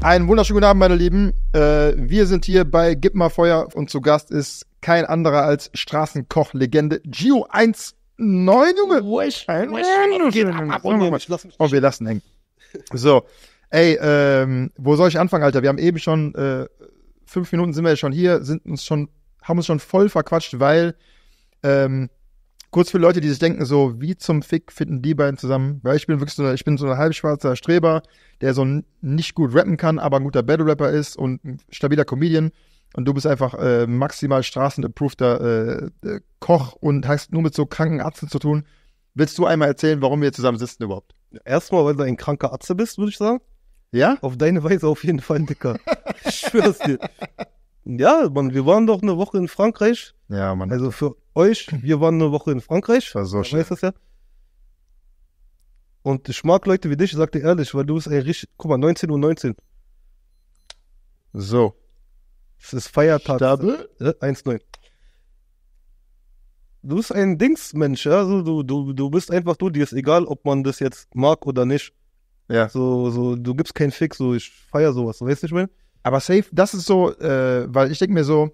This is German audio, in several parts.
Einen wunderschönen guten Abend, meine Lieben. Äh, wir sind hier bei Gib mal Feuer und zu Gast ist kein anderer als Straßenkoch-Legende Gio19. Junge! Wusch, wusch, oh, wir lassen hängen. So, ey, ähm, wo soll ich anfangen, Alter? Wir haben eben schon, äh, fünf Minuten sind wir ja schon hier, sind uns schon, haben uns schon voll verquatscht, weil ähm, Kurz für Leute, die sich denken, so, wie zum Fick finden die beiden zusammen? Weil ich bin wirklich so, ich bin so ein halbschwarzer Streber, der so nicht gut rappen kann, aber ein guter Battle-Rapper ist und ein stabiler Comedian. Und du bist einfach äh, maximal straßenapproveder äh, äh, Koch und hast nur mit so kranken Atzen zu tun. Willst du einmal erzählen, warum wir zusammen sitzen überhaupt? Erstmal, weil du ein kranker Atze bist, würde ich sagen. Ja? Auf deine Weise auf jeden Fall, Dicker. ich schwör's dir. Ja, man, wir waren doch eine Woche in Frankreich. Ja, man. Also für euch, wir waren eine Woche in Frankreich. War so schön. das ja. Und ich mag Leute wie dich, sag dir ehrlich, weil du bist ein richtig. Guck mal, 19.19 Uhr. 19. So. Es ist Feiertag. Stabe? Äh, 1-9. Du bist ein Dingsmensch, ja. Also du, du, du bist einfach du, dir ist egal, ob man das jetzt mag oder nicht. Ja. So, so, du gibst keinen Fix, so ich feier sowas, weißt du, ich meine? Aber safe, das ist so, äh, weil ich denke mir so,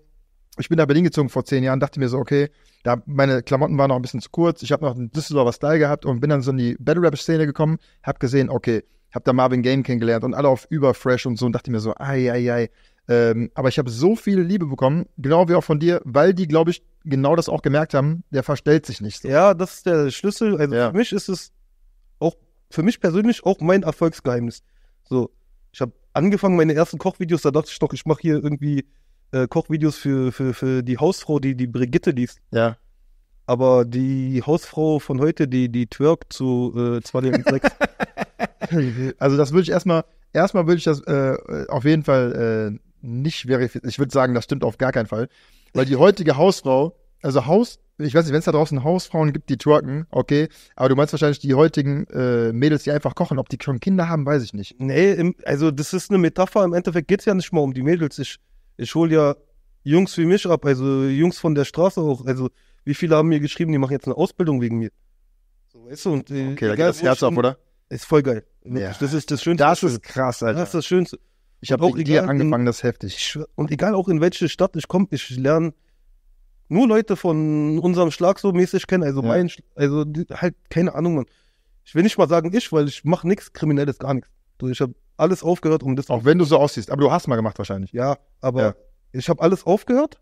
ich bin nach Berlin gezogen vor zehn Jahren, dachte mir so, okay, da meine Klamotten waren noch ein bisschen zu kurz, ich habe noch einen Düsseldorfer Style gehabt und bin dann so in die Battle Rap Szene gekommen, habe gesehen, okay, habe da Marvin Game kennengelernt und alle auf Überfresh und so und dachte mir so, ai, ai, ai. Ähm, aber ich habe so viel Liebe bekommen, genau wie auch von dir, weil die, glaube ich, genau das auch gemerkt haben, der verstellt sich nicht. So. Ja, das ist der Schlüssel. Also ja. für mich ist es auch, für mich persönlich auch mein Erfolgsgeheimnis. So, ich habe angefangen, meine ersten Kochvideos, da dachte ich doch, ich mache hier irgendwie äh, Kochvideos für, für, für die Hausfrau, die die Brigitte liest. Ja. Aber die Hausfrau von heute, die, die twerkt zu äh, 2006. also das würde ich erstmal, erstmal würde ich das äh, auf jeden Fall äh, nicht verifizieren. Ich würde sagen, das stimmt auf gar keinen Fall. Weil die heutige Hausfrau also Haus, ich weiß nicht, wenn es da draußen Hausfrauen gibt, die twerken, okay, aber du meinst wahrscheinlich die heutigen äh, Mädels, die einfach kochen. Ob die schon Kinder haben, weiß ich nicht. Nee, im, also das ist eine Metapher. Im Endeffekt geht es ja nicht mal um die Mädels. Ich, ich hole ja Jungs wie mich ab, also Jungs von der Straße auch. Also wie viele haben mir geschrieben, die machen jetzt eine Ausbildung wegen mir. So, weißt du, und, äh, okay, da geht das Herz auf, oder? Ist voll geil. Ne, ja. Das ist das Schönste. Das ist krass, Alter. Das ist das Schönste. Ich habe auch egal, dir angefangen, in, das ist heftig. Ich, und egal auch in welche Stadt ich komme, ich lerne nur Leute von unserem Schlag so mäßig kennen, also ja. mein, also die, halt keine Ahnung, Mann. Ich will nicht mal sagen ich, weil ich mache nichts Kriminelles, gar nichts. So, ich habe alles aufgehört, um das. Auch wenn du so aussiehst, aber du hast mal gemacht wahrscheinlich. Ja, aber ja. ich habe alles aufgehört,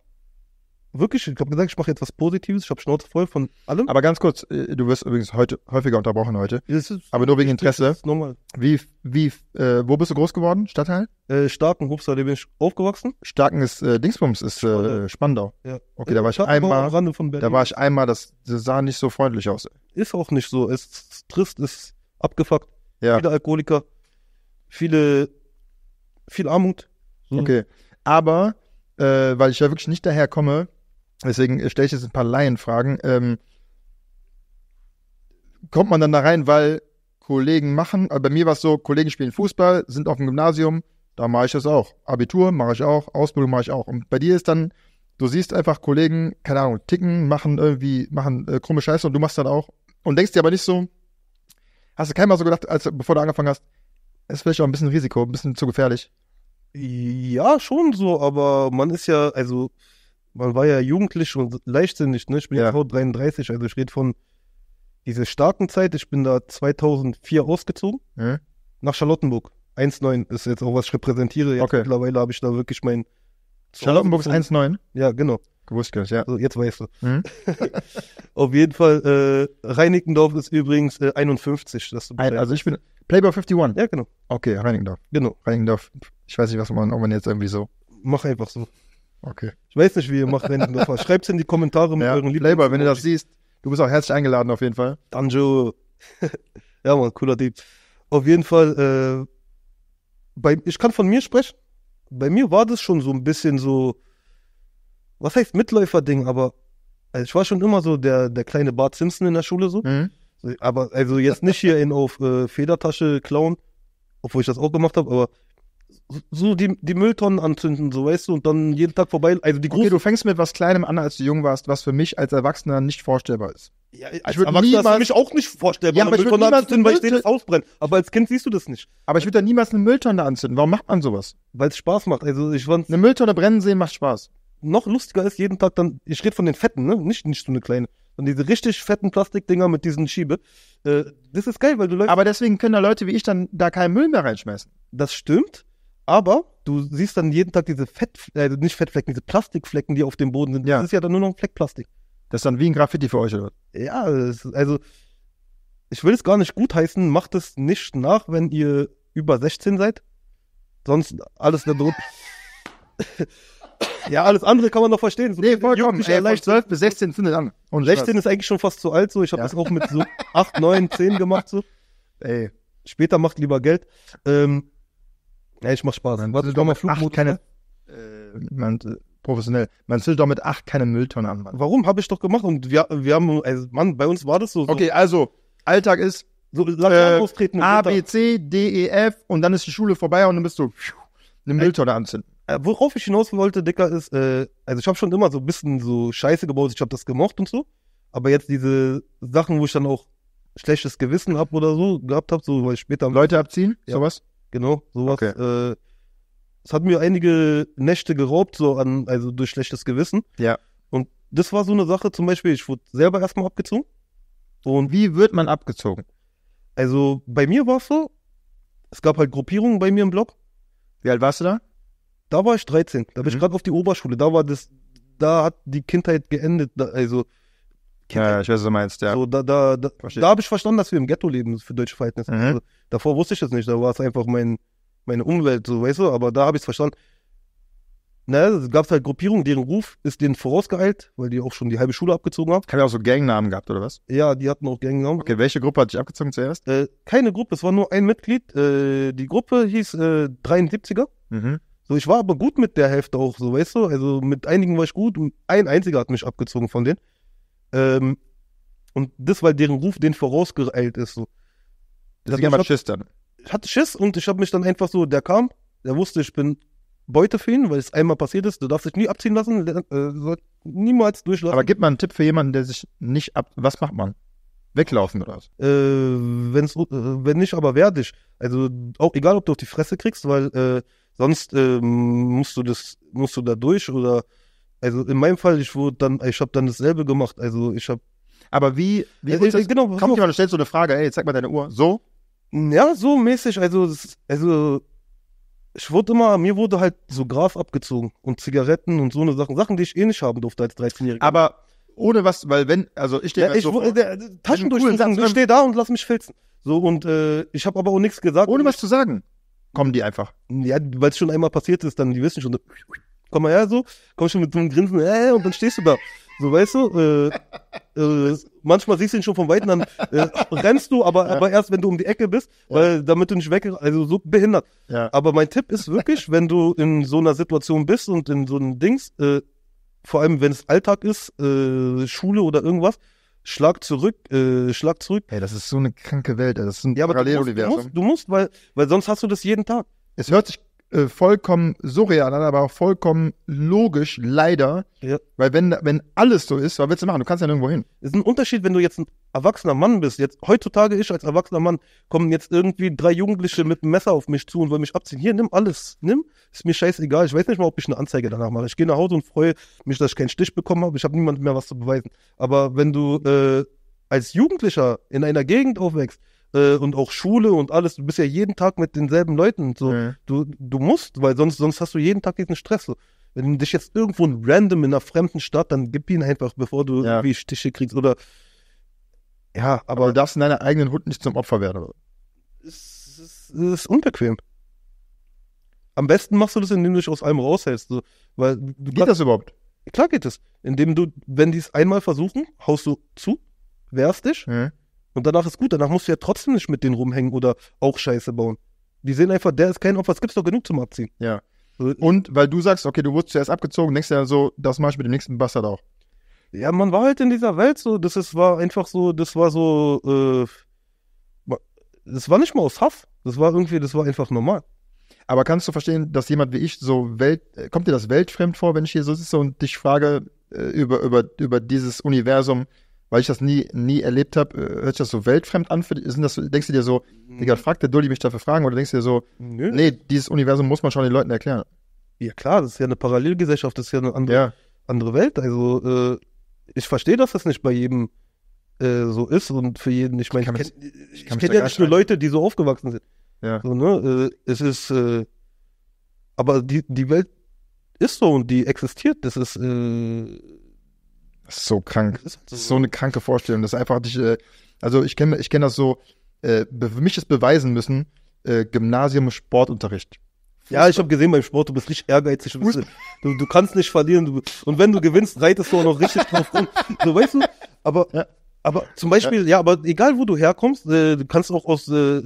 wirklich, ich habe gesagt, ich mache jetzt was Positives, ich habe Schnauze voll von allem. Aber ganz kurz, äh, du wirst übrigens heute häufiger unterbrochen heute. Ist, aber nur wegen Interesse. normal. Wie, wie, äh, wo bist du groß geworden? Stadtteil? Äh, Starken, da bin ich aufgewachsen. Starken ist äh, Dingsbums, ist äh, Spandau. Ja. Okay, da war ich Starkenbau einmal. Da war ich einmal, das, das sah nicht so freundlich aus. Ist auch nicht so. Es ist trist, ist abgefuckt. Ja. Viele Alkoholiker, viele, viel Armut. So. Okay. Aber äh, weil ich ja wirklich nicht daher komme, Deswegen stelle ich jetzt ein paar Laienfragen. Ähm, kommt man dann da rein, weil Kollegen machen? Also bei mir war es so, Kollegen spielen Fußball, sind auf dem Gymnasium, da mache ich das auch. Abitur mache ich auch, Ausbildung mache ich auch. Und bei dir ist dann, du siehst einfach Kollegen, keine Ahnung, ticken, machen irgendwie, machen äh, krumme Scheiße und du machst das auch. Und denkst dir aber nicht so, hast du keinmal so gedacht, als bevor du angefangen hast, ist vielleicht auch ein bisschen Risiko, ein bisschen zu gefährlich. Ja, schon so, aber man ist ja, also man war ja jugendlich und leichtsinnig, ne? Ich bin ja. jetzt 33, also ich rede von dieser starken Zeit. Ich bin da 2004 ausgezogen mhm. nach Charlottenburg. 1,9 ist jetzt auch, was ich repräsentiere. Jetzt okay. Mittlerweile habe ich da wirklich mein. Charlottenburg ist 1,9? Ja, genau. Gewusst gar ja. Also jetzt weißt du. Mhm. Auf jeden Fall, äh, Reinickendorf ist übrigens äh, 51. Das Ein, also ich bin Playboy 51? Ja, genau. Okay, Reinickendorf. Genau. Reinickendorf. Ich weiß nicht, was man, ob man jetzt irgendwie so. Mach einfach so. Okay. Ich weiß nicht, wie ihr macht wenn Renten davon. Schreibt es in die Kommentare mit ja, euren Lieblings. Labour, wenn du das siehst, du bist auch herzlich eingeladen auf jeden Fall. Danjo. ja, man, cooler Typ. Auf jeden Fall, äh, bei, ich kann von mir sprechen. Bei mir war das schon so ein bisschen so, was heißt Mitläufer-Ding, aber also ich war schon immer so der, der kleine Bart Simpson in der Schule so. Mhm. Aber also jetzt nicht hier in auf äh, Federtasche klauen, obwohl ich das auch gemacht habe, aber so die, die Mülltonnen anzünden, so weißt du, und dann jeden Tag vorbei. Also die okay, du fängst mit was Kleinem an, als du jung warst, was für mich als Erwachsener nicht vorstellbar ist. Ja, als ich würde ist für mich auch nicht vorstellbar, ja, aber ich würde niemals anzünden, weil ich sehe das ausbrennen. Aber als Kind siehst du das nicht. Aber ich würde da niemals eine Mülltonne anzünden. Warum macht man sowas? Weil es Spaß macht. Also ich fand eine Mülltonne brennen sehen macht Spaß. Noch lustiger ist jeden Tag dann, ich rede von den fetten, ne? Nicht nicht so eine kleine. Und diese richtig fetten Plastikdinger mit diesen Schiebe. Äh, das ist geil, weil du Leute. Aber deswegen können da Leute wie ich dann da keinen Müll mehr reinschmeißen. Das stimmt. Aber du siehst dann jeden Tag diese Fett, äh, nicht Fettflecken, diese Plastikflecken, die auf dem Boden sind. Ja. Das ist ja dann nur noch ein Fleckplastik. Das ist dann wie ein Graffiti für euch, oder? Ja, ist, also ich will es gar nicht gutheißen, macht es nicht nach, wenn ihr über 16 seid. Sonst alles der Not. ja, alles andere kann man noch verstehen. So nee, vollkommen. Ey, leicht 12 bis 16 findet an. Und 16 Krass. ist eigentlich schon fast zu alt so. Ich habe ja. das auch mit so 8, 9, 10 gemacht so. Ey. Später macht lieber Geld. Ähm, ja, ich mach Spaß. Man Was ist doch mal Flugmodus? Keine, äh, man, äh, professionell. Man zündet doch mit 8 keine Mülltonnen an, Mann. Warum? Habe ich doch gemacht. Und wir, wir haben, also, Mann, bei uns war das so. so. Okay, also, Alltag ist so, äh, austreten A, B, C, D, E, F und dann ist die Schule vorbei und dann bist du pfiuh, eine Mülltonne anzünden. Äh, worauf ich hinaus wollte, Dicker, ist, äh, also ich habe schon immer so ein bisschen so Scheiße gebaut, ich habe das gemocht und so. Aber jetzt diese Sachen, wo ich dann auch schlechtes Gewissen hab oder so gehabt hab, so weil ich später. Leute abziehen? Ja. Sowas? Genau, sowas. Okay. Äh, es hat mir einige Nächte geraubt, so an, also durch schlechtes Gewissen. Ja. Und das war so eine Sache, zum Beispiel, ich wurde selber erstmal abgezogen. Und wie wird man abgezogen? Also bei mir war es so, es gab halt Gruppierungen bei mir im Blog. Wie alt warst du da? Da war ich 13. Da bin ich mhm. gerade auf die Oberschule. Da war das, da hat die Kindheit geendet. Da, also ja, ich weiß, was du meinst, ja. So, da da, da, da habe ich verstanden, dass wir im Ghetto leben für deutsche Verhältnisse. Mhm. Also, davor wusste ich es nicht, da war es einfach mein, meine Umwelt, so weißt du, aber da habe ich es verstanden. Ne, es gab halt Gruppierungen, deren Ruf ist denen vorausgeeilt, weil die auch schon die halbe Schule abgezogen haben. Haben ja auch so Gangnamen gehabt, oder was? Ja, die hatten auch Gangnamen. Okay, welche Gruppe hat dich abgezogen zuerst? Äh, keine Gruppe, es war nur ein Mitglied. Äh, die Gruppe hieß äh, 73er. Mhm. So, ich war aber gut mit der Hälfte auch, so weißt du. Also mit einigen war ich gut. Ein einziger hat mich abgezogen von denen. Ähm, und das, weil deren Ruf den vorausgeeilt ist. So. Das also jemand Schiss dann. Ich hatte Schiss und ich habe mich dann einfach so, der kam, der wusste, ich bin Beute für ihn, weil es einmal passiert ist. Du darfst dich nie abziehen lassen, der, äh, niemals durchlaufen. Aber gib mal einen Tipp für jemanden, der sich nicht ab. Was macht man? Weglaufen oder was? Äh, wenn's, äh, wenn nicht, aber werde ich. Also auch egal, ob du auf die Fresse kriegst, weil äh, sonst äh, musst du das, musst du da durch oder also in meinem Fall, ich wurde dann, ich habe dann dasselbe gemacht. Also ich habe. Aber wie, wie äh, äh, genau, kommt mal, und stellst so eine Frage, ey, zeig mal deine Uhr. So? Ja, so mäßig. Also, also ich wurde immer, mir wurde halt so Graf abgezogen und Zigaretten und so eine Sachen, Sachen, die ich eh nicht haben durfte als 13-Jähriger. Aber ohne was, weil wenn, also ich stehe ja, ich, so vor, äh, der, der, Taschen ich stehe da und lass mich filzen. So und äh, ich habe aber auch nichts gesagt. Ohne was zu sagen, kommen die einfach. Ja, weil es schon einmal passiert ist, dann die wissen schon komm mal her so, komm schon mit so einem Grinsen, äh, äh und dann stehst du da. So, weißt du, äh, äh, manchmal siehst du ihn schon von Weitem, dann äh, rennst du, aber, aber erst, wenn du um die Ecke bist, weil damit du nicht weg, also so behindert. Ja. Aber mein Tipp ist wirklich, wenn du in so einer Situation bist und in so einem Dings, äh, vor allem wenn es Alltag ist, äh, Schule oder irgendwas, Schlag zurück, äh, Schlag zurück. Hey, das ist so eine kranke Welt, das ist ein ja, Paralleluniversum. Du musst, du musst, weil, weil sonst hast du das jeden Tag. Es hört sich äh, vollkommen surreal an, aber auch vollkommen logisch, leider. Ja. Weil wenn, wenn alles so ist, was willst du machen? Du kannst ja nirgendwo hin. Es ist ein Unterschied, wenn du jetzt ein erwachsener Mann bist. Jetzt heutzutage ich als erwachsener Mann kommen jetzt irgendwie drei Jugendliche mit einem Messer auf mich zu und wollen mich abziehen. Hier, nimm alles, nimm. Ist mir scheißegal. Ich weiß nicht mal, ob ich eine Anzeige danach mache. Ich gehe nach Hause und freue mich, dass ich keinen Stich bekommen habe. Ich habe niemandem mehr was zu beweisen. Aber wenn du äh, als Jugendlicher in einer Gegend aufwächst, äh, und auch Schule und alles. Du bist ja jeden Tag mit denselben Leuten. So. Mhm. Du, du musst, weil sonst, sonst hast du jeden Tag diesen Stress. So. Wenn du dich jetzt irgendwo in random in einer fremden Stadt, dann gib ihn einfach, bevor du ja. irgendwie Stiche kriegst. Oder ja, aber, aber du darfst in deiner eigenen Hut nicht zum Opfer werden. Oder? Es, ist, es ist unbequem. Am besten machst du das, indem du dich aus allem raushältst. So. Weil Geht das überhaupt? Klar geht es. Indem du, wenn die es einmal versuchen, haust du zu, wehrst dich, mhm. Und danach ist gut, danach musst du ja trotzdem nicht mit denen rumhängen oder auch Scheiße bauen. Die sehen einfach, der ist kein Opfer, es gibt doch genug zum Abziehen. Ja. Äh, und weil du sagst, okay, du wurdest zuerst abgezogen, denkst du ja so, das mach ich mit dem nächsten Bastard auch. Ja, man war halt in dieser Welt so, das ist, war einfach so, das war so, äh, das war nicht mal aus Hass, das war irgendwie, das war einfach normal. Aber kannst du verstehen, dass jemand wie ich so Welt, äh, kommt dir das weltfremd vor, wenn ich hier so sitze und dich frage äh, über, über, über dieses Universum, weil ich das nie, nie erlebt habe, äh, hört sich das so weltfremd an? Für, sind das, denkst du dir so, mhm. Digga, fragt der Dulli mich dafür Fragen oder denkst du dir so, Nö. nee, dieses Universum muss man schon den Leuten erklären? Ja, klar, das ist ja eine Parallelgesellschaft, das ist ja eine andere, ja. andere Welt. Also, äh, ich verstehe, dass das nicht bei jedem äh, so ist und für jeden, ich meine, ich, ich, ich, ich kenne ja nicht nur Leute, die so aufgewachsen sind. Ja. So, ne? Äh, es ist, äh, aber die, die Welt ist so und die existiert. Das ist, äh, das ist so krank. Das ist, so eine kranke Vorstellung. Das ist einfach nicht, äh, also ich kenne ich kenn das so, äh, für mich ist beweisen müssen, äh, Gymnasium Sportunterricht. Fußball. Ja, ich habe gesehen beim Sport, du bist richtig ehrgeizig. Du, bist, du, du kannst nicht verlieren. Du, und wenn du gewinnst, reitest du auch noch richtig drauf rum. So, weißt du? Aber, ja. aber zum Beispiel, ja. ja. aber egal wo du herkommst, äh, du kannst auch aus, äh,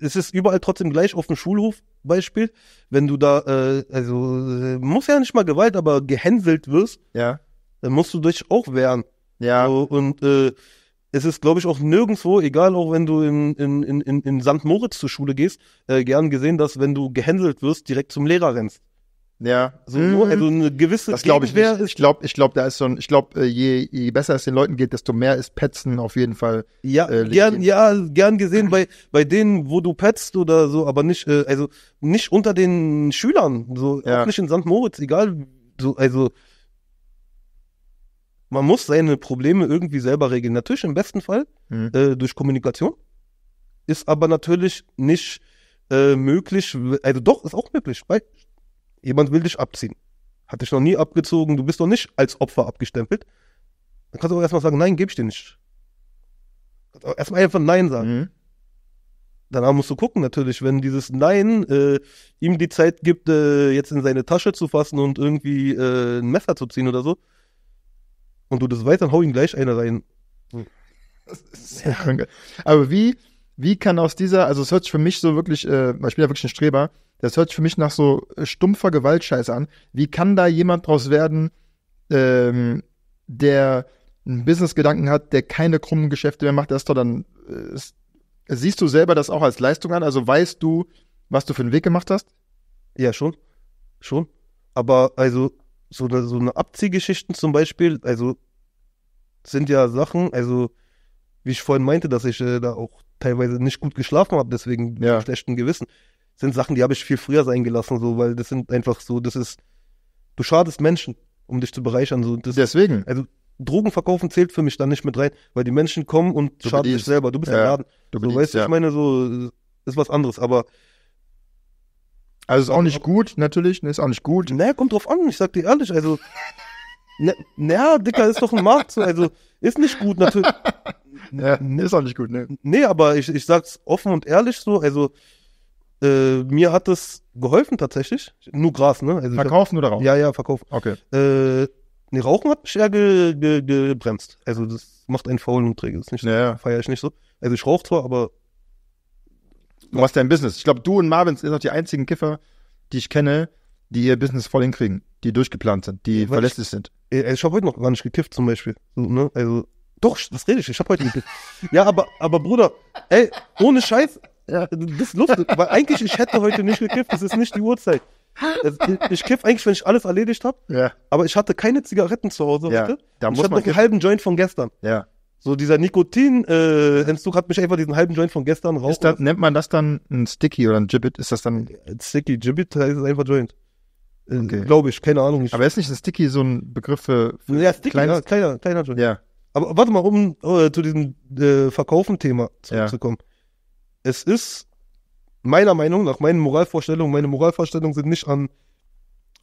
es ist überall trotzdem gleich auf dem Schulhof, Beispiel, wenn du da, äh, also, äh, muss ja nicht mal Gewalt, aber gehänselt wirst. Ja dann musst du dich auch wehren. Ja. So, und äh, es ist, glaube ich, auch nirgendwo, egal auch wenn du in, in, in, in St. Moritz zur Schule gehst, äh, gern gesehen, dass wenn du gehändelt wirst, direkt zum Lehrer rennst. Ja. So, mhm. also eine gewisse Das glaube ich nicht. Ich glaube, ich glaube, da ist so ein, ich glaube, äh, je, je besser es den Leuten geht, desto mehr ist Petzen auf jeden Fall. Ja, äh, gern, ja, gern gesehen bei, bei denen, wo du petzt oder so, aber nicht, äh, also nicht unter den Schülern, so, ja. auch nicht in St. Moritz, egal, so, also, man muss seine Probleme irgendwie selber regeln. Natürlich im besten Fall mhm. äh, durch Kommunikation. Ist aber natürlich nicht äh, möglich, also doch, ist auch möglich, weil jemand will dich abziehen. Hat dich noch nie abgezogen, du bist noch nicht als Opfer abgestempelt. Dann kannst du auch erstmal sagen, nein, gebe ich dir nicht. Erstmal einfach Nein sagen. Mhm. Danach musst du gucken, natürlich, wenn dieses Nein äh, ihm die Zeit gibt, äh, jetzt in seine Tasche zu fassen und irgendwie äh, ein Messer zu ziehen oder so, und du das weißt, dann hau ihn gleich einer rein. Ja, aber wie, wie kann aus dieser, also es hört sich für mich so wirklich, äh, ich bin ja wirklich ein Streber, das hört sich für mich nach so äh, stumpfer Gewaltscheiß an. Wie kann da jemand draus werden, ähm, der einen Business-Gedanken hat, der keine krummen Geschäfte mehr macht, das ist doch dann, äh, siehst du selber das auch als Leistung an? Also weißt du, was du für einen Weg gemacht hast? Ja, schon. Schon. Aber also so eine, so eine Abziehgeschichten zum Beispiel, also sind ja Sachen, also wie ich vorhin meinte, dass ich äh, da auch teilweise nicht gut geschlafen habe, deswegen ja. schlechten Gewissen, sind Sachen, die habe ich viel früher sein gelassen, so, weil das sind einfach so, das ist, du schadest Menschen, um dich zu bereichern. So, das, deswegen. Also Drogen verkaufen zählt für mich dann nicht mit rein, weil die Menschen kommen und du schaden bedienst. sich selber. Du bist ja, ein Laden. Du so, bedienst, weißt ja. ich meine, so äh, ist was anderes, aber also ne, ist auch nicht gut, natürlich, ist auch nicht gut. Naja, kommt drauf an, ich sag dir ehrlich, also. Ne, naja, Dicker, ist doch ein Markt, also ist nicht gut, natürlich. Ja, ist auch nicht gut, ne? Nee, aber ich, ich sag's offen und ehrlich so, also äh, mir hat es geholfen tatsächlich. Nur Gras, ne? Also verkaufen oder rauchen? Ja, ja, verkaufen. Okay. Äh, nee, Rauchen hat mich eher ge, ge, gebremst. Also das macht einen faulen und träge. Das ist nicht, ja, ja. ich nicht so. Also ich rauche zwar, aber Du machst dein Business. Ich glaube, du und Marvin sind auch die einzigen Kiffer, die ich kenne, die ihr Business voll hinkriegen, die durchgeplant sind, die Weil verlässlich also ich, sind. Ey, ich habe heute noch gar nicht gekifft zum Beispiel. So, ne? Also, doch, was rede ich? Ich habe heute gekifft. ja, aber, aber Bruder, ey, ohne Scheiß, ja, das luftet. Weil eigentlich, ich hätte heute nicht gekifft, das ist nicht die Uhrzeit. Also, ich kiff eigentlich, wenn ich alles erledigt habe. Ja. Aber ich hatte keine Zigaretten zu Hause ja, heute. Da ich muss hatte noch einen halben Joint von gestern. Ja. So dieser Nikotin-Entzug äh, hat mich einfach diesen halben Joint von gestern raus. nennt man das dann ein Sticky oder ein Gibbet? Ist das dann äh, Sticky Gibbet? heißt es einfach Joint. Äh, Glaube ich, keine Ahnung. Ich Aber ist nicht ein Sticky so ein Begriff für, ja, Sticky, kleines, ja, kleiner, kleiner Joint. Ja. Aber warte mal, um äh, zu diesem äh, Verkaufen-Thema zurückzukommen. Ja. Es ist meiner Meinung nach, meinen Moralvorstellungen, meine Moralvorstellungen sind nicht an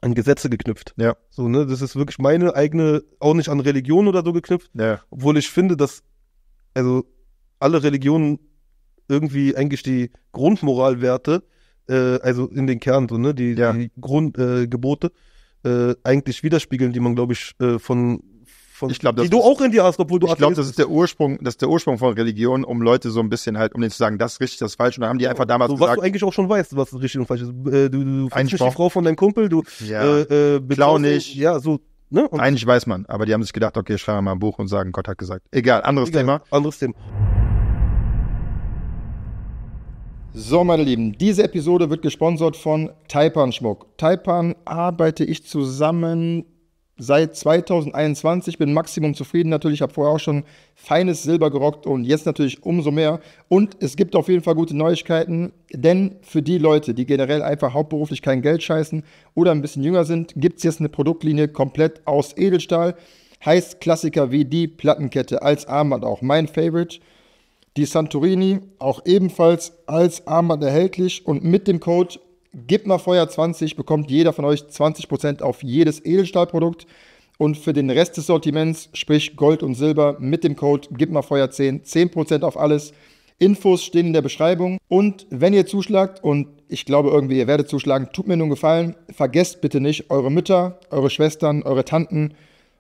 an Gesetze geknüpft. Ja. So, ne, das ist wirklich meine eigene, auch nicht an Religion oder so geknüpft. Ja. Obwohl ich finde, dass, also, alle Religionen irgendwie eigentlich die Grundmoralwerte, äh, also in den Kern, so, ne, die, ja. die Grundgebote, äh, äh, eigentlich widerspiegeln, die man, glaube ich, äh, von von, ich glaub, die du ist, auch in dir hast, obwohl du Ich glaube, das ist der Ursprung, das ist der Ursprung von Religion, um Leute so ein bisschen halt, um denen zu sagen, das ist richtig, das ist falsch. Und dann haben die einfach damals so, was gesagt, was du eigentlich auch schon weißt, was richtig und falsch ist. Äh, du, du, du nicht die Frau von deinem Kumpel, du ja. äh, äh, klau nicht. Ja, so Ne? Und Eigentlich weiß man, aber die haben sich gedacht, okay, schreiben wir mal ein Buch und sagen, Gott hat gesagt. Egal, anderes Egal, Thema. Anderes Thema. So, meine Lieben, diese Episode wird gesponsert von Taipan Schmuck. Taipan arbeite ich zusammen seit 2021, bin maximum zufrieden natürlich, habe vorher auch schon feines Silber gerockt und jetzt natürlich umso mehr. Und es gibt auf jeden Fall gute Neuigkeiten, denn für die Leute, die generell einfach hauptberuflich kein Geld scheißen oder ein bisschen jünger sind, gibt es jetzt eine Produktlinie komplett aus Edelstahl. Heißt Klassiker wie die Plattenkette als Armband auch mein Favorite. Die Santorini auch ebenfalls als Armband erhältlich und mit dem Code Gib mal Feuer 20, bekommt jeder von euch 20% auf jedes Edelstahlprodukt. Und für den Rest des Sortiments, sprich Gold und Silber, mit dem Code Gib mal Feuer 10, 10% auf alles. Infos stehen in der Beschreibung. Und wenn ihr zuschlagt, und ich glaube irgendwie, ihr werdet zuschlagen, tut mir nun gefallen, vergesst bitte nicht eure Mütter, eure Schwestern, eure Tanten,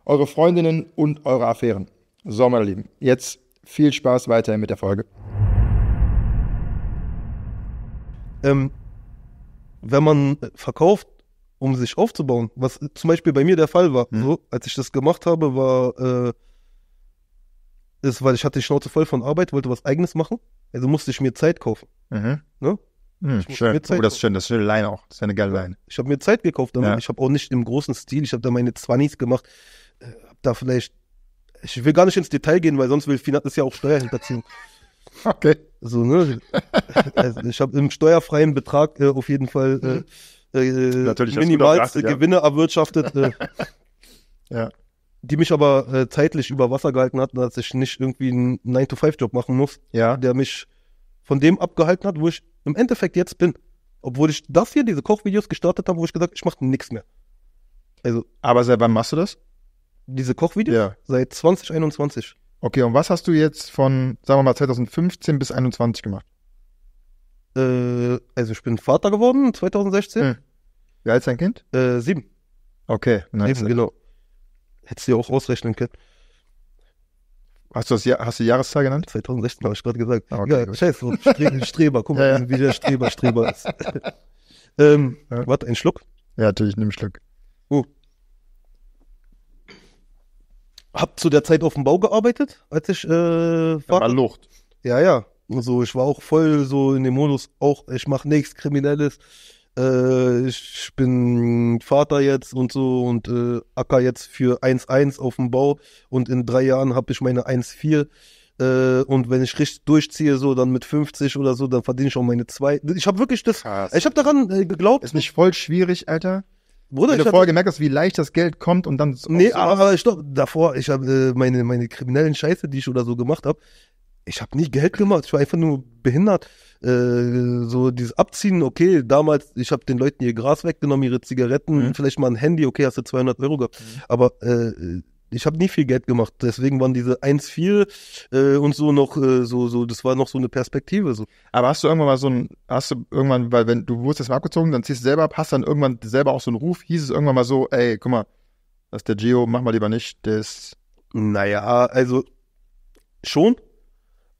eure Freundinnen und eure Affären. So, meine Lieben, jetzt viel Spaß weiterhin mit der Folge. Ähm, wenn man verkauft, um sich aufzubauen, was zum Beispiel bei mir der Fall war. Mhm. So, als ich das gemacht habe, war äh, es, weil ich hatte die Schnauze voll von Arbeit, wollte was Eigenes machen, also musste ich mir Zeit kaufen. Mhm. Ne? Mhm, schön. Mir Zeit oh, das ist schön, das ist eine Line auch. Das ist eine geile Line. Ich habe mir Zeit gekauft damit. Ja. Ich habe auch nicht im großen Stil, ich habe da meine 20s gemacht, äh, hab da vielleicht ich will gar nicht ins Detail gehen, weil sonst will Finanz ist ja auch Steuerhinterziehung. Okay. So, ne? Also ich habe im steuerfreien Betrag äh, auf jeden Fall äh, mhm. äh minimalste ja. Gewinne erwirtschaftet. Äh, ja. Die mich aber äh, zeitlich über Wasser gehalten hat, dass ich nicht irgendwie einen 9-to-5-Job machen muss, ja. der mich von dem abgehalten hat, wo ich im Endeffekt jetzt bin. Obwohl ich das hier, diese Kochvideos gestartet habe, wo ich gesagt ich mache nichts mehr. Also, aber seit wann machst du das? Diese Kochvideos? Ja. Seit 2021. Okay, und was hast du jetzt von, sagen wir mal, 2015 bis 2021 gemacht? Äh, also ich bin Vater geworden 2016. Hm. Wie alt ist dein Kind? Äh, sieben. Okay, nice. Sieben, genau. Hättest du auch ausrechnen können. Hast du, das Jahr, hast du die Jahreszahl genannt? 2016 habe ich gerade gesagt. Ah, okay, ja, scheiße, Streber, Streber, guck mal, ja, ja. wie der Streber Streber ist. ähm, ja. Warte, ein Schluck? Ja, natürlich, nimm einen Schluck. habe zu der Zeit auf dem Bau gearbeitet, als ich äh, war. Ja, Lucht. Ja, ja. Also ich war auch voll so in dem Modus, auch ich mache nichts Kriminelles. Äh, ich bin Vater jetzt und so und äh, Acker jetzt für 1-1 auf dem Bau und in drei Jahren habe ich meine 1-4 äh, und wenn ich richtig durchziehe, so dann mit 50 oder so, dann verdiene ich auch meine zwei. Ich habe wirklich das, Krass. ich habe daran äh, geglaubt. Ist nicht voll schwierig, Alter, Bruder, Wenn du vorher gemerkt hast, wie leicht das Geld kommt und dann. Nee, so aber stopp, davor, ich habe äh, meine, meine kriminellen Scheiße, die ich oder so gemacht habe, ich habe nie Geld gemacht, ich war einfach nur behindert. Äh, so dieses Abziehen, okay, damals, ich habe den Leuten ihr Gras weggenommen, ihre Zigaretten, mhm. vielleicht mal ein Handy, okay, hast du 200 Euro gehabt. Mhm. Aber äh, äh ich habe nie viel Geld gemacht, deswegen waren diese 1,4 äh, und so noch äh, so so das war noch so eine Perspektive so. Aber hast du irgendwann mal so ein hast du irgendwann weil wenn du wurdest jetzt mal abgezogen, dann ziehst du selber ab, hast dann irgendwann selber auch so einen Ruf, hieß es irgendwann mal so, ey, guck mal, das ist der Geo, mach mal lieber nicht, das naja, also schon,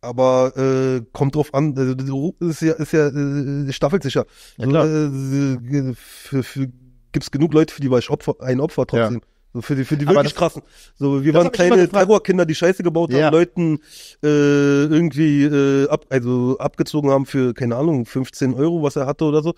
aber äh, kommt drauf an, also, ist ja ist ja äh, staffelt sich ja. ja klar. äh, für, für, gibt's genug Leute, für die war ich Opfer, ein Opfer trotzdem. Ja. So für die, für die wirklich das, krassen. So, wir waren kleine Terrorkinder, die Scheiße gebaut ja. haben, Leuten äh, irgendwie äh, ab, also abgezogen haben für, keine Ahnung, 15 Euro, was er hatte oder so.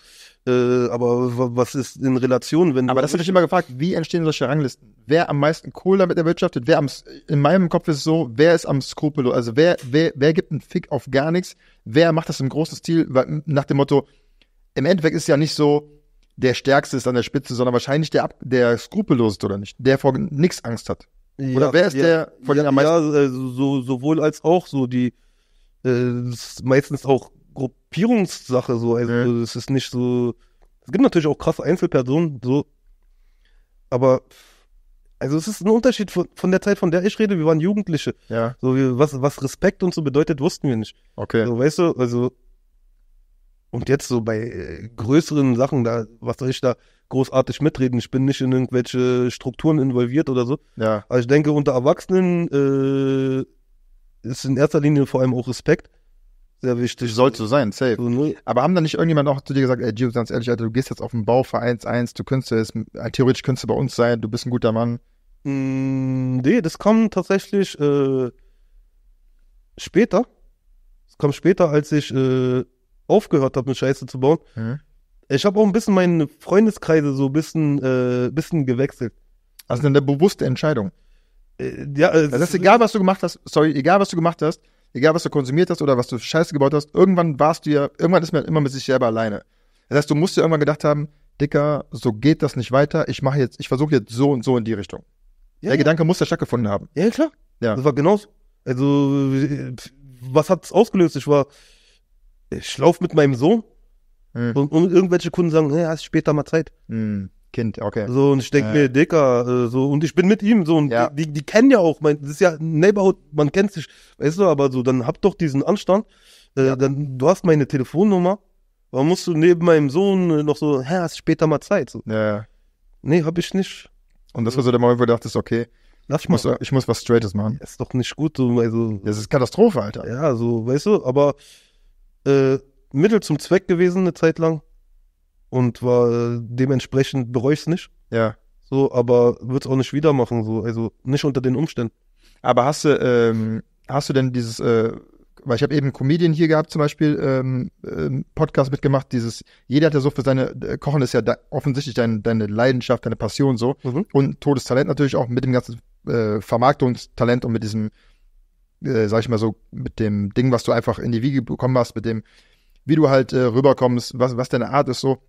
Äh, aber was ist in Relation, wenn. Aber das habe ich immer gefragt, wie entstehen solche Ranglisten? Wer am meisten Kohle damit erwirtschaftet, wer am in meinem Kopf ist es so, wer ist am skrupellos? Also wer, wer, wer gibt einen Fick auf gar nichts? Wer macht das im großen Stil? Weil, Nach dem Motto, im Endeffekt ist ja nicht so, der Stärkste ist an der Spitze, sondern wahrscheinlich der, Ab der skrupelloseste, oder nicht? Der vor nichts Angst hat. Oder wer ist ja, der vor ja, am meisten? Ja, also, äh, so, sowohl als auch so die äh, meistens auch Gruppierungssache so. Also mhm. es ist nicht so. Es gibt natürlich auch krasse Einzelpersonen, so, aber also es ist ein Unterschied von, von, der Zeit, von der ich rede. Wir waren Jugendliche. Ja. So, wir, was, was Respekt und so bedeutet, wussten wir nicht. Okay. So, weißt du, also und jetzt so bei äh, größeren Sachen, da, was soll ich da großartig mitreden? Ich bin nicht in irgendwelche Strukturen involviert oder so. Ja. Aber also ich denke, unter Erwachsenen äh, ist in erster Linie vor allem auch Respekt sehr wichtig. Sollte so sein, safe. So, ne? Aber haben da nicht irgendjemand auch zu dir gesagt, ey, Gio, ganz ehrlich, Alter, du gehst jetzt auf den Bau für 1-1, du könntest jetzt, äh, theoretisch könntest du bei uns sein, du bist ein guter Mann? Mm, nee, das kommt tatsächlich äh, später. Das kommt später, als ich äh, aufgehört habe, mit Scheiße zu bauen. Mhm. Ich habe auch ein bisschen meine Freundeskreise so ein bisschen, äh, bisschen gewechselt. Also eine bewusste Entscheidung. Äh, ja, äh, also das ist egal, was du gemacht hast, sorry, egal, was du gemacht hast, egal, was du konsumiert hast oder was du Scheiße gebaut hast, irgendwann warst du ja, irgendwann ist man immer mit sich selber alleine. Das heißt, du musst dir irgendwann gedacht haben, Dicker, so geht das nicht weiter, ich mache jetzt, ich versuche jetzt so und so in die Richtung. Ja, der ja. Gedanke muss ja stattgefunden haben. Ja, klar. Ja. Das war genauso. Also, äh, was hat es ausgelöst? Ich war ich laufe mit meinem Sohn hm. und, und, irgendwelche Kunden sagen, hey, hast später mal Zeit. Hm. Kind, okay. So, und ich denke äh. mir, Dicker, so, und ich bin mit ihm, so, und ja. die, die kennen ja auch, mein, das ist ja ein Neighborhood, man kennt sich, weißt du, aber so, dann hab doch diesen Anstand, äh, ja. dann, du hast meine Telefonnummer, warum musst du neben meinem Sohn äh, noch so, hä, hast später mal Zeit, so. Ja. Nee, hab ich nicht. Und das war so der Moment, wo du dachtest, okay, Lass ich, mal. Muss, ich muss was Straightes machen. Ist doch nicht gut, so, also. Das ist Katastrophe, Alter. Ja, so, weißt du, aber äh, Mittel zum Zweck gewesen eine Zeit lang und war äh, dementsprechend bereue ich es nicht. Ja. So, aber würde es auch nicht wieder machen, so, also nicht unter den Umständen. Aber hast du, ähm, hast du denn dieses, äh, weil ich habe eben einen Comedian hier gehabt, zum Beispiel, ähm, ähm, Podcast mitgemacht, dieses, jeder hat ja so für seine, äh, Kochen ist ja da, offensichtlich dein, deine Leidenschaft, deine Passion so mhm. und Todestalent natürlich auch mit dem ganzen äh, Vermarktungstalent und mit diesem äh, sag ich mal so, mit dem Ding, was du einfach in die Wiege bekommen hast, mit dem, wie du halt äh, rüberkommst, was, was deine Art ist, so.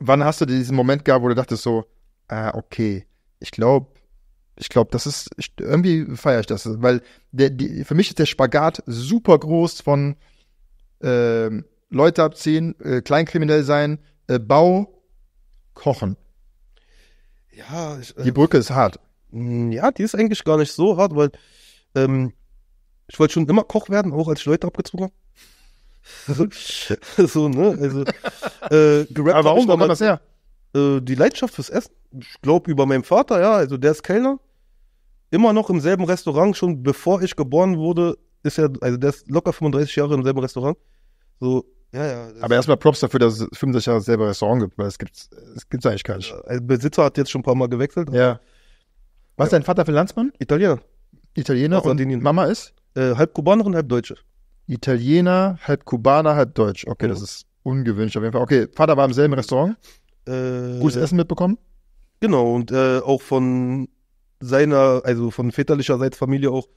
Wann hast du diesen Moment gehabt, wo du dachtest so, ah, okay, ich glaube, ich glaube, das ist, ich, irgendwie feiere ich das, weil der, die, für mich ist der Spagat super groß von äh, Leute abziehen, äh, kleinkriminell sein, äh, Bau, Kochen. Ja, ich, die äh, Brücke ist hart. Ja, die ist eigentlich gar nicht so hart, weil ähm, ich wollte schon immer Koch werden, auch als ich Leute abgezogen habe. so, ne? Also, äh, gerappt warum war das her? Äh, die Leidenschaft fürs Essen. Ich glaube, über meinen Vater, ja. Also, der ist Kellner. Immer noch im selben Restaurant, schon bevor ich geboren wurde, ist er, also der ist locker 35 Jahre im selben Restaurant. So, ja, ja. Aber erstmal Props dafür, dass es 65 Jahre selber Restaurant gibt, weil es gibt es gibt's eigentlich gar nicht. Ja, also Besitzer hat jetzt schon ein paar Mal gewechselt. Ja. Was ja. dein Vater für Landsmann? Italiener. Italiener ja, und Mama ist? Äh, halb Kubanerin, halb Deutsche. Italiener, halb Kubaner, halb Deutsch. Okay, mhm. das ist ungewöhnlich auf jeden Fall. Okay, Vater war im selben Restaurant. Äh, Gutes Essen mitbekommen? Genau, und äh, auch von seiner, also von väterlicherseits Familie auch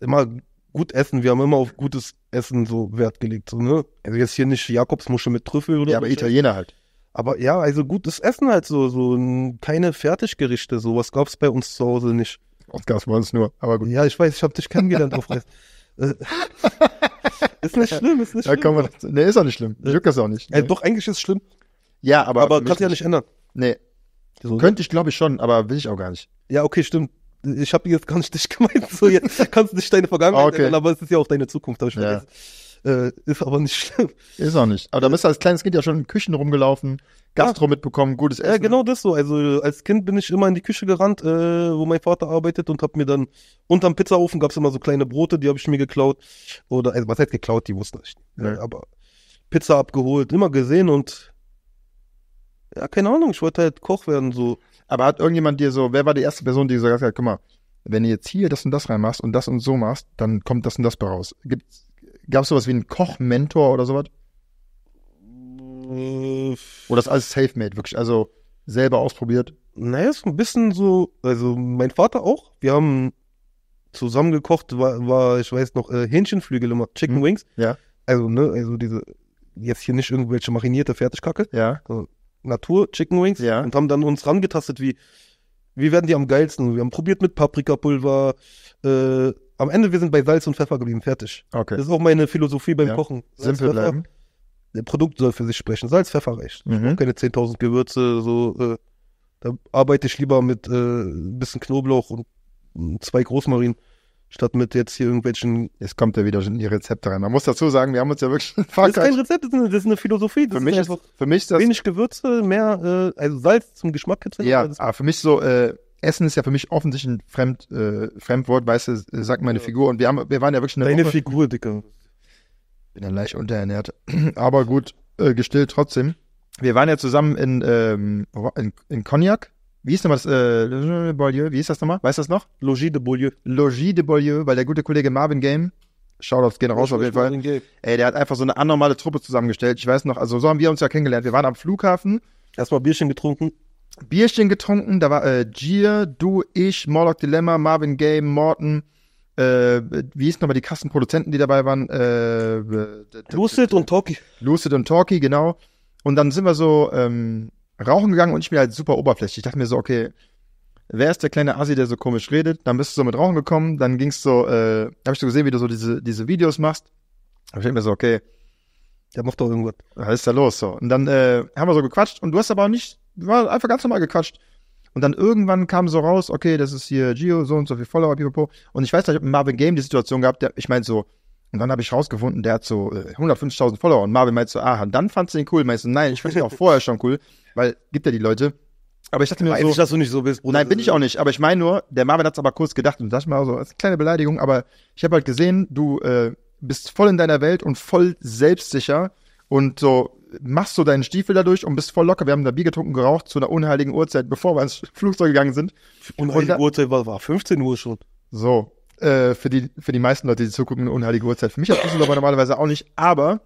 immer gut essen. Wir haben immer auf gutes Essen so Wert gelegt. So, ne? Also jetzt hier nicht Jakobsmuschel mit Trüffel oder Ja, aber Italiener halt. Aber ja, also gutes Essen halt so, so keine Fertiggerichte, sowas gab es bei uns zu Hause nicht. Podcast war es nur, aber gut. Ja, ich weiß, ich habe dich kennengelernt auf Reisen. ist nicht schlimm, ist nicht schlimm. Kommen wir, nee, ist auch nicht schlimm. Ich äh, jucke das auch nicht. Äh, nee. Äh, doch, eigentlich ist es schlimm. Ja, aber. Aber kannst du ja nicht ändern. Nee. So, Könnte ich, glaube ich, schon, aber will ich auch gar nicht. Ja, okay, stimmt. Ich habe jetzt gar nicht dich gemeint. So, jetzt kannst du nicht deine Vergangenheit okay. ändern, aber es ist ja auch deine Zukunft, habe ich vergessen. Ja. Äh, ist aber nicht schlimm. Ist auch nicht. Aber da bist du als kleines Kind ja schon in Küchen rumgelaufen, Gastro ja. mitbekommen, gutes Essen. Ja, genau das so. Also als Kind bin ich immer in die Küche gerannt, äh, wo mein Vater arbeitet und hab mir dann unterm Pizzaofen gab's immer so kleine Brote, die habe ich mir geklaut. Oder, also was heißt geklaut, die wussten ich. Ja. Äh, aber Pizza abgeholt, immer gesehen und ja, keine Ahnung, ich wollte halt Koch werden, so. Aber hat irgendjemand dir so, wer war die erste Person, die so gesagt hat, guck mal, wenn du jetzt hier das und das reinmachst und das und so machst, dann kommt das und das bei raus. Gibt's, gab es sowas wie einen Kochmentor oder sowas? Oder ist alles self-made, wirklich? Also selber ausprobiert? Naja, ist ein bisschen so, also mein Vater auch. Wir haben zusammen gekocht, war, war ich weiß noch, äh, Hähnchenflügel immer, Chicken hm. Wings. Ja. Also, ne, also diese, jetzt hier nicht irgendwelche marinierte Fertigkacke. Ja. Also, Natur, Chicken Wings. Ja. Und haben dann uns rangetastet, wie, wie werden die am geilsten? Wir haben probiert mit Paprikapulver, äh, am Ende, wir sind bei Salz und Pfeffer geblieben, fertig. Okay. Das ist auch meine Philosophie beim ja. Kochen. Simpel bleiben. Der Produkt soll für sich sprechen. Salz, Pfeffer reicht. Mhm. keine 10.000 Gewürze, so, äh, da arbeite ich lieber mit äh, ein bisschen Knoblauch und mm, zwei Großmarinen statt mit jetzt hier irgendwelchen. Jetzt kommt er wieder in die Rezepte rein. Man muss dazu sagen, wir haben uns ja wirklich. Das ist kein Rezept, das ist eine, Philosophie. Das für, mich ist, für mich das. Wenig Gewürze, mehr, äh, also Salz zum Geschmack getrennt. Ja, aber für mich so, äh, Essen ist ja für mich offensichtlich ein Fremd, äh, Fremdwort, weißt du, sagt meine ja. Figur. Und wir, haben, wir waren ja wirklich eine Deine Woche. Figur, Dicker. Bin ja leicht unterernährt. Aber gut, äh, gestillt trotzdem. Wir waren ja zusammen in, ähm, in, in Cognac. Wie hieß nochmal das? Äh, Beaulieu. Wie hieß das nochmal? Weißt du das noch? Logis de Beaulieu. Logis de Beaulieu, weil der gute Kollege Marvin Game Shoutouts gehen raus auf jeden Fall. Ey, der hat einfach so eine anormale Truppe zusammengestellt. Ich weiß noch, also so haben wir uns ja kennengelernt. Wir waren am Flughafen. Erstmal Bierchen getrunken. Bierchen getrunken. Da war äh, Gier, du, ich, Morlock Dilemma, Marvin Gaye, Morton. Äh, wie hießen nochmal die krassen Produzenten, die dabei waren? Äh, äh Lucid und Talkie. Lucid und Talkie, genau. Und dann sind wir so ähm, rauchen gegangen und ich mir halt super oberflächlich. Ich dachte mir so, okay, wer ist der kleine Asi, der so komisch redet? Dann bist du so mit Rauchen gekommen, dann ging's so, äh, hab ich so gesehen, wie du so diese, diese Videos machst. Da ich mir so, okay. Der macht doch irgendwas. Was ist da los? So. Und dann äh, haben wir so gequatscht und du hast aber auch nicht war einfach ganz normal gequatscht. Und dann irgendwann kam so raus, okay, das ist hier Gio, so und so viel Follower, pipapo. Und ich weiß, ich habe mit Marvin Game die Situation gehabt, der, ich meine so, und dann habe ich rausgefunden, der hat so 150.000 äh, Follower. Und Marvin meinte so, ah, dann fandst du ihn cool. Meinst du, nein, ich fand ihn auch vorher schon cool, weil gibt ja die Leute. Aber ich dachte mir Weiß so, ich, dass du nicht so bist, Bruder. Nein, bin ich auch nicht. Aber ich meine nur, der Marvin hat es aber kurz gedacht und dachte mal so, das ist eine kleine Beleidigung. Aber ich habe halt gesehen, du äh, bist voll in deiner Welt und voll selbstsicher und so machst du deinen Stiefel dadurch und bist voll locker. Wir haben da Bier getrunken, geraucht zu einer unheiligen Uhrzeit, bevor wir ins Flugzeug gegangen sind. Unheilige Uhrzeit war, war 15 Uhr schon. So, äh, für, die, für die meisten Leute, die zugucken, eine unheilige Uhrzeit. Für mich hat aber normalerweise auch nicht, aber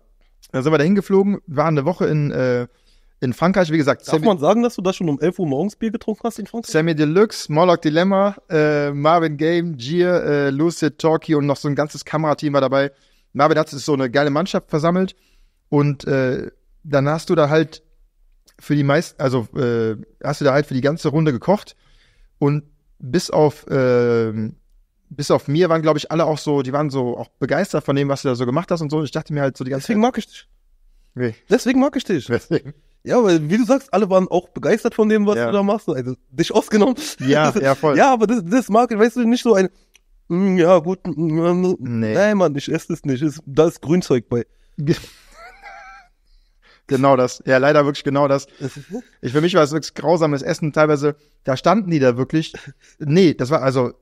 dann sind wir da hingeflogen, waren eine Woche in, äh, in Frankreich, wie gesagt. Darf Sammy, man sagen, dass du da schon um 11 Uhr morgens Bier getrunken hast in Frankreich? Sammy Deluxe, Morlock Dilemma, äh, Marvin Game, Gier, äh, Lucid Talkie und noch so ein ganzes Kamerateam war dabei. Marvin hat sich so eine geile Mannschaft versammelt und äh, dann hast du da halt für die meisten, also äh, hast du da halt für die ganze Runde gekocht und bis auf äh, bis auf mir waren, glaube ich, alle auch so, die waren so auch begeistert von dem, was du da so gemacht hast und so. Und ich dachte mir halt so die ganze Deswegen Zeit. mag ich dich. Wie? Deswegen mag ich dich. Deswegen. Ja, weil wie du sagst, alle waren auch begeistert von dem, was ja. du da machst. Also dich ausgenommen. Ja, ja, voll. ja, aber das, das mag ich, weißt du, nicht so ein, mm, ja gut, mm, mm nee. nein, Mann, ich esse das nicht. da ist Grünzeug bei. Genau das. Ja, leider wirklich genau das. Ich, für mich war es wirklich grausames Essen. Teilweise, da standen die da wirklich. Nee, das war also,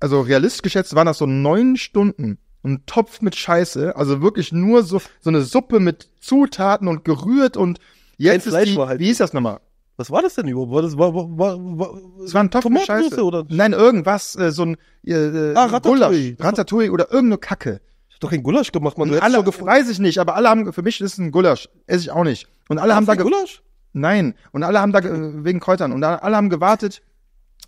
also realistisch geschätzt waren das so neun Stunden. Ein Topf mit Scheiße. Also wirklich nur so, so eine Suppe mit Zutaten und gerührt und jetzt Kein ist Fleisch die, war halt. wie hieß das nochmal? Was war das denn überhaupt? War das war, war, war, war es war ein Topf mit Scheiße oder? Nein, irgendwas, äh, so ein äh, ah, Ratatouille. Gulasch, Ratatouille oder irgendeine Kacke. Ich doch kein Gulasch gemacht, man. Du alle, weiß ich nicht, aber alle haben, für mich ist es ein Gulasch. Esse ich auch nicht. Und alle haben da. Gulasch? Nein. Und alle haben da, wegen Kräutern. Und alle haben gewartet.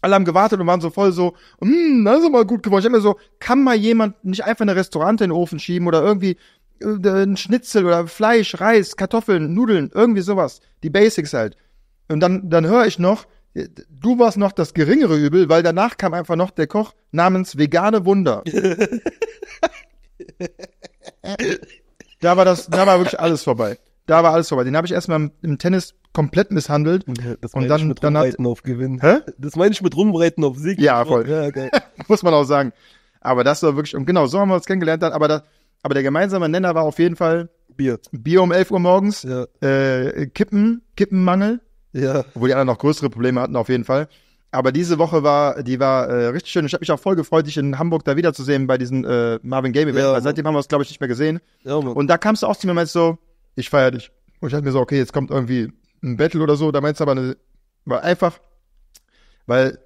Alle haben gewartet und waren so voll so, hm, das ist mal gut geworden. Ich hab mir so, kann mal jemand nicht einfach eine Restaurante in den Ofen schieben oder irgendwie äh, ein Schnitzel oder Fleisch, Reis, Kartoffeln, Nudeln, irgendwie sowas. Die Basics halt. Und dann, dann höre ich noch, äh, du warst noch das geringere Übel, weil danach kam einfach noch der Koch namens Vegane Wunder. da war das, da war wirklich alles vorbei. Da war alles vorbei. Den habe ich erstmal im, im Tennis komplett misshandelt. Das und dann, ich mit dann hat, auf Gewinn. Hä? Das meine ich mit rumreiten auf Sieg. Ja, voll. Ja, okay. Muss man auch sagen. Aber das war wirklich, und genau so haben wir uns kennengelernt aber das, aber der gemeinsame Nenner war auf jeden Fall Bier. Bier um 11 Uhr morgens, ja. äh, Kippen, Kippenmangel. Ja. Obwohl die anderen noch größere Probleme hatten, auf jeden Fall aber diese Woche war, die war äh, richtig schön. Ich habe mich auch voll gefreut, dich in Hamburg da wiederzusehen bei diesem äh, Marvin Gaye Event. Ja, seitdem haben wir es, glaube ich, nicht mehr gesehen. Ja, und da kamst du auch zu mir und meinst so, ich feiere dich. Und ich dachte mir so, okay, jetzt kommt irgendwie ein Battle oder so. Da meinst du aber, eine, war einfach, weil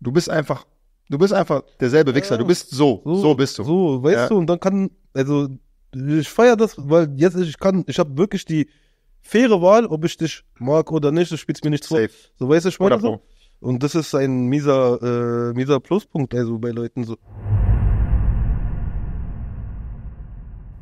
du bist einfach, du bist einfach derselbe Wichser. Ja, du bist so, so, so, bist du. So, weißt du, und dann kann, also ich feiere das, weil jetzt ich kann, ich habe wirklich die faire Wahl, ob ich dich mag oder nicht. Du spielst mir nichts Safe. vor. So weißt du, ich meine so. Pro. Und das ist ein mieser, äh, mieser Pluspunkt, also bei Leuten so.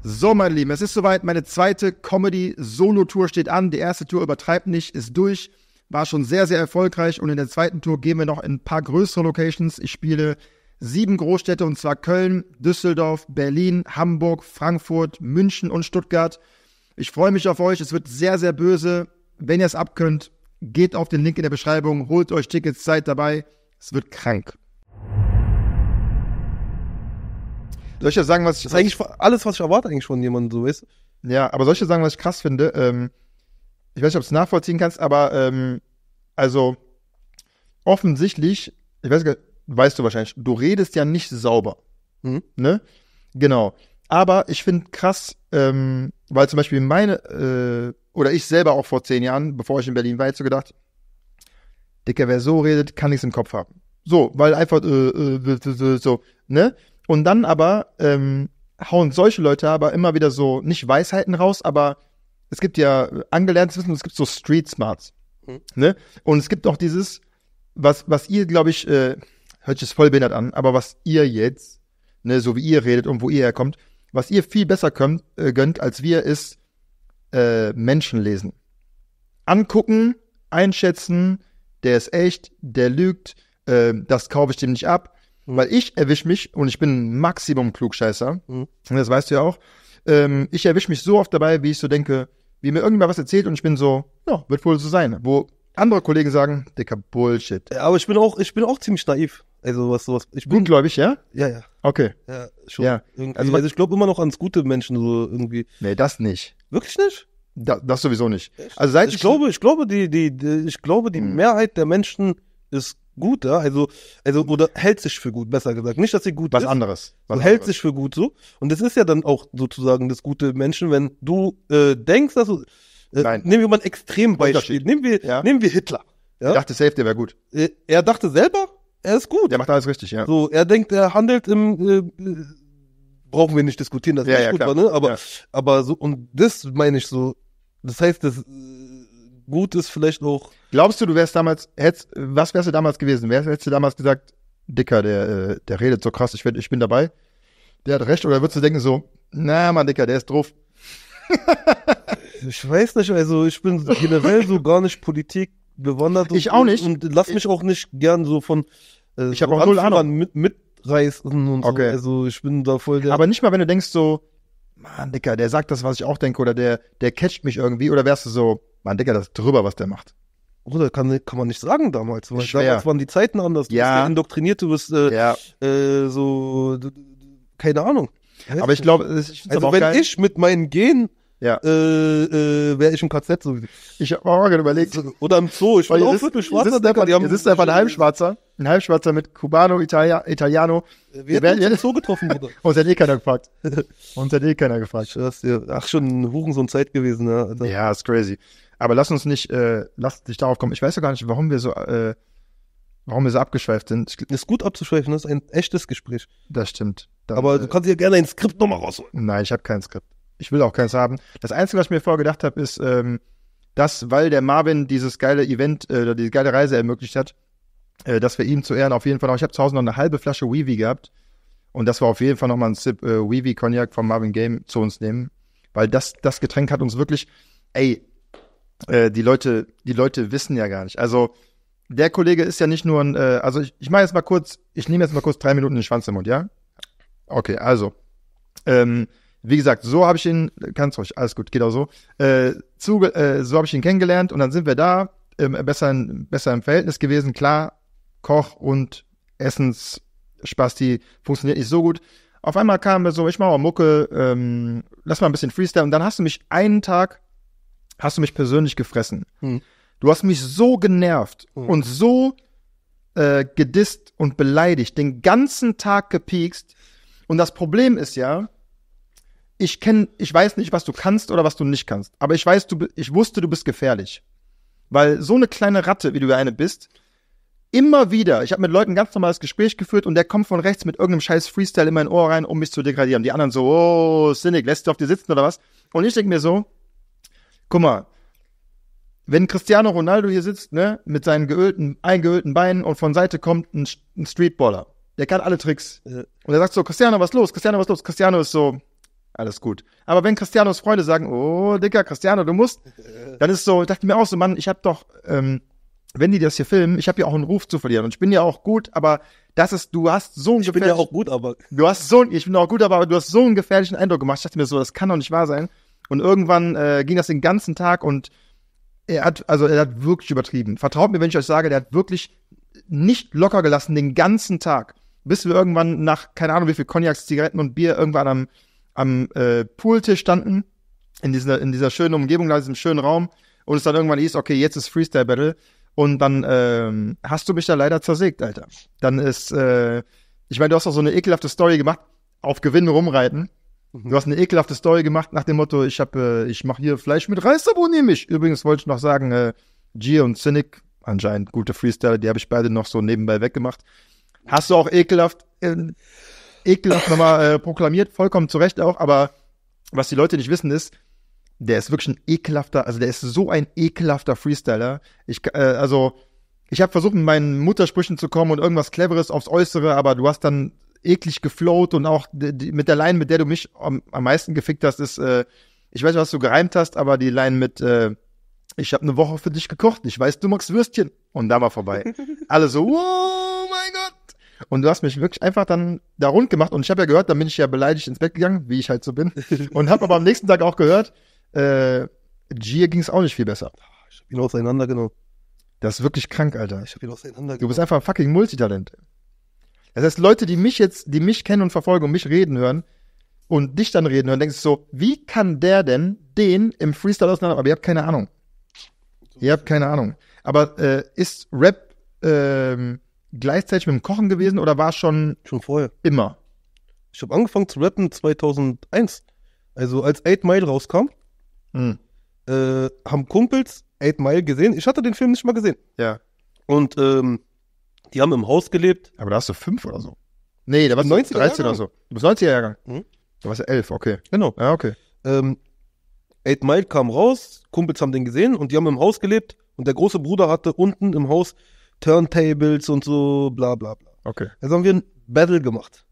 So, meine Lieben, es ist soweit. Meine zweite Comedy-Solo-Tour steht an. Die erste Tour übertreibt nicht, ist durch, war schon sehr, sehr erfolgreich. Und in der zweiten Tour gehen wir noch in ein paar größere Locations. Ich spiele sieben Großstädte und zwar Köln, Düsseldorf, Berlin, Hamburg, Frankfurt, München und Stuttgart. Ich freue mich auf euch. Es wird sehr, sehr böse. Wenn ihr es abkönnt, Geht auf den Link in der Beschreibung, holt euch Tickets, seid dabei. Es wird krank. Soll ich ja sagen, was ich. Das ist eigentlich alles, was ich erwarte, eigentlich von jemandem, so ist. Ja, aber soll ich ja sagen, was ich krass finde? Ähm, ich weiß nicht, ob du es nachvollziehen kannst, aber ähm, also offensichtlich, ich weiß gar weißt du wahrscheinlich, du redest ja nicht sauber. Mhm. Ne? Genau. Aber ich finde krass, ähm, weil zum Beispiel meine äh, oder ich selber auch vor zehn Jahren, bevor ich in Berlin war, jetzt so gedacht, Dicker, wer so redet, kann nichts im Kopf haben. So, weil einfach äh, äh, so, ne? Und dann aber ähm, hauen solche Leute aber immer wieder so, nicht Weisheiten raus, aber es gibt ja angelerntes Wissen, es gibt so Street Smarts. Mhm. Ne? Und es gibt auch dieses, was, was ihr, glaube ich, äh, hört sich voll behindert an, aber was ihr jetzt, ne, so wie ihr redet und wo ihr herkommt, was ihr viel besser könnt, äh, gönnt als wir, ist äh, Menschen lesen. Angucken, einschätzen, der ist echt, der lügt, äh, das kaufe ich dem nicht ab. Mhm. Weil ich erwische mich, und ich bin Maximum Klugscheißer, mhm. das weißt du ja auch, ähm, ich erwische mich so oft dabei, wie ich so denke, wie mir irgendwer was erzählt und ich bin so, ja, wird wohl so sein. Wo andere Kollegen sagen, dicker Bullshit. Ja, aber ich bin auch, ich bin auch ziemlich naiv. Also was sowas. Ich bin, Gutgläubig, ja? Ja, ja. Okay. Ja, schon. Ja. Also, also, ich glaube immer noch ans gute Menschen so irgendwie. Nee, das nicht. Wirklich nicht? Da, das sowieso nicht. Also seit ich, ich glaube, ich glaube die, die, die ich glaube die hm. Mehrheit der Menschen ist gut, ja? also also oder hält sich für gut, besser gesagt, nicht dass sie gut was ist, anderes, was so hält sich für gut so und das ist ja dann auch sozusagen das gute Menschen, wenn du äh, denkst, dass du äh, Nein. nehmen wir mal ein Extrembeispiel, nehmen wir ja. nehmen wir Hitler. Ja? Ich dachte safe, der wäre gut. Äh, er dachte selber, er ist gut. Der macht alles richtig, ja. So, er denkt, er handelt im äh, äh brauchen wir nicht diskutieren, dass er ja, gut klar. war, ne? Aber ja. aber so und das meine ich so. Das heißt, das äh, gut ist vielleicht auch. Glaubst du, du wärst damals hättest was wärst du damals gewesen? Wärst hättest du damals gesagt, Dicker, der äh, der redet so krass, ich bin ich bin dabei. Der hat recht oder würdest du denken so, na, Mann, Dicker, der ist drauf. ich weiß nicht, also ich bin generell so gar nicht Politik bewandert. Ich auch nicht. Und, lass mich ich, auch nicht gern so von äh, ich so auch null Ahnung. Mit, mitreißen und okay. so. Also ich bin da voll der. Aber nicht mal, wenn du denkst so, Mann, Dicker, der sagt das, was ich auch denke, oder der, der catcht mich irgendwie, oder wärst du so, Mann, Dicker, das ist drüber, was der macht. Oder kann, kann man nicht sagen damals, weil damals waren die Zeiten anders. Du ja. bist indoktriniert, du bist äh, ja. äh, so, keine Ahnung. aber ich glaube, also wenn geil. ich mit meinen Genen ja. Äh, äh, wäre ich im KZ so. Ich habe mir gerade überlegt. Oder im Zoo. Ich war auch für Schwarzer. Sitzt einfach, die haben, sitzt einfach ein Halbschwarzer. Ein Halbschwarzer mit Cubano, Italia, Italiano. Äh, wir werden ja so getroffen, Bruder. Uns hat eh keiner gefragt. Uns hat eh keiner gefragt. Das, ja, ach, schon ein Hurensohn-Zeit gewesen, ja. Alter. Ja, ist crazy. Aber lass uns nicht, äh, lass dich darauf kommen. Ich weiß ja gar nicht, warum wir so, äh, warum wir so abgeschweift sind. Ich, ist gut abzuschweifen, das ist ein echtes Gespräch. Das stimmt. Dann, Aber du äh, kannst ja gerne ein Skript nochmal rausholen. Nein, ich habe kein Skript ich will auch keins haben. Das Einzige, was ich mir vorgedacht gedacht habe, ist, ähm, dass, weil der Marvin dieses geile Event, äh, diese geile Reise ermöglicht hat, äh, dass wir ihm zu Ehren auf jeden Fall noch, ich habe zu Hause noch eine halbe Flasche Weavy gehabt. Und das war auf jeden Fall nochmal ein Sip äh, Weavy Cognac vom Marvin Game zu uns nehmen. Weil das, das Getränk hat uns wirklich, ey, äh, die Leute, die Leute wissen ja gar nicht. Also, der Kollege ist ja nicht nur ein, äh, also ich, ich mache jetzt mal kurz, ich nehme jetzt mal kurz drei Minuten den Schwanz im Mund, ja? Okay, also. Ähm, wie gesagt, so habe ich ihn, ganz ruhig, alles gut, geht auch so, äh, zu, äh, so habe ich ihn kennengelernt und dann sind wir da, ähm, besser, besser im Verhältnis gewesen, klar, Koch und Essenssspasti funktioniert nicht so gut. Auf einmal kam mir so, ich mache mal Mucke, ähm, lass mal ein bisschen Freestyle und dann hast du mich einen Tag, hast du mich persönlich gefressen. Hm. Du hast mich so genervt hm. und so äh, gedisst und beleidigt, den ganzen Tag gepiekst. Und das Problem ist ja, ich kenne, ich weiß nicht, was du kannst oder was du nicht kannst, aber ich weiß, du, ich wusste, du bist gefährlich. Weil so eine kleine Ratte, wie du eine bist, immer wieder, ich habe mit Leuten ein ganz normales Gespräch geführt und der kommt von rechts mit irgendeinem scheiß Freestyle in mein Ohr rein, um mich zu degradieren. Die anderen so, oh, Cynic, lässt du auf dir sitzen oder was? Und ich denke mir so, guck mal, wenn Cristiano Ronaldo hier sitzt, ne, mit seinen geölten, eingeölten Beinen und von Seite kommt ein, ein Streetballer, der kann alle Tricks. Und er sagt so, Cristiano, was los? Cristiano, was los? Cristiano ist so, alles gut. Aber wenn Christianos Freunde sagen, oh, Dicker, Christiano, du musst, dann ist so, ich dachte mir auch so, Mann, ich habe doch, ähm, wenn die das hier filmen, ich habe ja auch einen Ruf zu verlieren und ich bin ja auch gut, aber das ist, du hast so einen Ich bin ja auch gut, aber. Du hast so, ich bin auch gut, aber du hast so einen gefährlichen Eindruck gemacht. Ich dachte mir so, das kann doch nicht wahr sein. Und irgendwann äh, ging das den ganzen Tag und er hat, also er hat wirklich übertrieben. Vertraut mir, wenn ich euch sage, der hat wirklich nicht locker gelassen den ganzen Tag, bis wir irgendwann nach, keine Ahnung, wie viel Cognacs, Zigaretten und Bier irgendwann am am äh, Pooltisch standen, in dieser, in dieser schönen Umgebung, da diesem schönen Raum, und es dann irgendwann hieß, okay, jetzt ist Freestyle Battle. Und dann ähm, hast du mich da leider zersägt, Alter. Dann ist, äh, ich meine, du hast doch so eine ekelhafte Story gemacht, auf Gewinn rumreiten. Mhm. Du hast eine ekelhafte Story gemacht nach dem Motto, ich habe, äh, ich mache hier Fleisch mit Reis, aber nehme ich. Übrigens wollte ich noch sagen, äh, G und Cynic, anscheinend gute Freestyle, die habe ich beide noch so nebenbei weggemacht. Hast du auch ekelhaft äh, ekelhaft nochmal äh, proklamiert, vollkommen zu Recht auch, aber was die Leute nicht wissen ist, der ist wirklich ein ekelhafter, also der ist so ein ekelhafter Freestyler. Ich, äh, also, ich habe versucht, mit meinen Muttersprüchen zu kommen und irgendwas Cleveres aufs Äußere, aber du hast dann eklig geflowt und auch die, die, mit der Line, mit der du mich am, am meisten gefickt hast, ist, äh, ich weiß, nicht, was du gereimt hast, aber die Line mit, äh, ich habe eine Woche für dich gekocht, ich weiß, du magst Würstchen. Und da war vorbei. Alle so, oh mein Gott! Und du hast mich wirklich einfach dann da rund gemacht. Und ich habe ja gehört, dann bin ich ja beleidigt ins Bett gegangen, wie ich halt so bin. Und habe aber am nächsten Tag auch gehört, äh, Gier ging es auch nicht viel besser. Ah, ich habe ihn auseinandergenommen. Das ist wirklich krank, Alter. Ich habe ihn auseinandergenommen. Du bist einfach ein fucking Multitalent. Das heißt, Leute, die mich jetzt, die mich kennen und verfolgen und mich reden hören und dich dann reden hören, denkst du so, wie kann der denn den im Freestyle auseinander? Aber ihr habt keine Ahnung. Ihr habt keine Ahnung. Aber äh, ist Rap ähm, gleichzeitig mit dem Kochen gewesen oder war es schon, schon vorher? Immer. Ich habe angefangen zu rappen 2001. Also als 8 Mile rauskam, mhm. äh, haben Kumpels 8 Mile gesehen. Ich hatte den Film nicht mal gesehen. Ja. Und ähm, die haben im Haus gelebt. Aber da hast du fünf oder so. Nee, da warst du 13 Jahrgang. oder so. Du bist 90er Jahrgang. Mhm. Da warst du elf, okay. Genau. Ja, okay. Ähm, 8 Mile kam raus, Kumpels haben den gesehen und die haben im Haus gelebt. Und der große Bruder hatte unten im Haus Turntables und so, bla bla bla. Okay. Also haben wir ein Battle gemacht.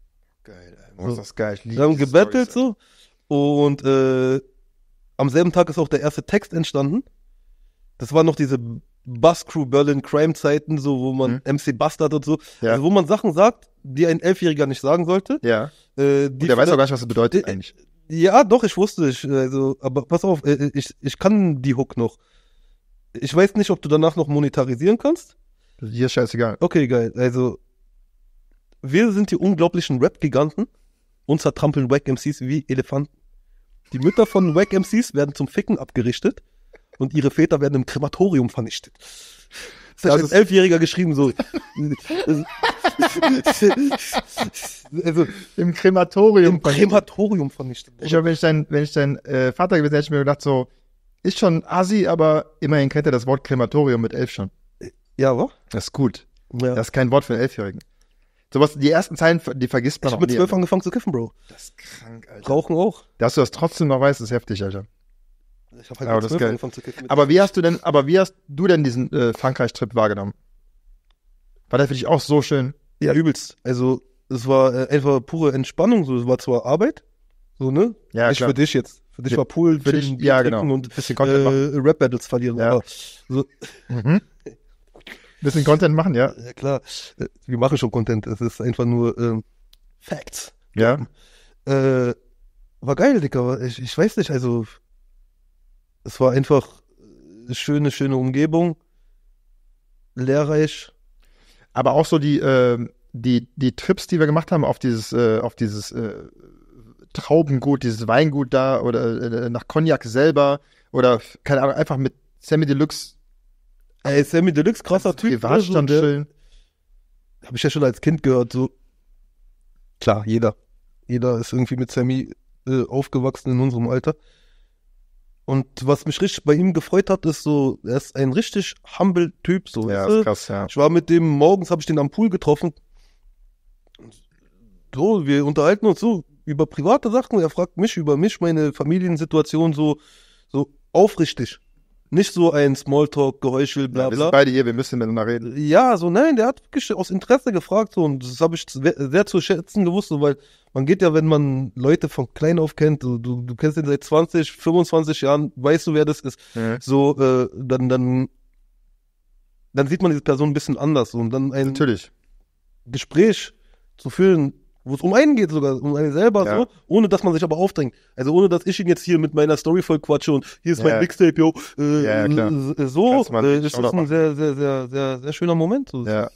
Geil, ey. das Ist geil. Ich liebe wir haben gebettelt so und äh, am selben Tag ist auch der erste Text entstanden. Das war noch diese Bass-Crew Berlin Crime-Zeiten, so wo man hm. MC Bastard und so, ja. also wo man Sachen sagt, die ein Elfjähriger nicht sagen sollte. Ja. Äh, und der weiß auch gar nicht, was das bedeutet äh, eigentlich. Ja, doch, ich wusste es. also, aber pass auf, äh, ich, ich kann die Hook noch. Ich weiß nicht, ob du danach noch monetarisieren kannst. Hier ist scheißegal. Okay, geil. Also, wir sind die unglaublichen Rap-Giganten. Uns zertrampeln Wack MCs wie Elefanten. Die Mütter von Wack MCs werden zum Ficken abgerichtet und ihre Väter werden im Krematorium vernichtet. Das, das ist als Elfjähriger geschrieben so. also, Im Krematorium. Im Krematorium vernichtet. Ich glaube, wenn ich dein, wenn ich dein äh, Vater gewesen hätte, hätte ich mir gedacht so, ist schon Asi, aber immerhin kennt er das Wort Krematorium mit elf schon. Ja, wa? Das ist gut. Ja. Das ist kein Wort für einen Elfjährigen. Sowas, die ersten Zeilen, die vergisst man ich auch nicht. Ich hab mit zwölf angefangen zu kiffen, Bro. Das ist krank, Alter. Rauchen auch. Dass du das trotzdem noch weißt, ist heftig, Alter. Ich hab halt mit zwölf angefangen zu kiffen. Aber wie hast du denn, aber wie hast du denn diesen äh, Frankreich-Trip wahrgenommen? War der für dich auch so schön? Ja, übelst. Also, es war äh, einfach pure Entspannung. So, es war zwar Arbeit, so, ne? Ja, ich klar. Für dich jetzt. Für dich war Pool, für dich, ja, genau. und bisschen äh, Rap-Battles verlieren. Ja. So. Mhm bisschen Content machen, ja. Ja, klar. Wir machen schon Content. Es ist einfach nur ähm, Facts. Ja. Äh, war geil, Dicker. Ich, ich weiß nicht, also es war einfach eine schöne, schöne Umgebung. Lehrreich. Aber auch so die, äh, die, die Trips, die wir gemacht haben auf dieses, äh, auf dieses äh, Traubengut, dieses Weingut da oder äh, nach Cognac selber oder keine Ahnung, einfach mit Sammy Deluxe Ey, Sammy Deluxe, krasser also, Typ. Privatstand ne, so, chillen. Hab ich ja schon als Kind gehört, so. Klar, jeder. Jeder ist irgendwie mit Sammy äh, aufgewachsen in unserem Alter. Und was mich richtig bei ihm gefreut hat, ist so, er ist ein richtig humble Typ, so. Ja, ist krass, ja. Ich war mit dem, morgens habe ich den am Pool getroffen. So, wir unterhalten uns so über private Sachen. Er fragt mich über mich, meine Familiensituation, so, so aufrichtig. Nicht so ein Smalltalk, Geheuchel, bla bla. Ja, wir sind beide hier, wir müssen miteinander reden. Ja, so nein, der hat wirklich aus Interesse gefragt so, und das habe ich sehr zu schätzen gewusst, so, weil man geht ja, wenn man Leute von klein auf kennt, so, du, du kennst ihn seit 20, 25 Jahren, weißt du, wer das ist, mhm. so, äh, dann, dann, dann sieht man diese Person ein bisschen anders. So, und dann ein Natürlich. Gespräch zu führen, wo es um einen geht sogar, um einen selber, ja. so, ohne dass man sich aber aufdrängt. Also ohne, dass ich ihn jetzt hier mit meiner Story voll quatsche und hier ist ja. mein Mixtape, yo. Äh, ja, klar. Äh, so, äh, das ist ein sehr, sehr, sehr, sehr, sehr schöner Moment. So. Ja.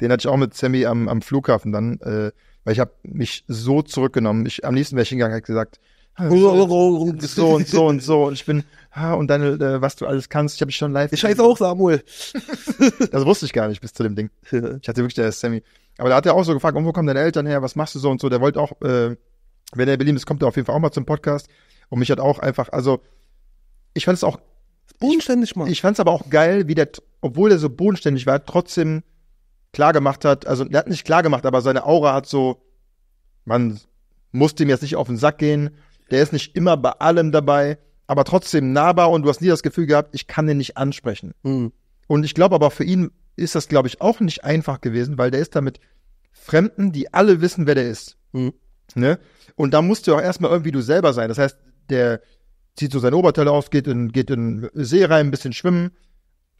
Den hatte ich auch mit Sammy am, am Flughafen dann, äh, weil ich habe mich so zurückgenommen. Ich, am liebsten wäre ich hingegangen, hätte gesagt, ah, oh, so und so und so und so. Und ich bin, ha, ah, und dann, äh, was du alles kannst, ich habe dich schon live. Ich heiße auch, Samuel. das wusste ich gar nicht bis zu dem Ding. Ich hatte wirklich der Sammy. Aber da hat er auch so gefragt, und wo kommen deine Eltern her, was machst du so und so. Der wollte auch, äh, wenn er beliebt ist, kommt er auf jeden Fall auch mal zum Podcast. Und mich hat auch einfach, also ich fand es auch bodenständig mal. Ich fand es aber auch geil, wie der, obwohl der so bodenständig war, trotzdem klar gemacht hat. Also er hat nicht klar gemacht, aber seine Aura hat so, man muss dem jetzt nicht auf den Sack gehen. Der ist nicht immer bei allem dabei, aber trotzdem nahbar und du hast nie das Gefühl gehabt, ich kann den nicht ansprechen. Mhm. Und ich glaube aber für ihn ist das, glaube ich, auch nicht einfach gewesen, weil der ist da mit Fremden, die alle wissen, wer der ist. Mhm. Ne? Und da musst du auch erstmal irgendwie du selber sein. Das heißt, der zieht so sein Oberteil aus, geht in, geht in See rein, ein bisschen schwimmen.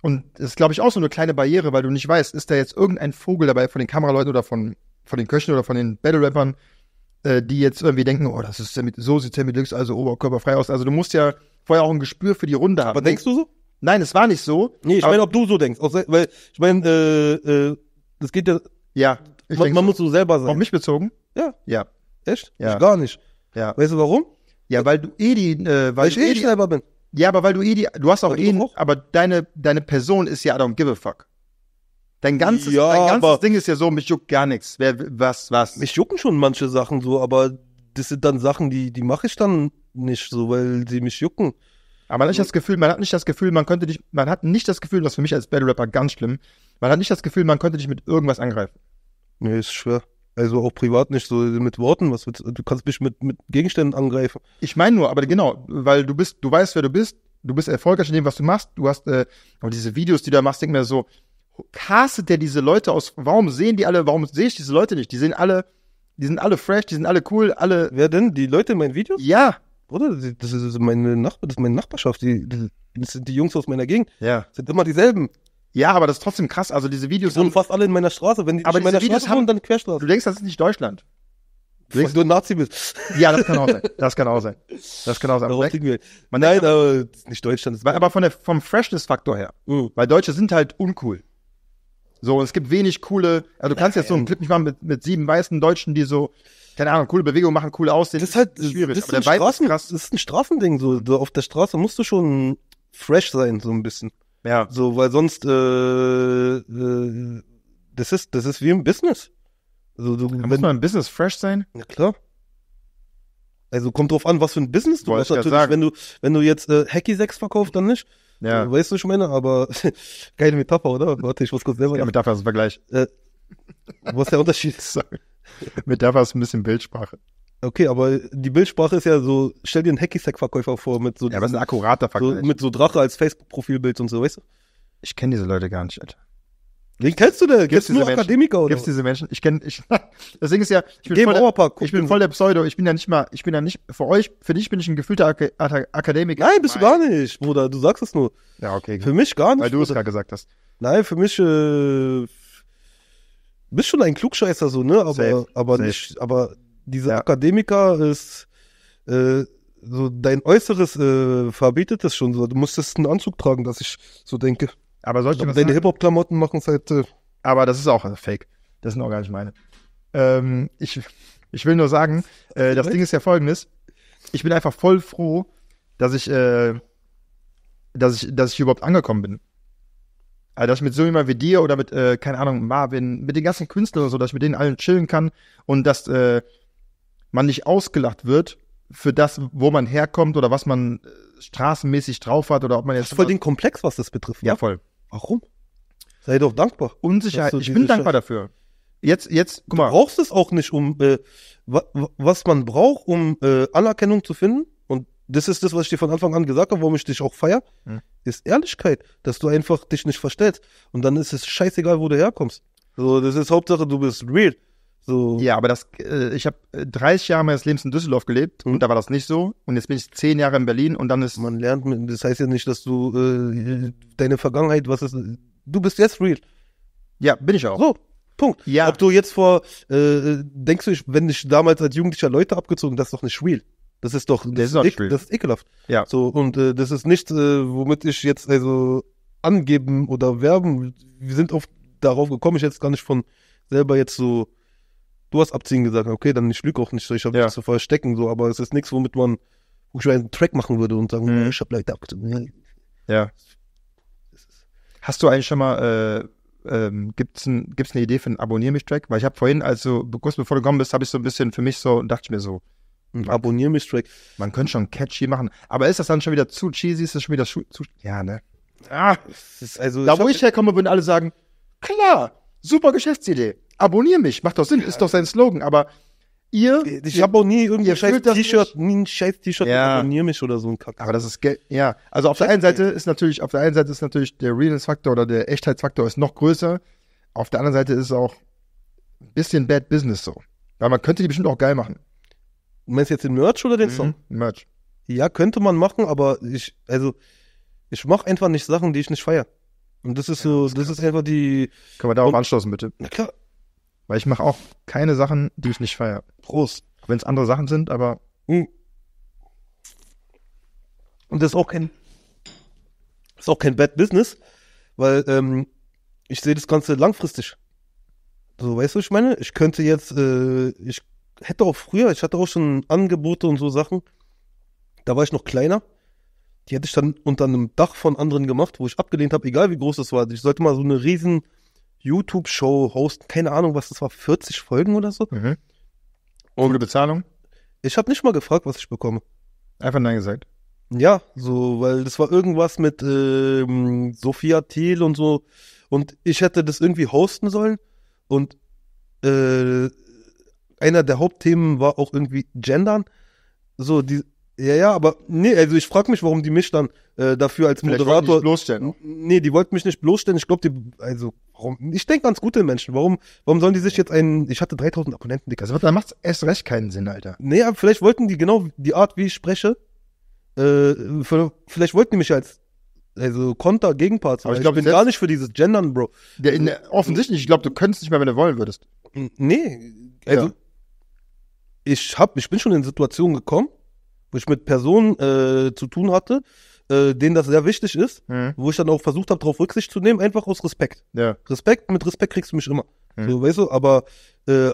Und das ist, glaube ich, auch so eine kleine Barriere, weil du nicht weißt, ist da jetzt irgendein Vogel dabei von den Kameraleuten oder von, von den Köchen oder von den Battle-Rappern, äh, die jetzt irgendwie denken, oh, das ist so sieht Sammy Deluxe also oberkörperfrei aus. Also du musst ja vorher auch ein Gespür für die Runde haben. Aber denkst du so? Nein, es war nicht so. Nee, ich meine, ob du so denkst. Weil, ich meine, äh, äh, das geht ja. Ja. Ich man, man so. muss so selber sein. Auf mich bezogen? Ja. Ja. Echt? Ja. Ich gar nicht. Ja. Weißt du warum? Ja, weil du eh die, äh, weil, weil ich eh, eh die, selber bin. Ja, aber weil du eh die, du hast auch aber eh, auch. aber deine, deine Person ist ja I don't give a fuck. Dein ganzes, ja, dein ganzes Ding ist ja so, mich juckt gar nichts. Wer, was, was? Mich jucken schon manche Sachen so, aber das sind dann Sachen, die, die mache ich dann nicht so, weil sie mich jucken. Aber man hat nicht hm. das Gefühl, man hat nicht das Gefühl, man könnte dich, man hat nicht das Gefühl, was für mich als Battle Rapper ganz schlimm, man hat nicht das Gefühl, man könnte dich mit irgendwas angreifen. Nee, ist schwer. Also auch privat nicht so also mit Worten, was willst, du kannst mich mit, mit Gegenständen angreifen. Ich meine nur, aber genau, weil du bist, du weißt, wer du bist, du bist erfolgreich in dem, was du machst, du hast, äh, aber diese Videos, die du da machst, denk mir so, castet der diese Leute aus, warum sehen die alle, warum sehe ich diese Leute nicht? Die sehen alle, die sind alle fresh, die sind alle cool, alle. Wer denn? Die Leute in meinen Videos? Ja. Bruder, das ist meine, Nachbar, das ist meine Nachbarschaft, die, das sind die Jungs aus meiner Gegend. Ja. Das sind immer dieselben. Ja, aber das ist trotzdem krass. Also diese Videos. Die sind fast alle in meiner Straße. Wenn die aber in meiner Videos Straße haben, wohnen, dann Querstraße. Du denkst, das ist nicht Deutschland. Du denkst, du ein Nazi bist. Ja, das kann auch sein. Das kann auch sein. Das kann auch sein. Darauf wir. Man Nein, denkt, aber nicht Deutschland. Ist aber von der, vom Freshness-Faktor her. Mhm. Weil Deutsche sind halt uncool. So, und es gibt wenig coole, also du kannst Nein. jetzt so einen ähm. Clip nicht machen mit, mit sieben weißen Deutschen, die so keine Ahnung, coole Bewegungen machen, cool aussehen. Das ist halt schwierig. Das ist, aber der Straßen, krass. das ist ein Straßending. So, so auf der Straße musst du schon fresh sein, so ein bisschen. Ja. So, weil sonst, äh, äh, das ist, das ist wie im Business. Also, du, wenn, muss man im Business fresh sein? Ja, klar. Also kommt drauf an, was für ein Business du hast. Natürlich, sagen. wenn du, wenn du jetzt äh, Hacky Sex verkaufst, dann nicht. Ja. Äh, weißt du, ich meine, aber keine Metapher, oder? Warte, ich muss kurz selber. Ja, Metapher ist ein Vergleich. Äh, was ist der Unterschied? Sorry. Mit der war es ein bisschen Bildsprache. Okay, aber die Bildsprache ist ja so, stell dir einen Hacky-Sack-Verkäufer vor mit so. Ja, was ein akkurater Verkäufer. So, mit so Drache als Facebook-Profilbild und so, weißt du? Ich kenne diese Leute gar nicht, Alter. Wen kennst du denn? Gibt's, Gibt's nur Menschen? Akademiker oder? Gibt's diese Menschen? Ich kenne, ich, das Ding ist ja, ich bin, voll der, ich bin voll der Pseudo. Ich bin ja nicht mal, ich bin ja nicht, für euch, für dich bin ich ein gefühlter Ak Ak Akademiker. Nein, bist Nein. du gar nicht, Bruder. Du sagst es nur. Ja, okay. Für mich gar nicht. Weil du es gerade gesagt hast. Nein, für mich, äh, bist schon ein Klugscheißer so, ne? Aber, safe, aber safe. nicht, aber diese ja. Akademiker ist äh, so dein Äußeres äh, verbietet das schon so. Du musstest einen Anzug tragen, dass ich so denke. Aber solche aber deine Hip-Hop-Klamotten machen es halt. Äh, aber das ist auch Fake. Das sind auch gar nicht meine. Ähm, ich, ich will nur sagen, äh, das Ding ist ja folgendes. Ich bin einfach voll froh, dass ich, äh, dass ich, dass ich überhaupt angekommen bin. Also, dass ich mit so jemand wie dir oder mit, äh, keine Ahnung, Marvin, mit den ganzen Künstlern oder so, dass ich mit denen allen chillen kann und dass äh, man nicht ausgelacht wird für das, wo man herkommt oder was man äh, straßenmäßig drauf hat oder ob man jetzt. Das ist voll den Komplex, was das betrifft. Ja, oder? Ne? voll. Warum? Sei doch dankbar. Unsicherheit. Ich bin dankbar Schaff. dafür. Jetzt, jetzt, guck mal. Du brauchst es auch nicht, um äh, was man braucht, um äh, Anerkennung zu finden, das ist das, was ich dir von Anfang an gesagt habe, warum ich dich auch feiere, mhm. ist Ehrlichkeit, dass du einfach dich nicht verstellst. Und dann ist es scheißegal, wo du herkommst. So, das ist Hauptsache, du bist real. So. Ja, aber das, äh, ich habe äh, 30 Jahre meines Lebens in Düsseldorf gelebt mhm. und da war das nicht so. Und jetzt bin ich 10 Jahre in Berlin und dann ist. Man lernt, das heißt ja nicht, dass du äh, deine Vergangenheit, was ist. Du bist jetzt real. Ja, bin ich auch. So, Punkt. Ja. Ob du jetzt vor, äh, äh denkst du, ich, wenn ich damals als jugendlicher Leute abgezogen, das ist doch nicht real. Das ist doch, das, das, ist, das ist ekelhaft. Ja. So, und äh, das ist nichts, äh, womit ich jetzt also angeben oder werben. Wir sind oft darauf gekommen, ich jetzt gar nicht von selber jetzt so, du hast abziehen gesagt, okay, dann ich lüge auch nicht, ich habe ja. nichts zu verstecken, so, aber es ist nichts, womit man, wo ich einen Track machen würde und sagen, mhm. ich habe Leute abgezogen. Ja. Hast du eigentlich schon mal, äh, ähm, gibt's, ein, gibt's eine Idee für einen Abonnier mich Track? Weil ich habe vorhin, also kurz bevor du gekommen bist, habe ich so ein bisschen für mich so, dachte ich mir so, Mhm. Abonnier mich Track. Man könnte schon catchy machen. Aber ist das dann schon wieder zu cheesy? Ist das schon wieder zu. Ja, ne? Ah, also, da, wo ich herkomme, würden alle sagen: Klar, super Geschäftsidee. Abonnier mich. Macht doch Sinn. Ja. Ist doch sein Slogan. Aber ihr. Ich ihr, abonniere irgendwie scheiß T-Shirt, nie ein scheiß T-Shirt, ja. abonniere mich oder so ein Kack. Aber das ist Geld. Ja. Also auf der einen Seite ist natürlich, auf der einen Seite ist natürlich der Realness-Faktor oder der Echtheitsfaktor ist noch größer. Auf der anderen Seite ist es auch ein bisschen Bad Business so. Weil man könnte die bestimmt auch geil machen. Meinst du jetzt den Merch oder den mhm, Song? Merch. Ja, könnte man machen, aber ich, also, ich mache einfach nicht Sachen, die ich nicht feiere. Und das ist ja, so, das, das ist einfach die. Können wir darauf und, anstoßen, bitte? Na klar. Weil ich mache auch keine Sachen, die ich nicht feiere. Prost. Wenn es andere Sachen sind, aber. Mhm. Und das ist auch kein. Das ist auch kein Bad Business, weil ähm, ich sehe das Ganze langfristig. So, weißt du, was ich meine? Ich könnte jetzt, äh, ich hätte auch früher, ich hatte auch schon Angebote und so Sachen. Da war ich noch kleiner. Die hätte ich dann unter einem Dach von anderen gemacht, wo ich abgelehnt habe, egal wie groß das war. Ich sollte mal so eine riesen YouTube-Show hosten. Keine Ahnung, was das war, 40 Folgen oder so. Mhm. Ohne Gute Bezahlung? Ich habe nicht mal gefragt, was ich bekomme. Einfach Nein gesagt. Ja, so, weil das war irgendwas mit ähm, Sophia Thiel und so. Und ich hätte das irgendwie hosten sollen. Und äh, einer der Hauptthemen war auch irgendwie Gendern. So, die, ja, ja, aber nee, also ich frage mich, warum die mich dann äh, dafür als Moderator. Vielleicht wollten Nicht bloßstellen. Ne? Nee, die wollten mich nicht bloßstellen. Ich glaube, die, also, warum, ich denke ganz gute Menschen. Warum, warum sollen die sich jetzt einen, ich hatte 3000 Abonnenten, Digga. Also, dann macht's erst recht keinen Sinn, Alter. Nee, aber vielleicht wollten die genau die Art, wie ich spreche, äh, vielleicht wollten die mich als also Konter, Gegenpart. Aber ich, glaub, ich bin gar nicht für dieses Gendern, Bro. Der, der, offensichtlich, ich glaube, du könntest nicht mehr, wenn du wollen würdest. Nee, also ja ich hab, ich bin schon in Situationen gekommen, wo ich mit Personen äh, zu tun hatte, äh, denen das sehr wichtig ist, mhm. wo ich dann auch versucht habe, darauf Rücksicht zu nehmen, einfach aus Respekt. Ja. Respekt, mit Respekt kriegst du mich immer. Mhm. So, weißt du, aber äh,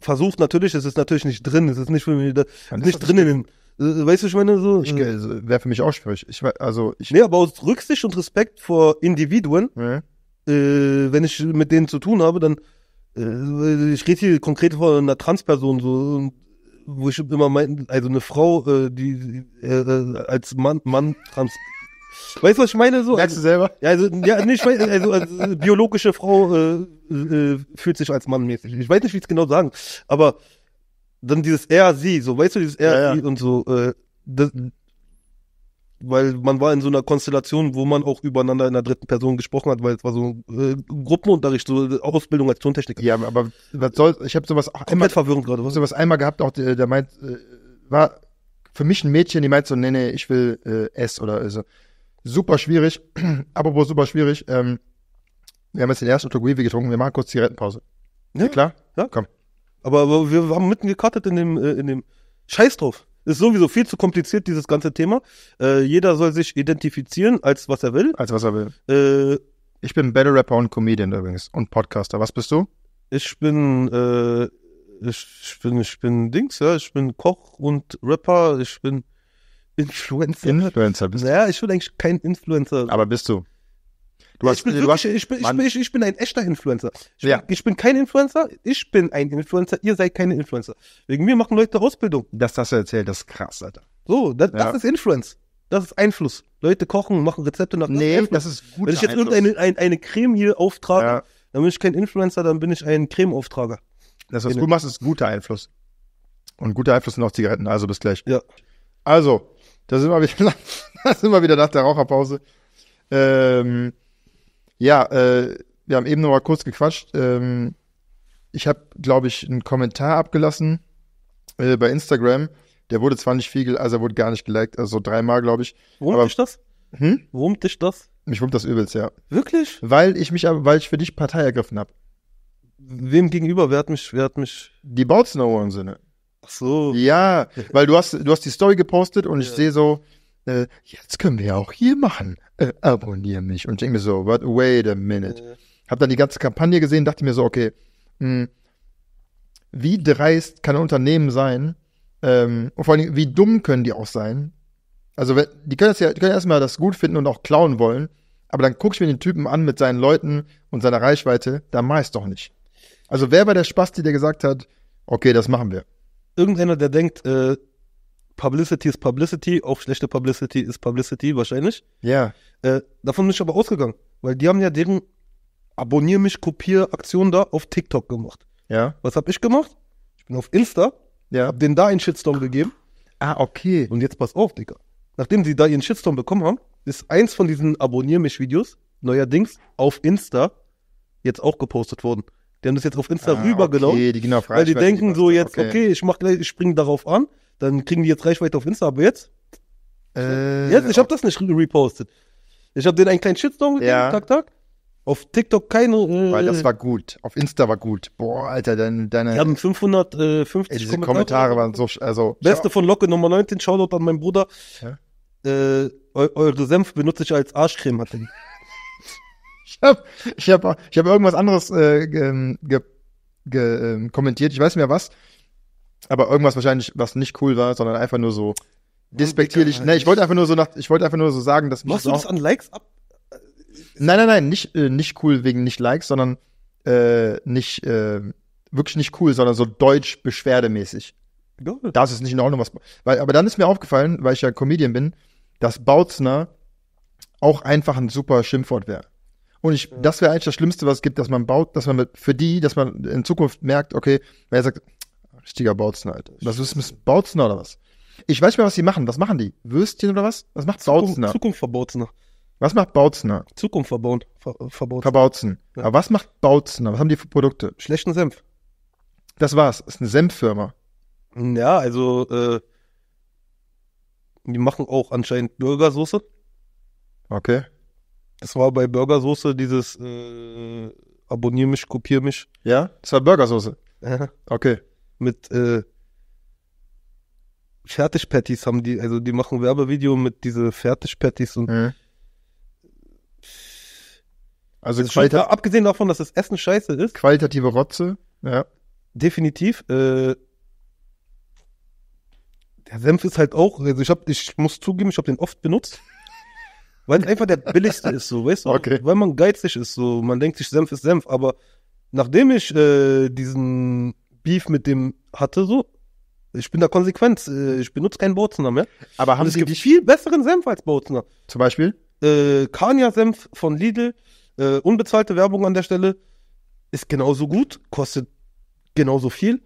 versucht natürlich, es ist natürlich nicht drin, es ist nicht für mich da, nicht drin in den äh, weißt du, ich meine so. Ich, äh, Wäre für mich auch schwierig. Ich, also ich. Nee, aber aus Rücksicht und Respekt vor Individuen, mhm. äh, wenn ich mit denen zu tun habe, dann äh, ich rede hier konkret von einer Transperson, so, wo ich immer meinte, also eine Frau, äh, die äh, als Mann, Mann trans. Weißt du, was ich meine? So, Merkst du selber? Ja, also, ja, nicht, ich weiß, also, also biologische Frau äh, äh, fühlt sich als Mann mäßig. Ich weiß nicht, wie ich es genau sagen, aber dann dieses er, sie, so, weißt du, dieses er, ja, ja. sie und so, äh, das, weil man war in so einer Konstellation, wo man auch übereinander in der dritten Person gesprochen hat, weil es war so äh, Gruppenunterricht, so Ausbildung als Tontechniker. Ja, aber was soll, ich habe sowas Komplett einmal, verwirrend gerade. Was? Sowas einmal gehabt, auch der, der meint, äh, war für mich ein Mädchen, die meint so, nee, nee, ich will äh, S oder so. Also, super schwierig, apropos super schwierig. Ähm, wir haben jetzt den ersten Autogrivi getrunken, wir machen kurz Zigarettenpause. Ja, ja klar? Ja. Komm. Aber, aber wir haben mitten gekartet in dem, äh, in dem Scheiß drauf. Ist sowieso viel zu kompliziert, dieses ganze Thema. Äh, jeder soll sich identifizieren als was er will. Als was er will. Äh, ich bin Battle Rapper und Comedian übrigens und Podcaster. Was bist du? Ich bin, äh, ich, ich, bin, ich bin Dings, ja. Ich bin Koch und Rapper. Ich bin Influencer. Influencer bist du. Naja, ich bin eigentlich kein Influencer. Aber bist du? Du hast, ich, bin, äh, du hast, ich, bin, ich, ich, bin ein echter Influencer. Ich, ja. bin, ich bin kein Influencer, ich bin ein Influencer, ihr seid keine Influencer. Wegen mir machen Leute Ausbildung. Das hast du erzählt, das ist krass, Alter. So, das, ja. das ist Influence. Das ist Einfluss. Leute kochen, machen Rezepte nach. Nee, Influence. das ist gut. Wenn ich jetzt irgendeine ein, eine Creme hier auftrage, ja. dann bin ich kein Influencer, dann bin ich ein Creme-Auftrager. Das, was du machst, ist guter Einfluss. Und guter Einfluss sind auch Zigaretten, also bis gleich. Ja. Also, da sind wir wieder da sind wir wieder nach der Raucherpause. Ähm, ja, äh, wir haben eben noch mal kurz gequatscht. Ähm, ich habe, glaube ich, einen Kommentar abgelassen äh, bei Instagram. Der wurde zwar nicht viel, also er wurde gar nicht geliked, also dreimal, glaube ich. Wurmt dich das? Hm? Wurmt dich das? Mich wurmt das übelst, ja. Wirklich? Weil ich mich, weil ich für dich Partei ergriffen habe. Wem gegenüber? Wer hat mich, wer hat mich? Die im Sinne. Ach so. Ja, weil du hast, du hast die Story gepostet und ja. ich sehe so, äh, jetzt können wir ja auch hier machen, äh, abonniere mich. Und ich denke mir so, what, wait a minute. Mhm. Hab dann die ganze Kampagne gesehen, dachte mir so, okay, mh, hm, wie dreist kann ein Unternehmen sein? Ähm, und vor allem, wie dumm können die auch sein? Also, die können, das ja, die können erstmal das gut finden und auch klauen wollen, aber dann guckst ich mir den Typen an mit seinen Leuten und seiner Reichweite, da meist doch nicht. Also, wer war der Spasti, der gesagt hat, okay, das machen wir? Irgendeiner, der denkt, äh, Publicity ist Publicity, auch schlechte Publicity ist Publicity wahrscheinlich. Ja. Äh, davon bin ich aber ausgegangen, weil die haben ja deren Abonnier mich, kopier Aktion da auf TikTok gemacht. Ja. Was habe ich gemacht? Ich bin auf Insta, ja. hab denen da einen Shitstorm gegeben. Ah, okay. Und jetzt pass auf, Digga. Nachdem sie da ihren Shitstorm bekommen haben, ist eins von diesen Abonnier mich Videos neuerdings auf Insta jetzt auch gepostet worden. Die haben das jetzt auf Insta ah, rübergenommen, okay, die genau weil die denken so jetzt, okay, okay ich mach gleich, ich springe darauf an dann kriegen die jetzt Reichweite auf Insta. Aber jetzt? Äh, jetzt? Ich habe oh. das nicht repostet. Ich habe denen einen kleinen Shitstorm gegeben, ja. tak, tak. Auf TikTok keine. Äh, Weil das war gut. Auf Insta war gut. Boah, Alter, deine. deine die haben 550 äh, ey, diese Kommentare. Kommentare waren so. Also, Beste von Locke Nummer 19. Shoutout an meinen Bruder. Ja. Äh, eu eure Senf benutze ich als Arschcreme, hat er. ich habe ich hab, ich hab irgendwas anderes äh, ge, ähm, ge, ge, ähm, kommentiert. Ich weiß nicht mehr was aber irgendwas wahrscheinlich, was nicht cool war, sondern einfach nur so despektierlich. Ne, ich wollte einfach nur so nach, ich wollte einfach nur so sagen, dass Machst du das an Likes ab? Nein, nein, nein, nicht, äh, nicht cool wegen nicht Likes, sondern äh, nicht, äh, wirklich nicht cool, sondern so deutsch beschwerdemäßig. Cool. Das ist nicht in Ordnung, was. Weil, aber dann ist mir aufgefallen, weil ich ja Comedian bin, dass Bautzner auch einfach ein super Schimpfwort wäre. Und ich, ja. das wäre eigentlich das Schlimmste, was es gibt, dass man baut, dass man für die, dass man in Zukunft merkt, okay, wer sagt, richtiger Bautzen, Alter. Was ist mit Bautzen oder was? Ich weiß nicht mehr, was die machen. Was machen die? Würstchen oder was? Was macht Bautzen? Zukunft verbotene. Was macht Bautzen? Zukunft verbaut, ver, verbaut. Verbautzen. Ja. Aber was macht Bautzen? Was haben die für Produkte? Schlechten Senf. Das war's. Ist eine Senffirma. Ja, also äh, die machen auch anscheinend Burgersoße. Okay. Das war bei Burgersoße dieses äh, abonnier mich, kopier mich. Ja, das war Burgersoße. okay mit äh, Fertigpatties haben die, also die machen Werbevideo mit diese Fertigpatties und mhm. also also schon, abgesehen davon, dass das Essen scheiße ist. Qualitative Rotze, ja. Definitiv. Äh, der Senf ist halt auch, also ich hab, ich muss zugeben, ich habe den oft benutzt. Weil einfach der billigste ist, so, weißt du? Okay. Weil man geizig ist, so. Man denkt sich, Senf ist Senf. Aber nachdem ich äh, diesen Beef mit dem hatte, so, ich bin da konsequent. Äh, ich benutze keinen Bozener mehr. Aber haben es gibt viel besseren Senf als Bozener. Zum Beispiel? Äh, Kania-Senf von Lidl, äh, unbezahlte Werbung an der Stelle, ist genauso gut, kostet genauso viel,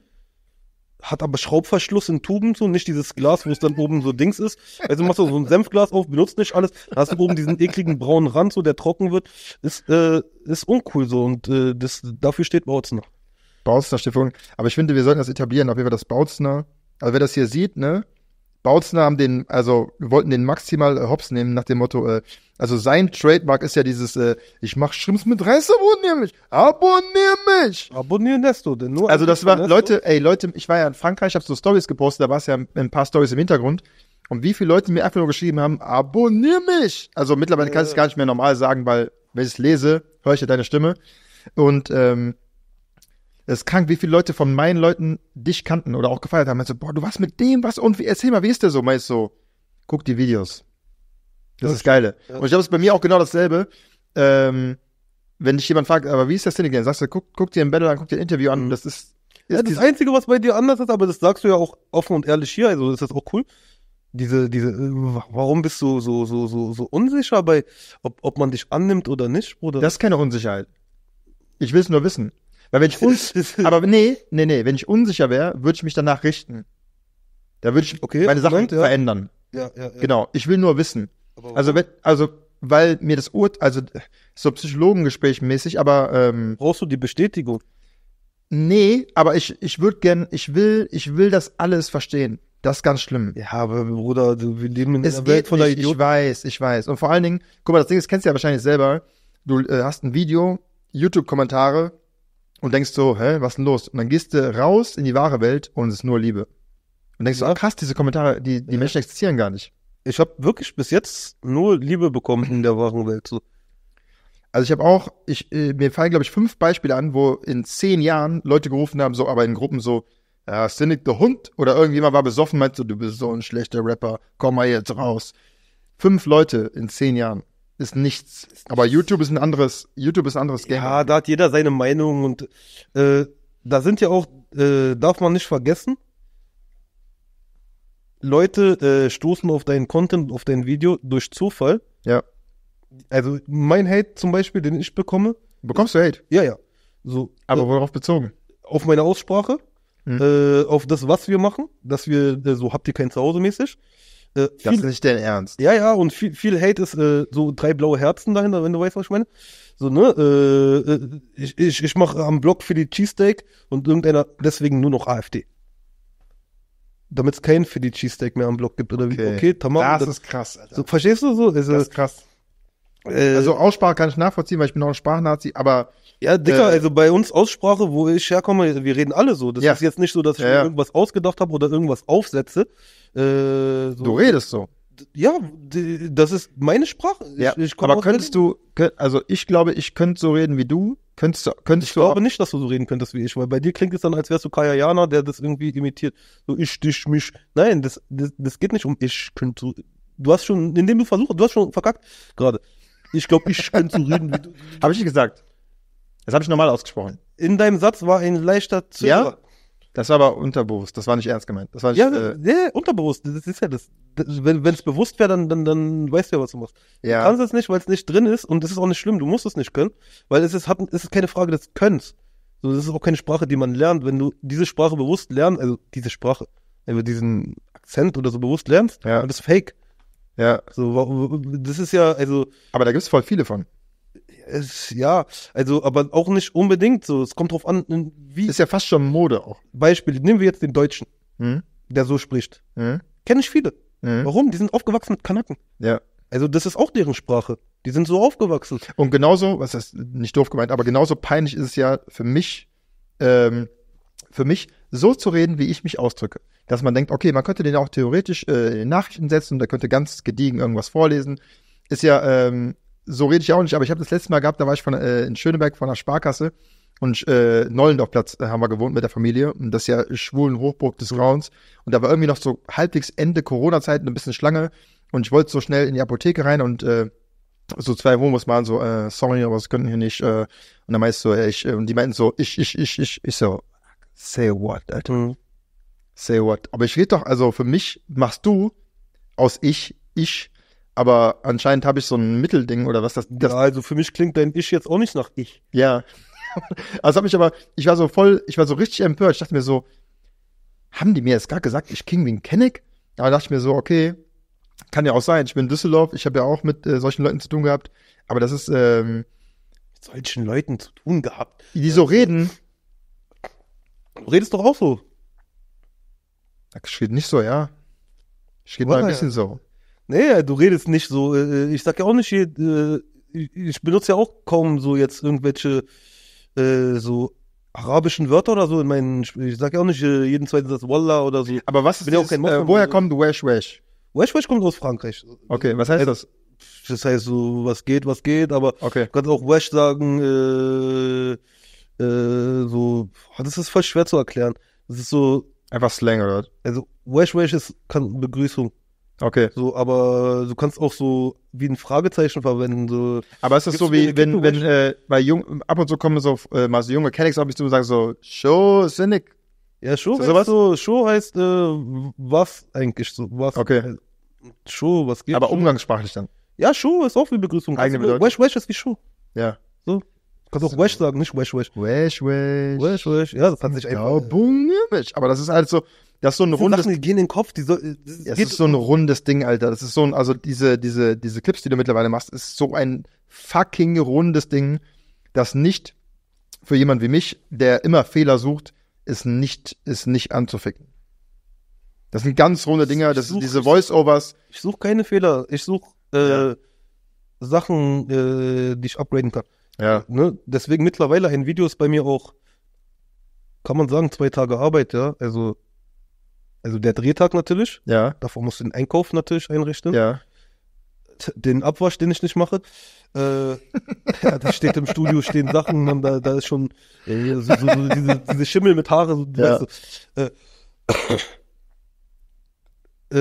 hat aber Schraubverschluss in Tuben, so nicht dieses Glas, wo es dann oben so Dings ist. Also machst du so ein Senfglas auf, benutzt nicht alles, da hast du oben diesen ekligen braunen Rand, so der trocken wird, ist, äh, ist uncool so und äh, das, dafür steht Bautzener. Bautzner Stiftung. Aber ich finde, wir sollten das etablieren. Auf jeden Fall das Bautzner. Also wer das hier sieht, ne? Bautzner haben den, also wir wollten den maximal äh, hops nehmen nach dem Motto, äh, also sein Trademark ist ja dieses, äh, ich mach Schrimps mit Reis, abonnier mich, abonnier mich. Abonnieren lässt du denn nur. Also das war, Leute, ey Leute, ich war ja in Frankreich, hab so Stories gepostet, da war es ja ein, ein paar Stories im Hintergrund. Und wie viele Leute mir einfach nur geschrieben haben, abonnier mich. Also mittlerweile kann ich es äh. gar nicht mehr normal sagen, weil wenn ich es lese, höre ich ja deine Stimme. Und ähm, das ist krank, wie viele Leute von meinen Leuten dich kannten oder auch gefeiert haben. Meinst so, also, boah, du warst mit dem, was und wie, erzähl mal, wie ist der so? Meinst so, guck die Videos. Das, das ist geile. Ja. Und ich glaube, es ist bei mir auch genau dasselbe. Ähm, wenn dich jemand fragt, aber wie ist der Cinegen? Sagst du, guck, guck dir ein Battle an, guck dir ein Interview an. Mhm. Das ist, ist ja, das Einzige, was bei dir anders ist, aber das sagst du ja auch offen und ehrlich hier, also ist das auch cool diese, diese, äh, warum bist du so, so, so, so unsicher bei, ob, ob man dich annimmt oder nicht, Bruder? Das ist keine Unsicherheit. Ich will es nur wissen. Weil wenn ich uns, aber nee, nee, nee, wenn ich unsicher wäre, würde ich mich danach richten. Da würde ich okay, meine Sachen Moment, ja. verändern. Ja, ja, ja. Genau. Ich will nur wissen. Aber also, wenn, also, weil mir das Ur, also so Psychologengespräch mäßig, aber ähm, brauchst du die Bestätigung? Nee, aber ich, ich würde gern, ich will, ich will das alles verstehen. Das ist ganz schlimm. Ja, aber Bruder, du, wir leben in es einer geht Welt voller nicht, Idioten. Ich weiß, ich weiß. Und vor allen Dingen, guck mal, das Ding ist, kennst du ja wahrscheinlich selber. Du äh, hast ein Video, YouTube-Kommentare, und denkst so, hä, was denn los? Und dann gehst du raus in die wahre Welt und es ist nur Liebe. Und denkst ja. so, krass, diese Kommentare, die, die ja. Menschen existieren gar nicht. Ich habe wirklich bis jetzt nur Liebe bekommen in der wahren Welt. So. Also ich habe auch, ich, äh, mir fallen, glaube ich, fünf Beispiele an, wo in zehn Jahren Leute gerufen haben, so, aber in Gruppen so, ja, Cynic der Hund oder irgendjemand war besoffen, meinte so, du bist so ein schlechter Rapper, komm mal jetzt raus. Fünf Leute in zehn Jahren ist nichts. Aber YouTube ist ein anderes, YouTube ist ein anderes Game. Ja, da hat jeder seine Meinung und äh, da sind ja auch, äh, darf man nicht vergessen, Leute äh, stoßen auf deinen Content, auf dein Video durch Zufall. Ja. Also mein Hate zum Beispiel, den ich bekomme. Bekommst du Hate? Ja, ja. So. Aber äh, worauf bezogen? Auf meine Aussprache, hm. äh, auf das, was wir machen, dass wir äh, so habt ihr kein Zuhause mäßig. Äh, viel, das ist nicht dein Ernst. Ja, ja, und viel, viel Hate ist äh, so drei blaue Herzen dahinter, wenn du weißt, was ich meine. So, ne? Äh, äh ich ich, ich mache am Blog für die Cheesesteak und irgendeiner deswegen nur noch AfD. Damit es keinen für die Cheesesteak mehr am Blog gibt. Oder okay. wie? Okay, Tamar. Das, das, ist krass, Alter. So, verstehst du so? Also, das ist krass. Äh, also Aussprache kann ich nachvollziehen, weil ich bin auch ein Sprachnazi, aber ja, Dicker, äh, also bei uns Aussprache, wo ich herkomme, wir reden alle so. Das ja. ist jetzt nicht so, dass ich ja, mir irgendwas ausgedacht habe oder irgendwas aufsetze, äh, so du redest so. Ja, das ist meine Sprache. ja, ich aber könntest reden. du, also ich glaube, ich könnte so reden wie du. Könntest du, könntest ich du glaube nicht, dass du so reden könntest wie ich, weil bei dir klingt es dann, als wärst du Kajayana, der das irgendwie imitiert. So ich, dich, mich. Nein, das, das, das geht nicht um ich könnte. Du hast schon, indem du versuchst, du hast schon verkackt gerade. Ich glaube, ich könnte so reden wie du. Habe ich nicht gesagt. Das habe ich normal ausgesprochen. In deinem Satz war ein leichter Zögerer. Ja? Das war aber unterbewusst, das war nicht ernst gemeint. Das war nicht, ja, äh, ja, unterbewusst, das ist ja das. Wenn es bewusst wäre, dann, dann, dann weißt du ja, was du machst. Ja. Du kannst es nicht, weil es nicht drin ist und das ist auch nicht schlimm, du musst es nicht können, weil es ist, hat, es ist keine Frage des Könns. So, das ist auch keine Sprache, die man lernt. Wenn du diese Sprache bewusst lernst, also diese Sprache, über diesen Akzent oder so bewusst lernst, ja. dann ist fake. Ja. So, das ist ja, also. Aber da gibt es voll viele von. Es, ja, also, aber auch nicht unbedingt so. Es kommt drauf an, wie. Ist ja fast schon Mode auch. Beispiel, nehmen wir jetzt den Deutschen, mhm. der so spricht. Mhm. Kenne ich viele. Mhm. Warum? Die sind aufgewachsen mit Kanaken. Ja. Also, das ist auch deren Sprache. Die sind so aufgewachsen. Und genauso, was ist nicht doof gemeint, aber genauso peinlich ist es ja für mich, ähm, für mich so zu reden, wie ich mich ausdrücke. Dass man denkt, okay, man könnte den auch theoretisch äh, in Nachrichten setzen und der könnte ganz gediegen irgendwas vorlesen. Ist ja, ähm, so rede ich auch nicht, aber ich habe das letzte Mal gehabt, da war ich von, äh, in Schöneberg von der Sparkasse und äh, Nollendorfplatz äh, haben wir gewohnt mit der Familie. Und das ist ja schwulen Hochburg des mhm. Grauens. Und da war irgendwie noch so halbwegs Ende corona zeit ein bisschen Schlange. Und ich wollte so schnell in die Apotheke rein und äh, so zwei Homos waren so, äh, sorry, aber es können hier nicht. Äh, und dann meinst du, so, äh, ich, und die meinten so, ich, ich, ich, ich, ich so, say what, Alter. Mhm. Say what. Aber ich rede doch, also für mich machst du aus ich, ich aber anscheinend habe ich so ein Mittelding oder was das, das. Ja, also für mich klingt dein Ich jetzt auch nicht nach Ich. Ja. also habe ich aber, ich war so voll, ich war so richtig empört. Ich dachte mir so, haben die mir jetzt gar gesagt, ich Kingwin kenne ich? Da dachte ich mir so, okay, kann ja auch sein. Ich bin in Düsseldorf, ich habe ja auch mit äh, solchen Leuten zu tun gehabt. Aber das ist, ähm, Mit solchen Leuten zu tun gehabt? Die so reden. Du redest doch auch so. Das steht nicht so, ja. Ich rede mal ein bisschen ja. so. Nee, du redest nicht so. Äh, ich sag ja auch nicht, äh, ich benutze ja auch kaum so jetzt irgendwelche äh, so arabischen Wörter oder so in meinen. Ich sag ja auch nicht jeden zweiten Satz Wallah oder so. Aber was ist das? Ja äh, woher also kommt Wesh Wesh? Wesh Wesh kommt aus Frankreich. Okay, was heißt das? Das heißt so, was geht, was geht, aber okay. du kannst auch Wesh sagen, äh, äh, so, ah, das ist voll schwer zu erklären. Das ist so. Einfach Slang, oder? Also, Wesh Wesh ist kann Begrüßung. Okay. So, aber du kannst auch so wie ein Fragezeichen verwenden. So. Aber ist das Gibt's so wie, wenn, wenn, äh, bei jung, ab und zu kommen so, äh, mal so junge Kennex, ob ich zu sagen so, Show, Cynic. Ja, Show, heißt, was? so, Show heißt, äh, was eigentlich, so, was. Okay. Show, was geht? Aber umgangssprachlich dann. Ja, Show ist auch wie Begrüßung. Eigene also, Bedeutung. Wesh, Wesh ist wie Show. Ja. So. Kannst auch Wesh sagen, nicht Wesh Wesh. Wesh Wesh. Wesh Wesh. Ja, das fand ich einfach. Ja, boom, Aber das ist halt so, das ist so ein rundes. Sachen, die gehen in den Kopf, die so, das, das ist so ein rundes Ding, Alter. Das ist so ein, also diese, diese, diese Clips, die du mittlerweile machst, ist so ein fucking rundes Ding, das nicht für jemand wie mich, der immer Fehler sucht, ist nicht, ist nicht anzuficken. Das sind ganz runde Dinger, das sind diese Voice-Overs. Ich suche keine Fehler, ich suche äh, ja. Sachen, äh, die ich upgraden kann. Ja. Ne? Deswegen mittlerweile ein Video ist bei mir auch, kann man sagen, zwei Tage Arbeit, ja. Also, also der Drehtag natürlich. Ja. Davor musst du den Einkauf natürlich einrichten. Ja. Den Abwasch, den ich nicht mache. Äh, ja, da steht im Studio, stehen Sachen, man, da, da ist schon äh, so, so, so diese, diese, Schimmel mit Haare. So, ja. weißt du,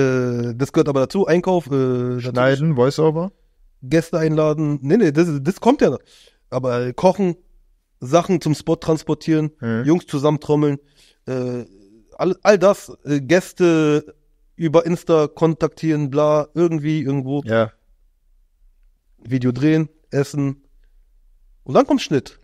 äh, äh das gehört aber dazu. Einkauf, äh, Schneiden, Voice-Over. Gäste einladen. Nee, nee, das, das kommt ja. Aber kochen, Sachen zum Spot transportieren, mhm. Jungs zusammentrommeln, äh, all, all das, äh, Gäste über Insta kontaktieren, bla, irgendwie, irgendwo. Ja. Video drehen, essen. Und dann kommt Schnitt.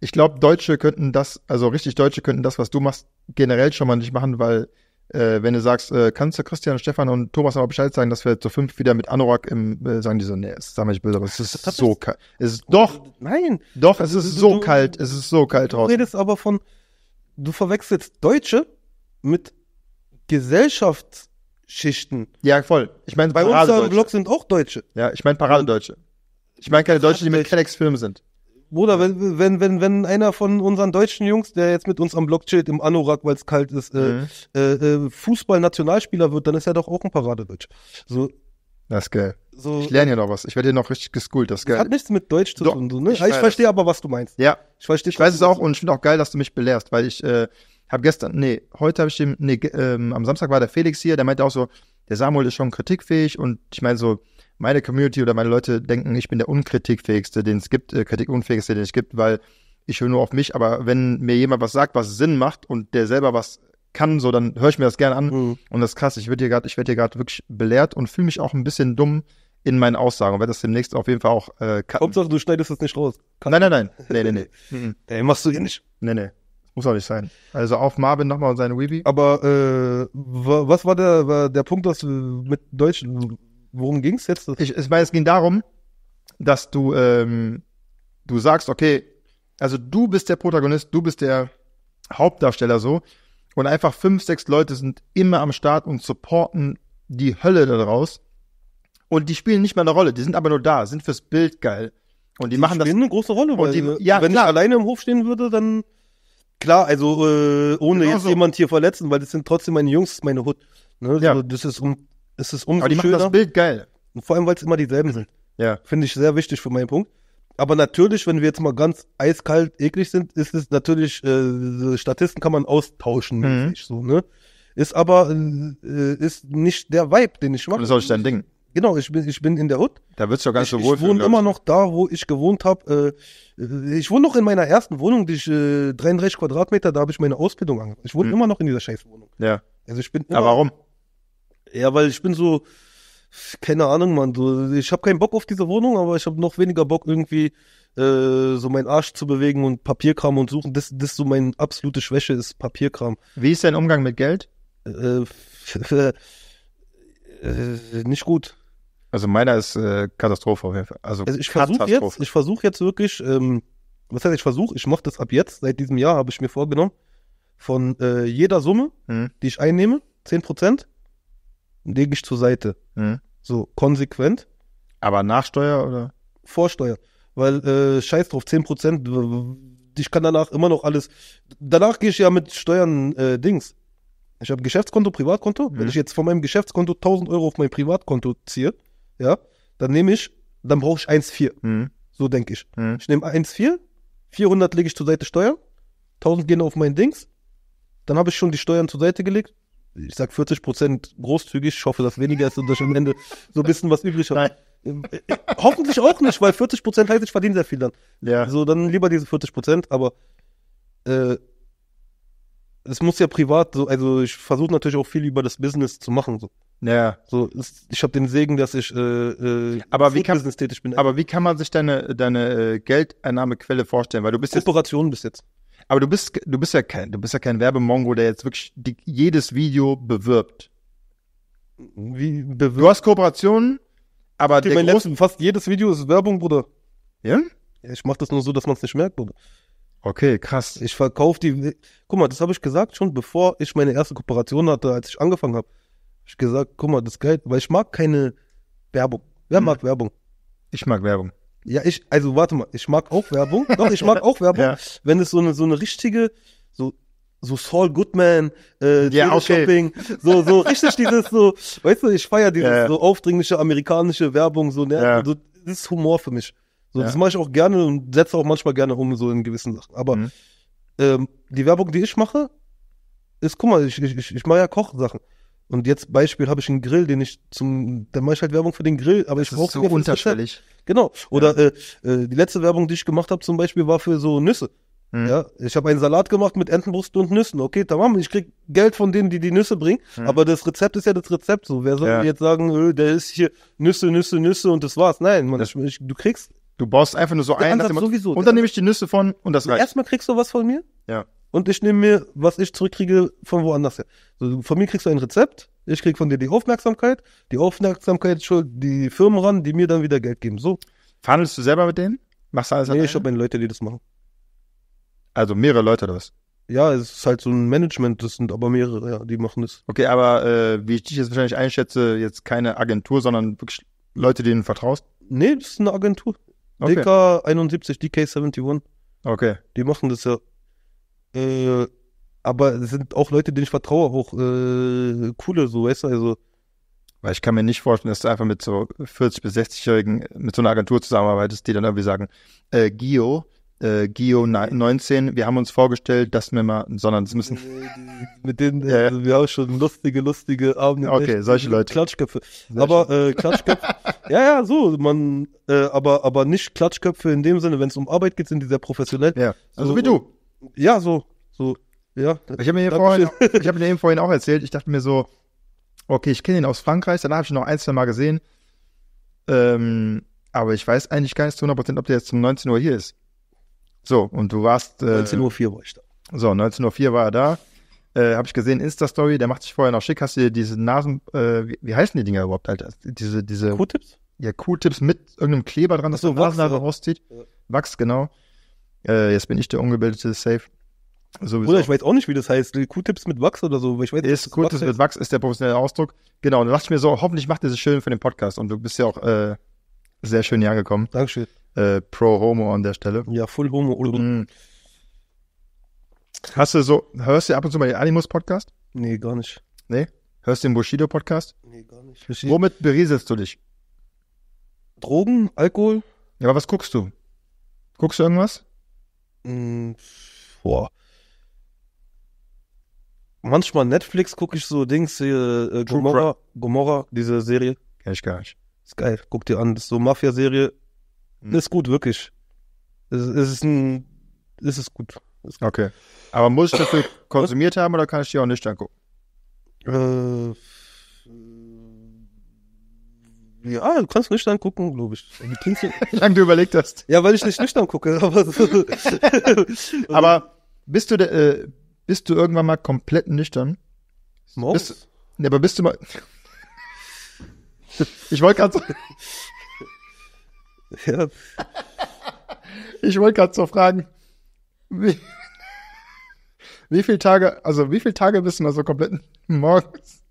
Ich glaube, Deutsche könnten das, also richtig Deutsche könnten das, was du machst, generell schon mal nicht machen, weil äh, wenn du sagst, äh, kannst du Christian, Stefan und Thomas aber Bescheid sagen, dass wir zur 5 wieder mit Anorak im, äh, sagen die so, nee, es ist nicht böse, aber es ist das so kalt. Es ist doch, nein, doch, es ist du, so du, kalt, es ist so kalt draußen. Du redest aber von, du verwechselst Deutsche mit Gesellschaftsschichten. Ja, voll. Ich meine, bei unserem Blog sind auch Deutsche. Ja, ich meine Paradedeutsche. Ich meine keine Deutsche, die mit Kellex Filmen sind. Bruder, wenn, wenn, wenn, wenn einer von unseren deutschen Jungs, der jetzt mit uns am Block chillt, im Anorak, weil es kalt ist, äh, mhm. äh, äh, Fußball-Nationalspieler wird, dann ist er doch auch ein Paradedeutsch. So, das ist geil. So, ich lerne ja noch was. Ich werde hier noch richtig geschoolt, das ist geil. Hat nichts mit Deutsch zu doch, tun, so, ne? Ich, ah, ich verstehe aber, was du meinst. Ja. Ich verstehe. Ich weiß es auch und ich finde auch geil, dass du mich belehrst, weil ich äh, habe gestern, nee, heute habe ich dem, nee, ähm, am Samstag war der Felix hier, der meinte auch so, der Samuel ist schon kritikfähig und ich meine so, meine Community oder meine Leute denken, ich bin der unkritikfähigste, den es gibt, äh, kritikunfähigste, den es gibt, weil ich höre nur auf mich. Aber wenn mir jemand was sagt, was Sinn macht und der selber was kann, so, dann höre ich mir das gerne an. Mhm. Und das ist krass, ich werde hier gerade, ich werde hier gerade wirklich belehrt und fühle mich auch ein bisschen dumm in meinen Aussagen und werde das demnächst auf jeden Fall auch äh, cutten. Hauptsache, du schneidest das nicht raus. Cut. Nein, nein, nein. Nee, nee, nee. mhm. nee, machst du hier nicht. Nee, nee. Muss auch nicht sein. Also auf Marvin nochmal und seine Weeby. Aber äh, was war der, war der Punkt, was mit Deutschen worum ging es jetzt? Ich, ich meine, es ging darum, dass du, ähm, du sagst, okay, also du bist der Protagonist, du bist der Hauptdarsteller so und einfach fünf, sechs Leute sind immer am Start und supporten die Hölle daraus und die spielen nicht mal eine Rolle, die sind aber nur da, sind fürs Bild geil und die, die machen das. Die spielen eine große Rolle, weil die, ja, wenn klar. ich alleine im Hof stehen würde, dann klar, also äh, ohne genau jetzt so. jemand hier verletzen, weil das sind trotzdem meine Jungs, das ist meine Hut. Ne? Ja. So, das ist um ist es umso Aber die machen das Bild geil. Und vor allem, weil es immer dieselben mhm. sind. Ja. Finde ich sehr wichtig für meinen Punkt. Aber natürlich, wenn wir jetzt mal ganz eiskalt eklig sind, ist es natürlich, äh, Statisten kann man austauschen, mhm. so, ne? Ist aber, äh, ist nicht der Vibe, den ich mache. Das ist auch nicht dein Ding. Genau, ich bin, ich bin in der Hut. Da wird's doch ganz nicht so wohl. Ich wohne immer noch da, wo ich gewohnt habe. Äh, äh, ich wohne noch in meiner ersten Wohnung, die ich, äh, 33 Quadratmeter, da habe ich meine Ausbildung angefangen. Ich wohne mhm. immer noch in dieser scheiß Wohnung. Ja. Also ich bin. Immer, ja, warum? Ja, weil ich bin so, keine Ahnung, Mann. So, ich habe keinen Bock auf diese Wohnung, aber ich habe noch weniger Bock irgendwie äh, so meinen Arsch zu bewegen und Papierkram und suchen. Das, ist so meine absolute Schwäche, ist Papierkram. Wie ist dein Umgang mit Geld? Äh, äh, nicht gut. Also meiner ist äh, Katastrophe auf jeden Fall. Also, also ich versuche jetzt, ich versuche jetzt wirklich, ähm, was heißt ich versuche, ich mache das ab jetzt, seit diesem Jahr habe ich mir vorgenommen, von äh, jeder Summe, hm. die ich einnehme, 10 Prozent, und lege ich zur Seite. Mhm. So, konsequent. Aber Nachsteuer oder? Vorsteuer. Weil, äh, scheiß drauf, 10%, ich kann danach immer noch alles. Danach gehe ich ja mit Steuern äh, Dings. Ich habe Geschäftskonto, Privatkonto. Mhm. Wenn ich jetzt von meinem Geschäftskonto 1000 Euro auf mein Privatkonto ziehe, ja, dann nehme ich, dann brauche ich 1,4. Mhm. So denke ich. Mhm. Ich nehme 1,4, 400 lege ich zur Seite Steuern, 1000 gehen auf mein Dings, dann habe ich schon die Steuern zur Seite gelegt, ich sag 40 Prozent großzügig, ich hoffe, dass weniger ist und dass ich am Ende so ein bisschen was übrig habe. Äh, hoffentlich auch nicht, weil 40 Prozent heißt, ich verdiene sehr viel dann. Ja. So, dann lieber diese 40 Prozent, aber äh, es muss ja privat so, also ich versuche natürlich auch viel über das Business zu machen. So. Ja. So, ist, ich habe den Segen, dass ich äh, äh, aber wie kann, Business tätig bin. Aber wie kann man sich deine, deine äh, Geldeinnahmequelle vorstellen? Weil du bist Operationen bis jetzt. Aber du bist, du bist ja kein, du bist ja kein Werbemongo, der jetzt wirklich die, jedes Video bewirbt. Wie bewirbt? Du hast Kooperationen, aber der mein letzten, fast jedes Video ist Werbung, Bruder. Ja? Ich mache das nur so, dass man es nicht merkt, Bruder. Okay, krass. Ich verkaufe die. Guck mal, das habe ich gesagt schon, bevor ich meine erste Kooperation hatte, als ich angefangen habe. Ich gesagt, guck mal, das ist geil, weil ich mag keine Werbung. Wer hm. mag Werbung? Ich mag Werbung. Ja, ich, also warte mal, ich mag auch Werbung. Doch, ich mag auch Werbung, ja. wenn es so eine, so eine richtige, so, so Saul Goodman, äh, ja, okay. Shopping, so, so richtig dieses, so, weißt du, ich feiere dieses ja. so aufdringliche amerikanische Werbung, so, ne? Ja. So, das ist Humor für mich. So, Das mache ich auch gerne und setze auch manchmal gerne rum, so in gewissen Sachen. Aber mhm. ähm, die Werbung, die ich mache, ist, guck mal, ich, ich, ich mache ja Kochsachen. Und jetzt Beispiel habe ich einen Grill, den ich zum, dann mache ich halt Werbung für den Grill, aber das ich brauche so unterschwellig. Genau. Oder ja. äh, äh, die letzte Werbung, die ich gemacht habe, zum Beispiel, war für so Nüsse. Mhm. Ja, ich habe einen Salat gemacht mit Entenbrust und Nüssen. Okay, tamam, ich krieg Geld von denen, die die Nüsse bringen. Mhm. Aber das Rezept ist ja das Rezept. So, wer soll ja. jetzt sagen, äh, der ist hier Nüsse, Nüsse, Nüsse und das war's? Nein, man, das, ich, du kriegst. Du baust einfach nur so ein. Ansatz immer, sowieso. Und dann nehme ich die Nüsse von und das reicht. Erstmal kriegst du was von mir. Ja und ich nehme mir, was ich zurückkriege, von woanders her. Also von mir kriegst du ein Rezept, ich krieg von dir die Aufmerksamkeit, die Aufmerksamkeit schuld die Firmen ran, die mir dann wieder Geld geben. So. Verhandelst du selber mit denen? Machst du alles Nee, ich habe meine Leute, die das machen. Also mehrere Leute oder was? Ja, es ist halt so ein Management, das sind aber mehrere, ja, die machen das. Okay, aber äh, wie ich dich jetzt wahrscheinlich einschätze, jetzt keine Agentur, sondern wirklich Leute, denen du vertraust? Nee, das ist eine Agentur. Okay. DK71, DK71. Okay. Die machen das ja. Äh, aber es sind auch Leute, denen ich vertraue, auch äh, coole, so, weißt du, also. Weil ich kann mir nicht vorstellen, dass du einfach mit so 40- bis 60-Jährigen mit so einer Agentur zusammenarbeitest, die dann irgendwie sagen, äh, Gio, äh, Gio 19, wir haben uns vorgestellt, dass wir mal, sondern es müssen. mit denen, ja. also wir haben schon lustige, lustige Abende. Okay, solche Leute. Klatschköpfe. Sehr aber äh, Klatschköpfe, ja, ja, so, man, äh, aber, aber nicht Klatschköpfe in dem Sinne, wenn es um Arbeit geht, sind die sehr professionell. Ja, also so, wie du. Ja, so, so, ja. Ich habe mir, hab mir eben vorhin auch erzählt, ich dachte mir so, okay, ich kenne ihn aus Frankreich, danach habe ich ihn noch ein, zwei Mal gesehen. Ähm, aber ich weiß eigentlich gar nicht zu 100%, ob der jetzt um 19 Uhr hier ist. So, und du warst. Äh, 19.04 Uhr war ich da. So, 19.04 Uhr war er da. Äh, habe ich gesehen, Insta-Story, der macht sich vorher noch schick. Hast du dir diese Nasen, äh, wie, wie, heißen die Dinger überhaupt, Alter? Diese, diese. Q-Tips? Ja, Q-Tips mit irgendeinem Kleber dran, dass so, du Nasenhaare rauszieht. Ja. Wachs, genau. Äh, jetzt bin ich der ungebildete Safe. Sowieso. Oder ich weiß auch nicht, wie das heißt. Q-Tips mit Wachs oder so. Ich weiß, ist Q-Tips mit Wachs ist der professionelle Ausdruck. Genau. Und da dachte ich mir so, hoffentlich macht ihr es schön für den Podcast. Und du bist ja auch äh, sehr schön hier gekommen. Dankeschön. Äh, pro Homo an der Stelle. Ja, Full Homo. Mhm. Hast du so, hörst du ab und zu mal den Animus-Podcast? Nee, gar nicht. Nee? Hörst du den Bushido-Podcast? Nee, gar nicht. Bushido. Womit berieselst du dich? Drogen, Alkohol. Ja, aber was guckst du? Guckst du irgendwas? mh, hm, boah. Manchmal Netflix gucke ich so Dings, äh, Gomorra, Gomorra, diese Serie. Kenn ich gar nicht. Ist geil, guck dir an, das ist so Mafia-Serie. Hm. Ist gut, wirklich. Es, es ist ein, ist gut. Ist gut. Okay. Aber muss ich dafür konsumiert haben oder kann ich die auch nicht angucken? Äh, ja, ah, du kannst nüchtern gucken, glaube ich. Wie lange du überlegt hast. Ja, weil ich nicht nüchtern gucke. Aber, aber bist du, äh, bist du irgendwann mal komplett nüchtern? Morgens? Bist, nee, aber bist du mal... ich wollte gerade so... Ja. Ich wollte gerade so fragen, wie, wie viele Tage, also wie viele Tage bist du mal so komplett morgens?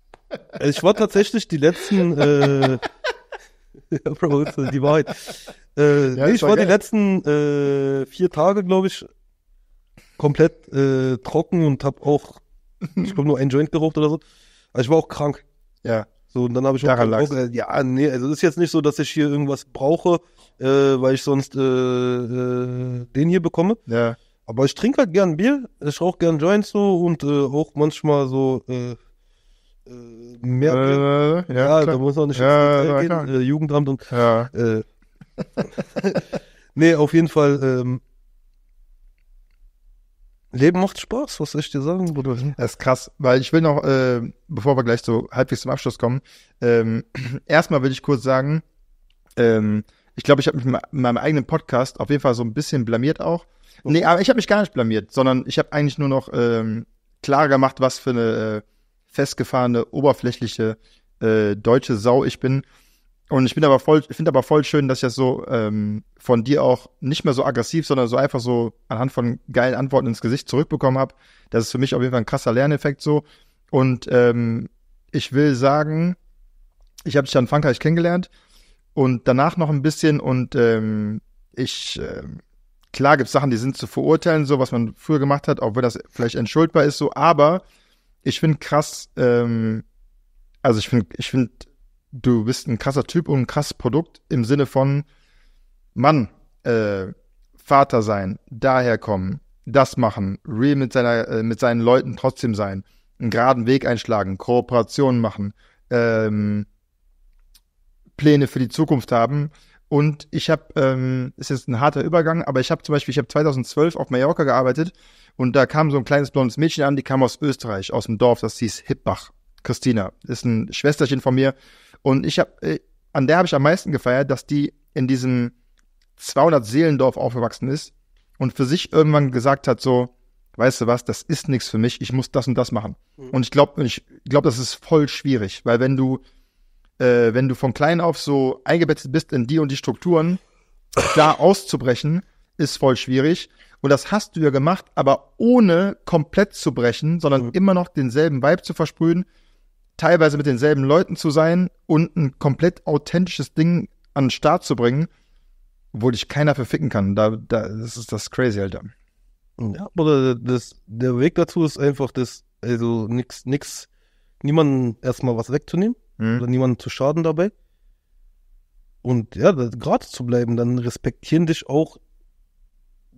Also ich war tatsächlich die letzten äh, die Wahrheit. Äh, ja, nee, ich war, war die letzten äh, vier Tage, glaube ich, komplett äh, trocken und habe auch, ich glaube, nur ein Joint geraucht oder so. Also ich war auch krank. Ja. So, und dann habe ich auch, auch äh, ja, nee, also es ist jetzt nicht so, dass ich hier irgendwas brauche, äh, weil ich sonst äh, äh, den hier bekomme. Ja. Aber ich trinke halt gern Bier, ich rauche gern Joints so und äh, auch manchmal so äh, mehr. Äh, ja, ja da muss auch nicht ja, gehen, äh, Jugendamt und. Ja. Äh, nee, auf jeden Fall. Ähm, Leben macht Spaß, was soll ich dir sagen, Bruder? Das ist krass, weil ich will noch, äh, bevor wir gleich so halbwegs zum Abschluss kommen, ähm, erstmal will ich kurz sagen, ähm, ich glaube, ich habe mich mit meinem eigenen Podcast auf jeden Fall so ein bisschen blamiert auch. Okay. Oh. Nee, aber ich habe mich gar nicht blamiert, sondern ich habe eigentlich nur noch ähm, klar gemacht, was für eine äh, festgefahrene, oberflächliche äh, deutsche Sau ich bin. Und ich bin aber voll, finde aber voll schön, dass ich das so ähm, von dir auch nicht mehr so aggressiv, sondern so einfach so anhand von geilen Antworten ins Gesicht zurückbekommen habe. Das ist für mich auf jeden Fall ein krasser Lerneffekt so. Und ähm, ich will sagen, ich habe dich dann in Frankreich kennengelernt und danach noch ein bisschen und ähm, ich äh, klar es Sachen, die sind zu verurteilen, so was man früher gemacht hat, auch wenn das vielleicht entschuldbar ist, so, aber ich finde krass, ähm, also ich finde, ich finde, du bist ein krasser Typ und ein krasses Produkt im Sinne von Mann, äh, Vater sein, daherkommen, das machen, real mit seiner, äh, mit seinen Leuten trotzdem sein, einen geraden Weg einschlagen, Kooperationen machen, ähm, Pläne für die Zukunft haben. Und ich habe, ähm, ist jetzt ein harter Übergang, aber ich habe zum Beispiel, ich habe 2012 auf Mallorca gearbeitet und da kam so ein kleines blondes Mädchen an, die kam aus Österreich, aus dem Dorf, das hieß Hippbach. Christina ist ein Schwesterchen von mir. Und ich habe, äh, an der habe ich am meisten gefeiert, dass die in diesem 200 Seelendorf aufgewachsen ist und für sich irgendwann gesagt hat, so, weißt du was, das ist nichts für mich, ich muss das und das machen. Mhm. Und ich glaube, ich glaube, das ist voll schwierig, weil wenn du, äh, wenn du von klein auf so eingebettet bist in die und die Strukturen, da auszubrechen, ist voll schwierig. Und das hast du ja gemacht, aber ohne komplett zu brechen, sondern mhm. immer noch denselben Vibe zu versprühen, teilweise mit denselben Leuten zu sein und ein komplett authentisches Ding an den Start zu bringen, obwohl dich keiner für ficken kann. Da, da, das ist das crazy, Alter. Mhm. Ja, oder das, der Weg dazu ist einfach, das, also nix, nix, niemanden erstmal was wegzunehmen mhm. oder niemanden zu schaden dabei. Und ja, gerade zu bleiben, dann respektieren dich auch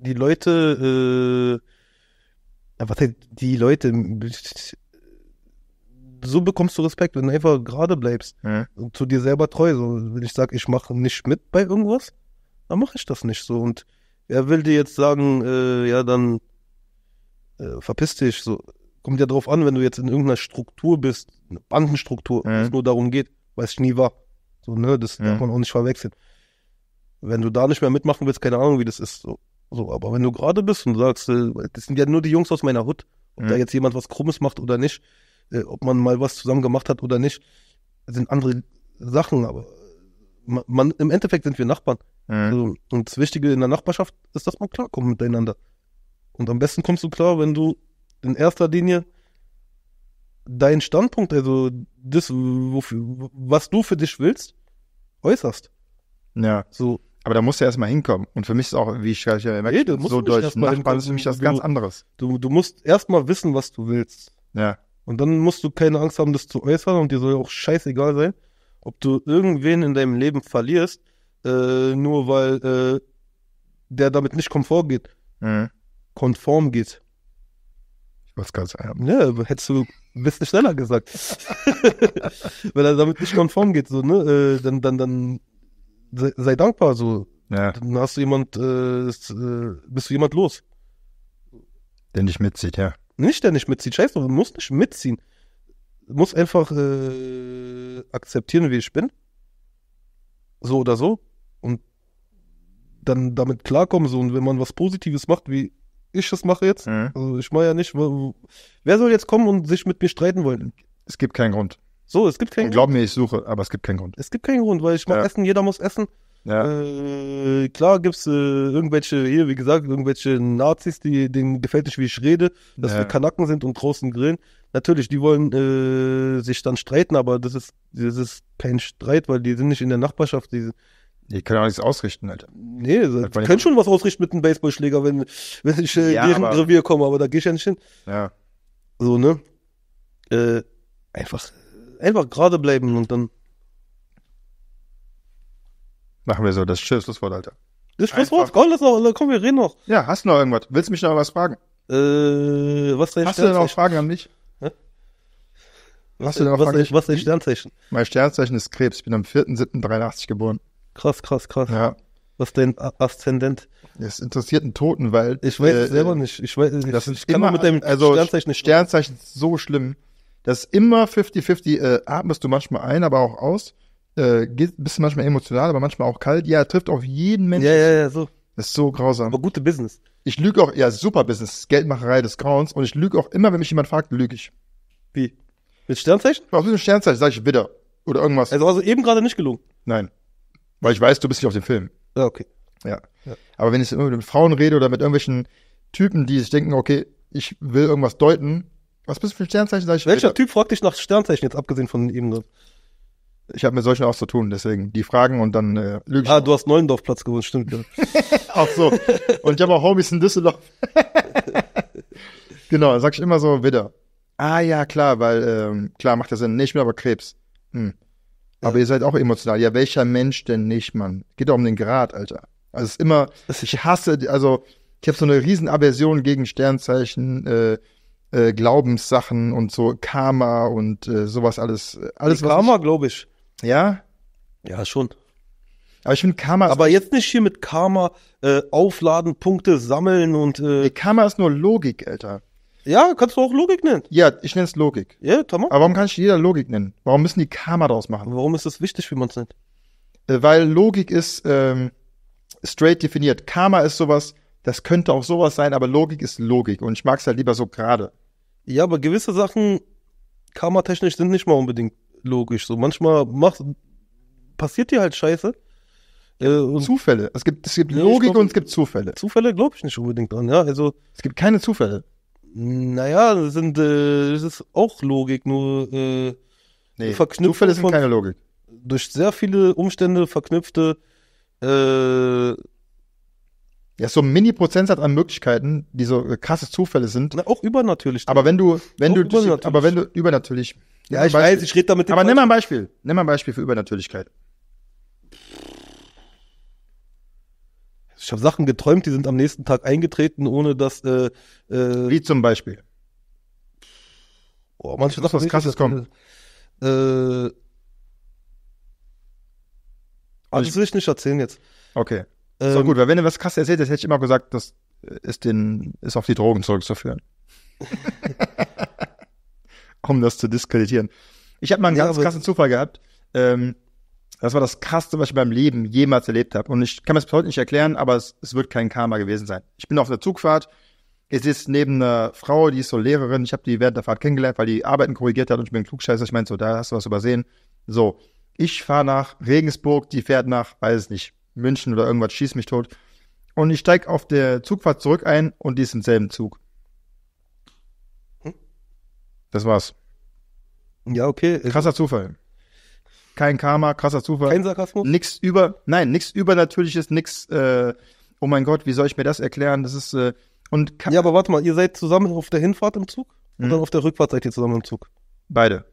die Leute, äh, was heißt, die Leute, so bekommst du Respekt, wenn du einfach gerade bleibst mhm. und zu dir selber treu. So, wenn ich sage, ich mache nicht mit bei irgendwas, dann mache ich das nicht so. Und wer will dir jetzt sagen, äh, ja, dann äh, verpiss dich. So. Kommt ja drauf an, wenn du jetzt in irgendeiner Struktur bist, eine Bandenstruktur, wo es nur darum geht, weil ich nie war. So, ne, das mhm. darf man auch nicht verwechseln. Wenn du da nicht mehr mitmachen willst, keine Ahnung, wie das ist. So. So, aber wenn du gerade bist und sagst, äh, das sind ja nur die Jungs aus meiner Hut, ob mhm. da jetzt jemand was Krummes macht oder nicht, äh, ob man mal was zusammen gemacht hat oder nicht, sind andere Sachen, aber man, im Endeffekt sind wir Nachbarn. Mhm. Also, und das Wichtige in der Nachbarschaft ist, dass man klarkommt miteinander. Und am besten kommst du klar, wenn du in erster Linie deinen Standpunkt, also das, wofür, was du für dich willst, äußerst. Ja. So, aber da musst du erstmal hinkommen. Und für mich ist auch, wie ich ja merke, nee, so durch Nachbarn ist für mich das ganz anderes. Du, du musst erstmal wissen, was du willst. Ja. Und dann musst du keine Angst haben, das zu äußern und dir soll auch scheißegal sein, ob du irgendwen in deinem Leben verlierst, äh, nur weil äh, der damit nicht konform geht. Mhm. Konform geht. Ich wollte es gerade sagen. Ja, ne, hättest du ein du schneller gesagt. weil er damit nicht konform geht, so, ne? Äh, dann, dann, dann sei, sei dankbar, so. Ja. Dann hast du jemand, äh, ist, äh, bist du jemand los. Der nicht mitzieht, ja. Nicht, der nicht mitzieht. Scheiße, du musst nicht mitziehen. Du musst einfach äh, akzeptieren, wie ich bin. So oder so. Und dann damit klarkommen. So. Und wenn man was Positives macht, wie ich das mache jetzt, mhm. also ich mache ja nicht, wer soll jetzt kommen und sich mit mir streiten wollen? Es gibt keinen Grund. So, es gibt keinen Glaub Grund. Glaub mir, ich suche, aber es gibt keinen Grund. Es gibt keinen Grund, weil ich mag ja. essen, jeder muss essen. Ja. Äh, klar gibt es äh, irgendwelche, hier, wie gesagt, irgendwelche Nazis, die, denen gefällt nicht, wie ich rede, dass ja. wir Kanacken sind und draußen Grillen. Natürlich, die wollen äh, sich dann streiten, aber das ist, das ist kein Streit, weil die sind nicht in der Nachbarschaft. Die, die können auch nichts ausrichten, Alter. Nee, das die können schon was ausrichten mit einem Baseballschläger, wenn, wenn ich äh, ja, deren Revier komme, aber da gehe ich ja nicht hin. Ja. So, ne? Äh, einfach einfach gerade bleiben und dann. Machen wir so, das ist Schlusswort, Alter. Das Schlusswort, komm, lass noch, äh, komm, wir reden noch. Ja, hast du noch irgendwas? Willst du mich noch was fragen? Äh, was dein Hast du denn noch Fragen an mich? Hä? Was, hast du was, Fragen? Dein, Sternzeichen? Mein Sternzeichen ist Krebs. Ich bin am 4.7.83 geboren. Krass, krass, krass. Ja. Was ist dein Aszendent? Das interessiert einen Toten, weil. Ich weiß äh, selber nicht. Ich weiß, das sind ich kann immer, mit deinem also Sternzeichen nicht. Sternzeichen ist so schlimm. Das ist immer 50-50, äh, atmest du manchmal ein, aber auch aus. Äh, bist du manchmal emotional, aber manchmal auch kalt. Ja, trifft auf jeden Menschen. Ja, ja, ja, so. Das ist so grausam. Aber gute Business. Ich lüge auch, ja, super Business, Geldmacherei des Grauens. Und ich lüge auch immer, wenn mich jemand fragt, lüge ich. Wie? Mit Sternzeichen? Auf dem Sternzeichen Sag ich wieder. Oder irgendwas. Also, also eben gerade nicht gelungen. Nein. Weil ich weiß, du bist nicht auf dem Film. Ja, okay. Ja. ja. Aber wenn ich mit Frauen rede oder mit irgendwelchen Typen, die sich denken, okay, ich will irgendwas deuten, was bist du für Sternzeichen? Sag ich Welcher später. Typ fragt dich nach Sternzeichen jetzt, abgesehen von ihm? Ne? Ich habe mit solchen auch zu tun, deswegen die Fragen und dann äh, lüge ich. Ah, noch. du hast Neulendorfplatz gewohnt, stimmt. Ja. Ach so. Und ich habe auch Homies in Düsseldorf. genau, sag ich immer so wieder. Ah ja, klar, weil ähm, klar macht das Sinn. Nicht mehr, aber Krebs. Hm. Aber ja. ihr seid auch emotional. Ja, welcher Mensch denn nicht, Mann? Geht doch um den Grad, Alter. Also es ist immer, ich hasse, also ich habe so eine riesen Aversion gegen Sternzeichen, äh, äh, Glaubenssachen und so Karma und äh, sowas alles. Äh, alles was Karma, glaube ich. Ja? Ja, schon. Aber ich finde Karma. Aber jetzt nicht hier mit Karma äh, aufladen, Punkte sammeln und. Äh nee, Karma ist nur Logik, Alter. Ja, kannst du auch Logik nennen. Ja, ich nenne es Logik. Ja, Thomas. Aber warum kann ich jeder Logik nennen? Warum müssen die Karma draus machen? Warum ist das wichtig, wie man es nennt? Äh, weil Logik ist ähm, straight definiert. Karma ist sowas, das könnte auch sowas sein, aber Logik ist Logik und ich mag es halt lieber so gerade. Ja, aber gewisse Sachen karmatechnisch sind nicht mal unbedingt logisch. So manchmal macht, passiert dir halt Scheiße. Äh, Zufälle. Es gibt, es gibt ja, Logik glaub, und es gibt Zufälle. Zufälle glaube ich nicht unbedingt dran, ja. Also, es gibt keine Zufälle. Naja, das, sind, äh, das ist auch Logik, nur äh, nee, Zufälle sind keine Logik. Durch sehr viele Umstände verknüpfte äh, ja, so ein Mini-Prozentsatz an Möglichkeiten, die so äh, krasse Zufälle sind. Na, auch übernatürlich. Aber wenn du, wenn du, dich, aber wenn du übernatürlich. Ja, ich Beispiel. weiß, ich rede damit. Aber nimm mal ein Beispiel. Nimm mal ein Beispiel für Übernatürlichkeit. Ich habe Sachen geträumt, die sind am nächsten Tag eingetreten, ohne dass. Äh, äh Wie zum Beispiel. Oh, manche Sachen. was Krasses kommen. Äh, aber also das will ich nicht erzählen jetzt. Okay. Ähm, gut, weil wenn du was krass erzählt hätte ich immer gesagt, das ist, den, ist auf die Drogen zurückzuführen. um das zu diskreditieren. Ich habe mal einen ja, ganz krassen Zufall gehabt. Ähm, das war das krasseste, was ich beim Leben jemals erlebt habe. Und ich kann mir das bis heute nicht erklären, aber es, es, wird kein Karma gewesen sein. Ich bin auf der Zugfahrt. Es ist neben einer Frau, die ist so Lehrerin. Ich habe die während der Fahrt kennengelernt, weil die Arbeiten korrigiert hat und ich bin ein Klugscheißer. Ich meinte so, da hast du was übersehen. So, ich fahre nach Regensburg, die fährt nach, weiß es nicht, München oder irgendwas, schieß mich tot. Und ich steige auf der Zugfahrt zurück ein und die ist im selben Zug. Hm? Das war's. Ja, okay. Krasser Zufall. Kein Karma, krasser Zufall. Kein Sarkasmus? Nix über, nein, nichts übernatürliches, nix, äh, oh mein Gott, wie soll ich mir das erklären? Das ist, äh, und. Ja, aber warte mal, ihr seid zusammen auf der Hinfahrt im Zug? Und mhm. dann auf der Rückfahrt seid ihr zusammen im Zug? Beide.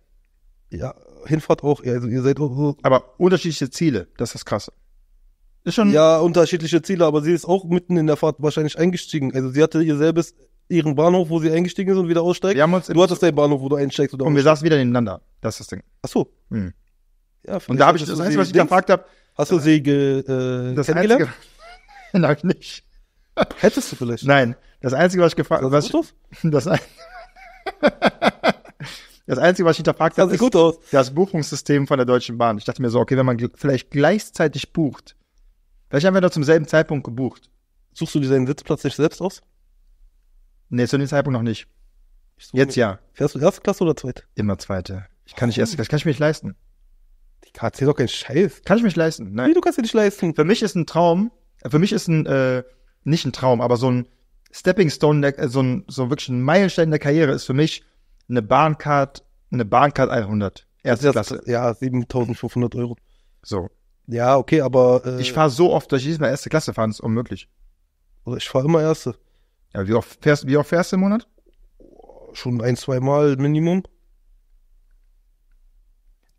Ja, Hinfahrt auch, also ihr seid auch so. Aber unterschiedliche Ziele, das ist krass. Krasse. Ist schon ja, unterschiedliche Ziele, aber sie ist auch mitten in der Fahrt wahrscheinlich eingestiegen. Also sie hatte ihr selbes, ihren Bahnhof, wo sie eingestiegen ist und wieder aussteigt. Wir haben uns du hattest deinen Bahnhof, wo du einsteigst. Oder und wir saßen wieder nebeneinander. Das ist das Ding. Ach so. Hm. Ja, und da habe ich das Einzige, was ich denkst, gefragt habe. Hast du sie ge, äh, das kennengelernt? Einzige, nein, nicht. Hättest du vielleicht. Nein. Das Einzige, was ich gefragt habe. Das, das, ein das Einzige, was ich gefragt habe, ist aus. das Buchungssystem von der Deutschen Bahn. Ich dachte mir so, okay, wenn man vielleicht gleichzeitig bucht, Vielleicht haben wir doch zum selben Zeitpunkt gebucht. Suchst du dir deinen Sitzplatz nicht selbst aus? Nee, zu dem Zeitpunkt noch nicht. Jetzt ja. Fährst du erste Klasse oder zweite? Immer zweite. Ich kann nicht erste Klasse, kann ich mir nicht leisten. Die KC ist doch kein Scheiß. Kann ich mich leisten? Nein. Nee, du kannst dir nicht leisten. Für mich ist ein Traum, für mich ist ein, äh, nicht ein Traum, aber so ein Stepping Stone, der, äh, so ein, so wirklich ein Meilenstein der Karriere ist für mich eine Bahncard, eine Bahncard 100. Erste Klasse. Ja, 7500 Euro. So. Ja, okay, aber. Äh, ich fahre so oft, dass ich jedes Mal erste Klasse fahre, ist unmöglich. Also ich fahre immer erste. Ja, wie oft fährst, wie oft fährst du im Monat? Schon ein, zwei Mal Minimum.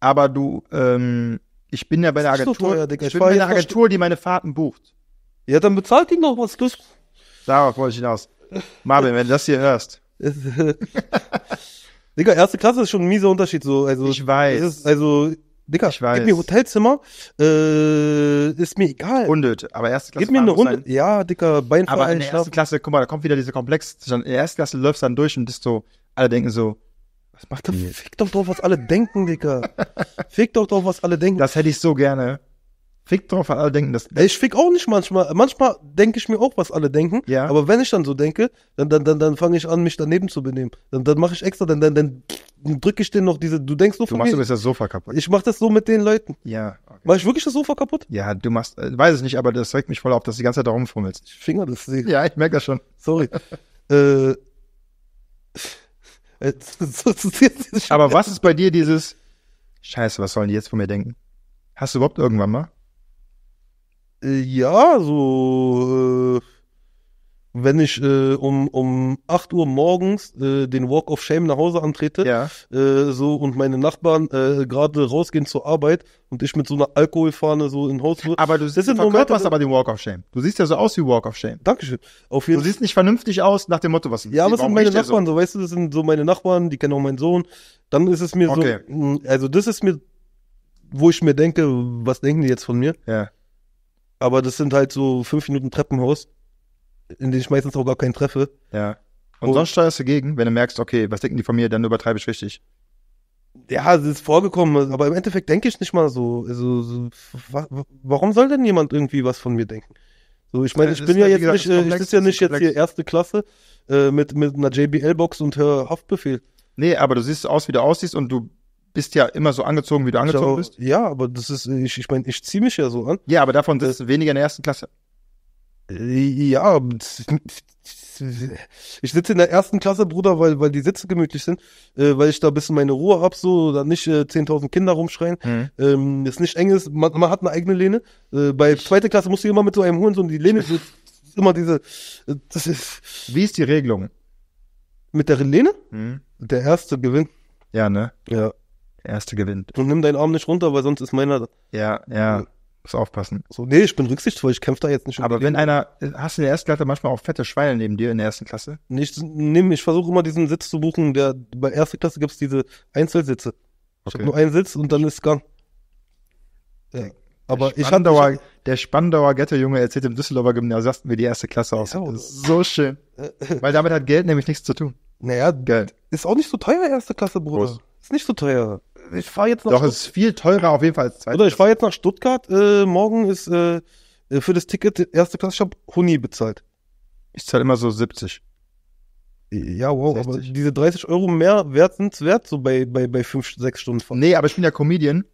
Aber du, ähm, ich bin ja bei der Agentur, so teuer, ich, ich bin bei der Agentur, die meine Fahrten bucht. Ja, dann bezahlt die noch was. Durch. Darauf wollte ich hinaus. Marvin, wenn du das hier hörst. Digga, erste Klasse ist schon ein mieser Unterschied so. Also, ich weiß. Ist, also Digga, ich weiß. gib mir Hotelzimmer, äh, ist mir egal. Unnötig, aber erste Klasse. Gib mir eine Runde. Sein. Ja, Dicker, Bein Aber in der ersten Klasse, guck mal, da kommt wieder dieser Komplex. In der ersten Klasse läufst du dann durch und bist so, alle denken so, was macht der? Fick doch drauf, was alle denken, Dicker. Fick doch drauf, was alle denken. Das hätte ich so gerne. Fick drauf, weil alle denken das. Ich fick auch nicht manchmal. Manchmal denke ich mir auch, was alle denken. Ja. Aber wenn ich dann so denke, dann, dann, dann, dann fange ich an, mich daneben zu benehmen. Dann, dann mache ich extra, dann, dann, dann drücke ich denen noch diese. Du denkst so Du machst mir, das Sofa kaputt. Ich mache das so mit den Leuten. Ja. Okay. Mach ich wirklich das Sofa kaputt? Ja, du machst. Äh, weiß ich nicht, aber das regt mich voll auf, dass du die ganze Zeit da rumfummelst. Ich finger das. Ich Ja, ich merke das schon. Sorry. äh, aber was ist bei dir dieses. Scheiße, was sollen die jetzt von mir denken? Hast du überhaupt irgendwann mal? Äh, ja, so. Äh, wenn ich äh, um, um 8 Uhr morgens äh, den Walk of Shame nach Hause antrete, ja. äh, so und meine Nachbarn äh, gerade rausgehen zur Arbeit und ich mit so einer Alkoholfahne so in Haus würde. Aber du siehst, Moment, was aber den Walk of Shame. Du siehst ja so aus wie Walk of Shame. Dankeschön. Auf jeden du siehst nicht vernünftig aus nach dem Motto, was Ja, aber das sind meine Nachbarn, so? so weißt du, das sind so meine Nachbarn, die kennen auch meinen Sohn. Dann ist es mir okay. so mm, also das ist mir wo ich mir denke, was denken die jetzt von mir? Ja aber das sind halt so fünf Minuten Treppenhaus, in denen ich meistens auch gar keinen treffe. Ja. Und, und sonst steuerst du gegen, wenn du merkst, okay, was denken die von mir, dann übertreibe ich richtig. Ja, es ist vorgekommen, aber im Endeffekt denke ich nicht mal so. Also, so, warum soll denn jemand irgendwie was von mir denken? So, ich meine, ich bin ja halt, jetzt nicht, äh, komplex, ich sitze ja nicht jetzt hier erste Klasse äh, mit, mit einer JBL-Box und höre Haftbefehl. Nee, aber du siehst aus, wie du aussiehst und du bist ja immer so angezogen, wie du angezogen ja, bist. Ja, aber das ist, ich, ich meine, ich ziehe mich ja so an. Ja, aber davon sitzt das, weniger in der ersten Klasse. Äh, ja, ich sitze in der ersten Klasse, Bruder, weil, weil die Sitze gemütlich sind, äh, weil ich da ein bisschen meine Ruhe hab, so, da nicht äh, 10.000 Kinder rumschreien, mhm. ähm, ist nicht eng ist, man, man hat eine eigene Lehne. Äh, bei zweiter Klasse musst du immer mit so einem Hurensohn die Lehne, ist immer diese, äh, das ist. Wie ist die Regelung? Mit der Lehne? Mhm. Der Erste gewinnt. Ja, ne? Ja. Erste gewinnt. Und nimm deinen Arm nicht runter, weil sonst ist meiner. Ja, ja. Muss aufpassen. So, nee, ich bin rücksichtsvoll, ich kämpfe da jetzt nicht. Aber wenn einer, hast du in der ersten Klasse manchmal auch fette Schweine neben dir in der ersten Klasse? Nicht, nimm, ich versuche immer diesen Sitz zu buchen. Der, bei erster Klasse gibt es diese Einzelsitze. Okay. Ich habe nur einen Sitz und dann ist Gang. Ja. Aber der Spandauer, ich, ich der Spandauer Ghetto-Junge erzählt im Düsseldorfer Gymnasium, wie die erste Klasse aus. Ja, so schön. Weil damit hat Geld nämlich nichts zu tun. Naja, Geld. Ist auch nicht so teuer, erste Klasse, Bruder. Groß. Ist nicht so teuer ich fahre jetzt nach Doch, Stutt es ist viel teurer auf jeden Fall als zweite Oder ich fahre jetzt nach Stuttgart. Äh, morgen ist äh, äh für das Ticket erste Klasse, ich habe Huni bezahlt. Ich zahle immer so 70. Ja, wow, 60. aber diese 30 Euro mehr wert sind wert, so bei, bei, bei 5, 6 Stunden Fahrt. Nee, aber ich bin ja Comedian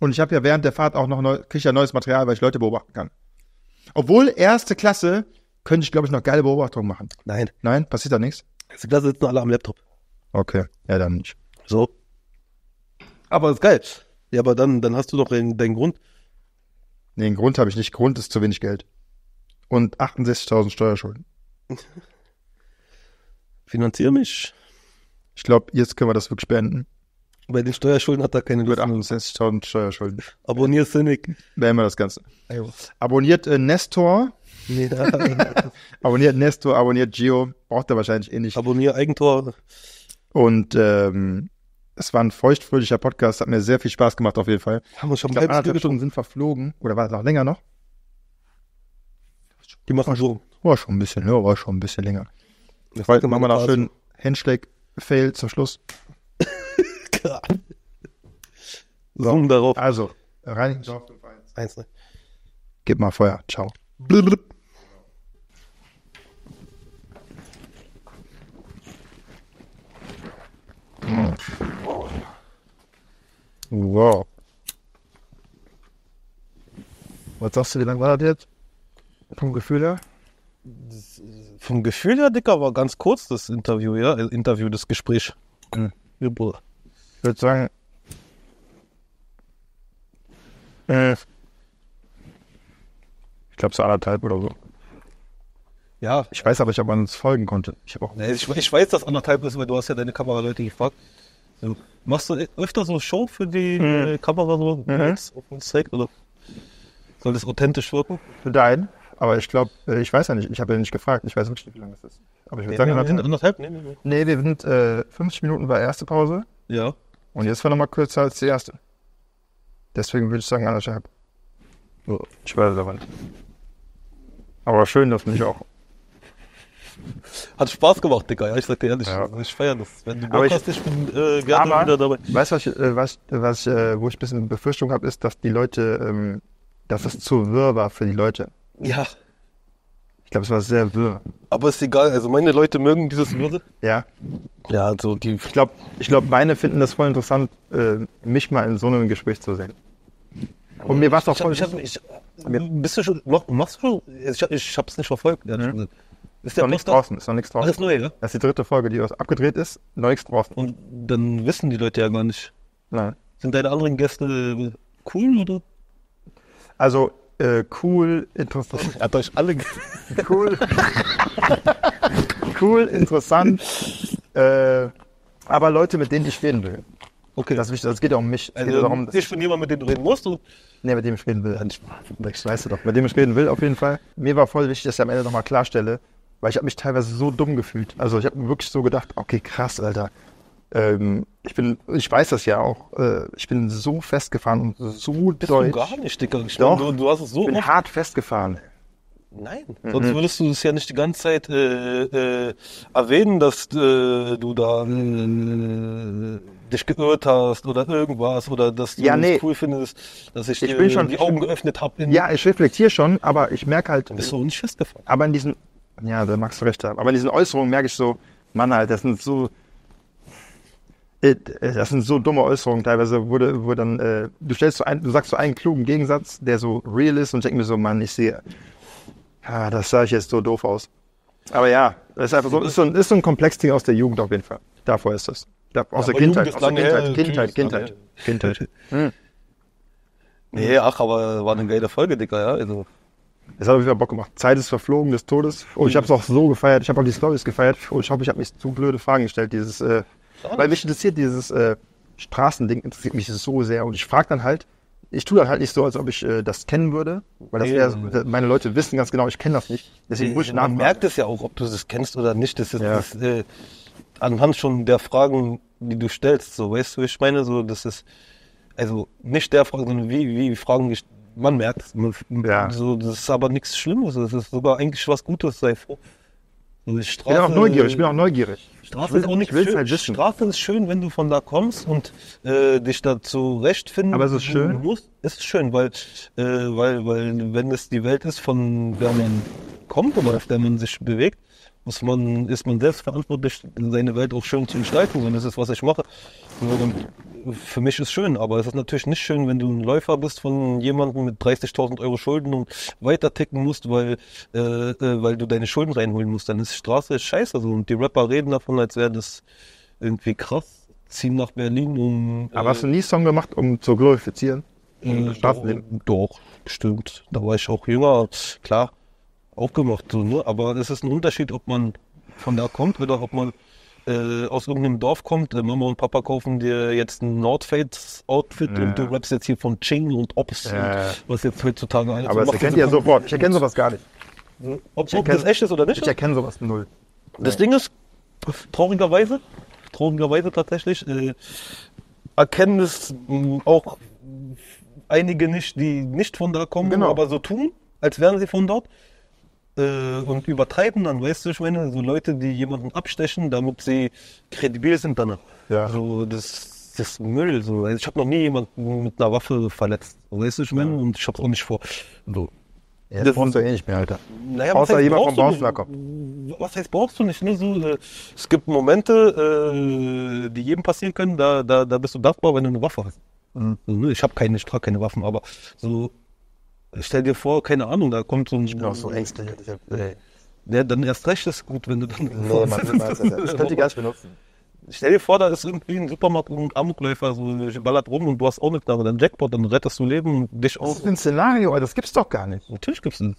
und ich habe ja während der Fahrt auch noch neu, krieg ja neues Material, weil ich Leute beobachten kann. Obwohl erste Klasse könnte ich, glaube ich, noch geile Beobachtungen machen. Nein. Nein, passiert da nichts? Erste Klasse sitzen alle am Laptop. Okay, ja, dann nicht. So, aber ist geil. Ja, aber dann, dann hast du doch deinen, deinen Grund. Nee, den Grund habe ich nicht. Grund ist zu wenig Geld. Und 68.000 Steuerschulden. Finanzier mich. Ich glaube, jetzt können wir das wirklich beenden. Bei den Steuerschulden hat er keine Lust. Mit 68.000 Steuerschulden. Abonniert Cynic. Beenden wir das Ganze. Abonniert äh, Nestor. Ja. abonniert Nestor, abonniert Gio. Braucht er wahrscheinlich eh nicht. Abonniert Eigentor. Und ähm, es war ein feuchtfröhlicher Podcast, hat mir sehr viel Spaß gemacht auf jeden Fall. Haben wir schon ich glaub, anderthalb Stunden sind verflogen. Oder war es noch länger noch? Die machen schon. War schon ein bisschen, ja, ne, war schon ein bisschen länger. Das Heute machen wir noch schön Handshake-Fail zum Schluss. so, Zoom darauf. Also, rein. 5-1. Gib mal Feuer. Ciao. Blub, blub. Wow. Was sagst du, wie lange war das jetzt? Vom Gefühl her? vom Gefühl her, Dicker, war ganz kurz das Interview, ja? Äh, Interview, das Gespräch. Mhm. Ich würde sagen, äh, ich glaube so anderthalb oder so. Ja. Ich weiß aber, ich habe man uns folgen konnte. Ich, auch nee, ich, ich weiß, dass anderthalb ist, weil du hast ja deine Kameraleute gefragt. Machst du öfter so eine Show für die mhm. Kamera so auf uns zeigt oder soll das authentisch wirken? Nein, aber ich glaube, äh, ich weiß ja nicht, ich habe ja nicht gefragt, ich weiß wirklich nicht, wie lange es ist. Aber ich würde sagen, wir anderthalb. Nee, nee, wir sind äh, 50 Minuten war erste Pause. Ja. Und jetzt war nochmal kürzer als die erste. Deswegen würde ich sagen, anderthalb. Ich weiß aber nicht. Aber schön, dass man sich auch hat Spaß gemacht, Digga. Ja, ich sag dir ehrlich, ja. Also ich feiere das. Wenn du Bock hast, ich bin äh, gerne aber, wieder dabei. Weißt du, was, äh, was, was äh, wo ich ein bisschen Befürchtung habe, ist, dass die Leute, ähm, dass es zu wirr war für die Leute. Ja. Ich glaube, es war sehr wirr. Aber ist egal, also meine Leute mögen dieses mhm. Wirre. Ja. Ja, also die. Ich glaube, ich glaub, meine finden das voll interessant, äh, mich mal in so einem Gespräch zu sehen. Und mir war es auch voll. Ich hab, ich hab, ich, bist du schon, machst du schon, ich, ich hab's nicht verfolgt. Mhm. Ist der noch nichts draußen, ist noch nichts draußen. Alles neu, ja? Das ist die dritte Folge, die abgedreht ist, noch nichts draußen. Und dann wissen die Leute ja gar nicht. Nein. Sind deine anderen Gäste cool, oder? Also, äh, cool, interessant. Hat euch alle cool. cool, interessant. Äh, aber Leute, mit denen ich reden will. Okay. Das, das geht ja um mich. Es also, darum, ich bin jemand, mit dem du reden musst. Du? Nee, mit dem ich reden will. Ich, weißt du doch. Mit dem ich reden will, auf jeden Fall. Mir war voll wichtig, dass ich am Ende nochmal klarstelle, weil ich habe mich teilweise so dumm gefühlt. Also ich habe mir wirklich so gedacht, okay, krass, Alter. Ähm, ich bin, ich weiß das ja auch, äh, ich bin so festgefahren und so Bist deutsch. Du gar nicht, Dicker. Ich Doch, bin, du, du, hast es so ich bin hart festgefahren. Nein, mhm. sonst würdest du es ja nicht die ganze Zeit äh, äh, erwähnen, dass äh, du da äh, dich geirrt hast oder irgendwas oder dass du ja, nee. es cool findest, dass ich, ich dir bin schon, die Augen geöffnet habe. Ja, ich reflektiere schon, aber ich merke halt. Dann bist du nicht festgefahren. Aber in diesen ja, da magst du recht haben. Aber in diesen Äußerungen merke ich so, Mann, halt, das sind so, äh, das sind so dumme Äußerungen teilweise, wurde, wo dann, äh, du stellst so ein, du sagst so einen klugen Gegensatz, der so real ist und ich mir so, Mann, ich sehe, ah, das sah ich jetzt so doof aus. Aber ja, das ist einfach so, ist so ein, ist so ein Komplexding aus der Jugend auf jeden Fall. Davor ist das. Da, aus ja, der Kindheit, aus der Kindheit, her, Kindheit, Kindheit, Kindheit. Kindheit. Hm. Nee, ach, aber war eine geile Folge, Dicker, ja. Also. Es hat wieder Bock gemacht. Zeit ist verflogen des Todes. Oh, ich habe es auch so gefeiert. Ich habe auch die Stories gefeiert. Oh, ich hoffe, ich habe mich zu blöde Fragen gestellt. Dieses, äh, weil mich interessiert dieses äh, Straßending interessiert mich so sehr. Und ich frage dann halt, ich tue dann halt nicht so, als ob ich äh, das kennen würde, weil das wäre, nee. meine Leute wissen ganz genau, ich kenne das nicht. Deswegen ruhig ich nachfragen. Man merkt es ja auch, ob du das kennst oder nicht. Das ist ja. das, äh, anhand schon der Fragen, die du stellst. So, weißt du, ich meine, so, das ist also nicht der Frage, sondern wie, wie Fragen gestellt man merkt es. Ja. So, das ist aber nichts Schlimmes. Das ist sogar eigentlich was Gutes, sei froh. Also ich bin auch neugierig, ich bin auch neugierig. Strafe ist auch nicht schön. Halt Strafe ist schön, wenn du von da kommst und äh, dich da zurechtfinden Aber es ist schön. Musst. Es ist schön, weil, äh, weil, weil wenn es die Welt ist, von der man kommt oder auf der man sich bewegt, muss man, ist man selbst verantwortlich, seine Welt auch schön zu gestalten. Und das ist, was ich mache. Und für mich ist schön, aber es ist natürlich nicht schön, wenn du ein Läufer bist von jemandem mit 30.000 Euro Schulden und weiter ticken musst, weil, äh, äh, weil du deine Schulden reinholen musst. Dann ist Straße scheiße so. Und die Rapper reden davon, als wäre das irgendwie krass. Ziehen nach Berlin um. Äh, aber äh, hast du nie einen Song gemacht, um zu glorifizieren? Um äh, Straßenleben? Doch, stimmt. Da war ich auch jünger, klar, aufgemacht so, ne? Aber es ist ein Unterschied, ob man von da kommt oder ob man äh, aus irgendeinem Dorf kommt, äh, Mama und Papa kaufen dir jetzt ein North Outfit ja. und du rappst jetzt hier von Ching und Ops ja. und was jetzt heutzutage alles Aber das erkennt ihr ja also sofort. Ich erkenne sowas gar nicht. Ob, ich erkenne, das echt ist oder nicht? Ich erkenne sowas null. Das Ding ist, traurigerweise, traurigerweise tatsächlich, äh, erkennen es hm, auch einige nicht, die nicht von da kommen, genau. aber so tun, als wären sie von dort äh, und übertreiben dann, weißt du, ich meine, so Leute, die jemanden abstechen, damit sie kredibil sind dann. Ja. So, das, ist Müll. So. Also ich habe noch nie jemanden mit einer Waffe verletzt, weißt du, ich meine, und ich hab's auch nicht vor. So. Ja, das brauchst du eh nicht mehr, Alter. Naja, Außer heißt, jemand vom Bauchschlag Was heißt, brauchst du nicht? Ne? So, äh, es gibt Momente, äh, die jedem passieren können, da, da, da bist du dankbar, wenn du eine Waffe hast. Mhm. So, ne? Ich habe keine, ich trage keine Waffen, aber so Stell dir vor, keine Ahnung, da kommt so ein. Ich bin auch so Ängste. Äh, ja, ne, dann erst recht ist gut, wenn du dann. Nee, man, man, das könnte ich gar nicht benutzen. Stell dir vor, da ist irgendwie ein Supermarkt und Amokläufer, so ballert rum und du hast auch eine Knarre, dann Jackpot, dann rettest du Leben und dich auch. Das ist ein Szenario, das gibt's doch gar nicht. Natürlich gibt's ein.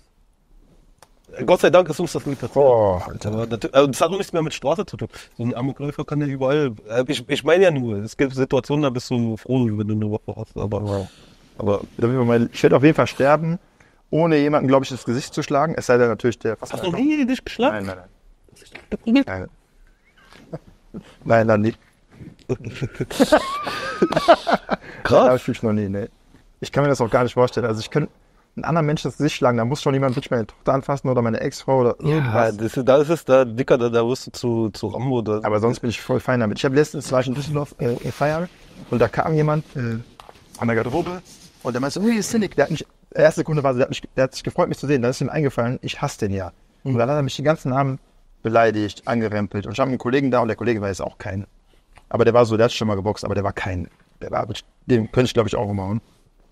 Gott sei Dank ist uns das nicht passiert. Boah, Alter. Also das hat auch nichts mehr mit Straße zu tun. So ein Amokläufer kann ja überall. Äh, ich, ich meine ja nur, es gibt Situationen, da bist du froh, wenn du eine Waffe hast. Aber wow. Aber ich werde auf jeden Fall sterben, ohne jemanden, glaube ich, ins Gesicht zu schlagen. Es sei denn natürlich der. Hast du noch nie dich geschlagen? Nein, nein, nein. Nein, nein, dann nicht. Krass. Das ich noch nie, ne. Ich kann mir das auch gar nicht vorstellen. Also ich könnte einen anderen Menschen das Gesicht schlagen, da muss schon jemand wirklich meine Tochter anfassen oder meine Ex-Frau oder irgendwas. Ja, da ist es, da dicker, da, da wirst du zu, zu Rambo. Da. Aber sonst bin ich voll fein damit. Ich habe letztens, war ich in Düsseldorf äh, Feier und da kam jemand äh, an der Garderobe und dann meinst du, oh, hier ist Cynic. Der hat mich, erste Kunde war so, der hat, mich, der hat sich gefreut, mich zu sehen. Dann ist ihm eingefallen, ich hasse den ja. Mhm. Und dann hat er mich den ganzen Abend beleidigt, angerempelt. Und ich habe einen Kollegen da und der Kollege war jetzt auch kein. Aber der war so, der hat schon mal geboxt, aber der war kein. Der war, den könnte ich glaube ich auch umhauen.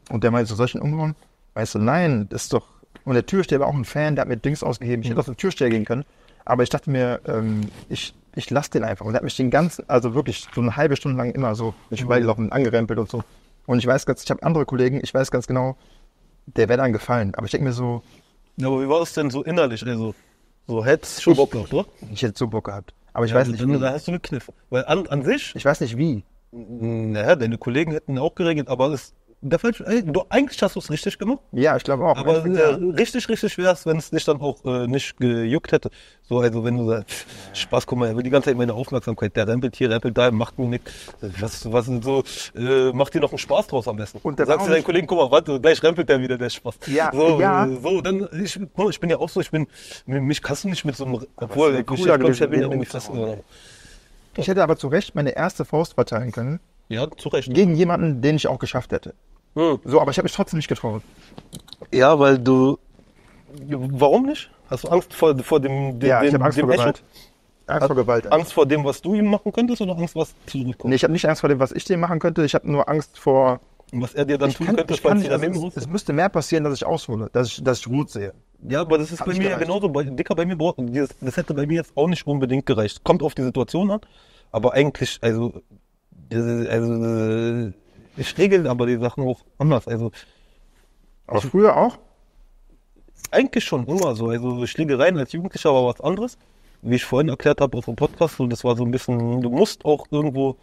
Und der meinte, so soll ich ihn umhauen? Weißt du, nein, das ist doch. Und der Türsteher war auch ein Fan, der hat mir Dings ausgegeben. Ich hätte mhm. auf den Türsteher gehen können. Aber ich dachte mir, ähm, ich, ich lasse den einfach. Und der hat mich den ganzen, also wirklich so eine halbe Stunde lang immer so, ich mhm. beigelaufen, angerempelt und so. Und ich weiß ganz, ich habe andere Kollegen, ich weiß ganz genau, der wäre dann gefallen. Aber ich denke mir so. Ja, aber wie war es denn so innerlich? Also, so hättest du schon Bock gehabt, oder? Ich hätte so Bock gehabt. Aber ich ja, weiß nicht. Dann, wie. Da hast du einen Kniff. Weil an, an sich. Ich weiß nicht wie. Naja, deine Kollegen hätten auch geregelt, aber es Falsch, du, eigentlich hast du es richtig gemacht. Ja, ich glaube auch. Aber ja. Äh, richtig, richtig wäre es, wenn es dich dann auch äh, nicht gejuckt hätte. So, also wenn du sagst, Spaß, guck mal, er will die ganze Zeit meine Aufmerksamkeit. Der rempelt hier, rempelt da, macht mir nichts. Was, was so, äh, macht dir noch einen Spaß draus am besten. Und dann sagst du deinen Kollegen, guck mal, warte, gleich rempelt der wieder, der Spaß. Ja, so, ja. Äh, so dann, ich, ich bin ja auch so, ich bin, mich kannst du nicht mit so einem, obwohl, ich, ich glaube, ich hätte mich irgendwie fest genau. Ich hätte aber zu Recht meine erste Faust verteilen können. Ja, zu Recht. Gegen jemanden, den ich auch geschafft hätte. Hm. So, aber ich habe mich trotzdem nicht getraut. Ja, weil du. Warum nicht? Hast du Angst vor, vor dem, dem, ja, ich dem, Angst vor Gewalt. Echo? Angst vor Gewalt. Angst vor dem, was du ihm machen könntest oder Angst, was zurückkommt? Nee, ich habe nicht Angst vor dem, was ich dem machen könnte. Ich habe nur Angst vor. Was er dir dann ich tun kann, könnte, ich kann nicht, also es, es, müsste mehr passieren, dass ich aushole, dass ich, dass ich Ruth sehe. Ja, aber das ist Hab bei mir gereicht. genauso. Bei, Dicker, bei mir braucht, das hätte bei mir jetzt auch nicht unbedingt gereicht. Kommt auf die Situation an, aber eigentlich, also, also äh, ich regel aber die Sachen auch anders. Also, aber früher auch? Eigentlich schon immer so. Also Schlägereien als Jugendlicher war was anderes. Wie ich vorhin erklärt habe auf also dem Podcast, so, das war so ein bisschen, du musst auch irgendwo,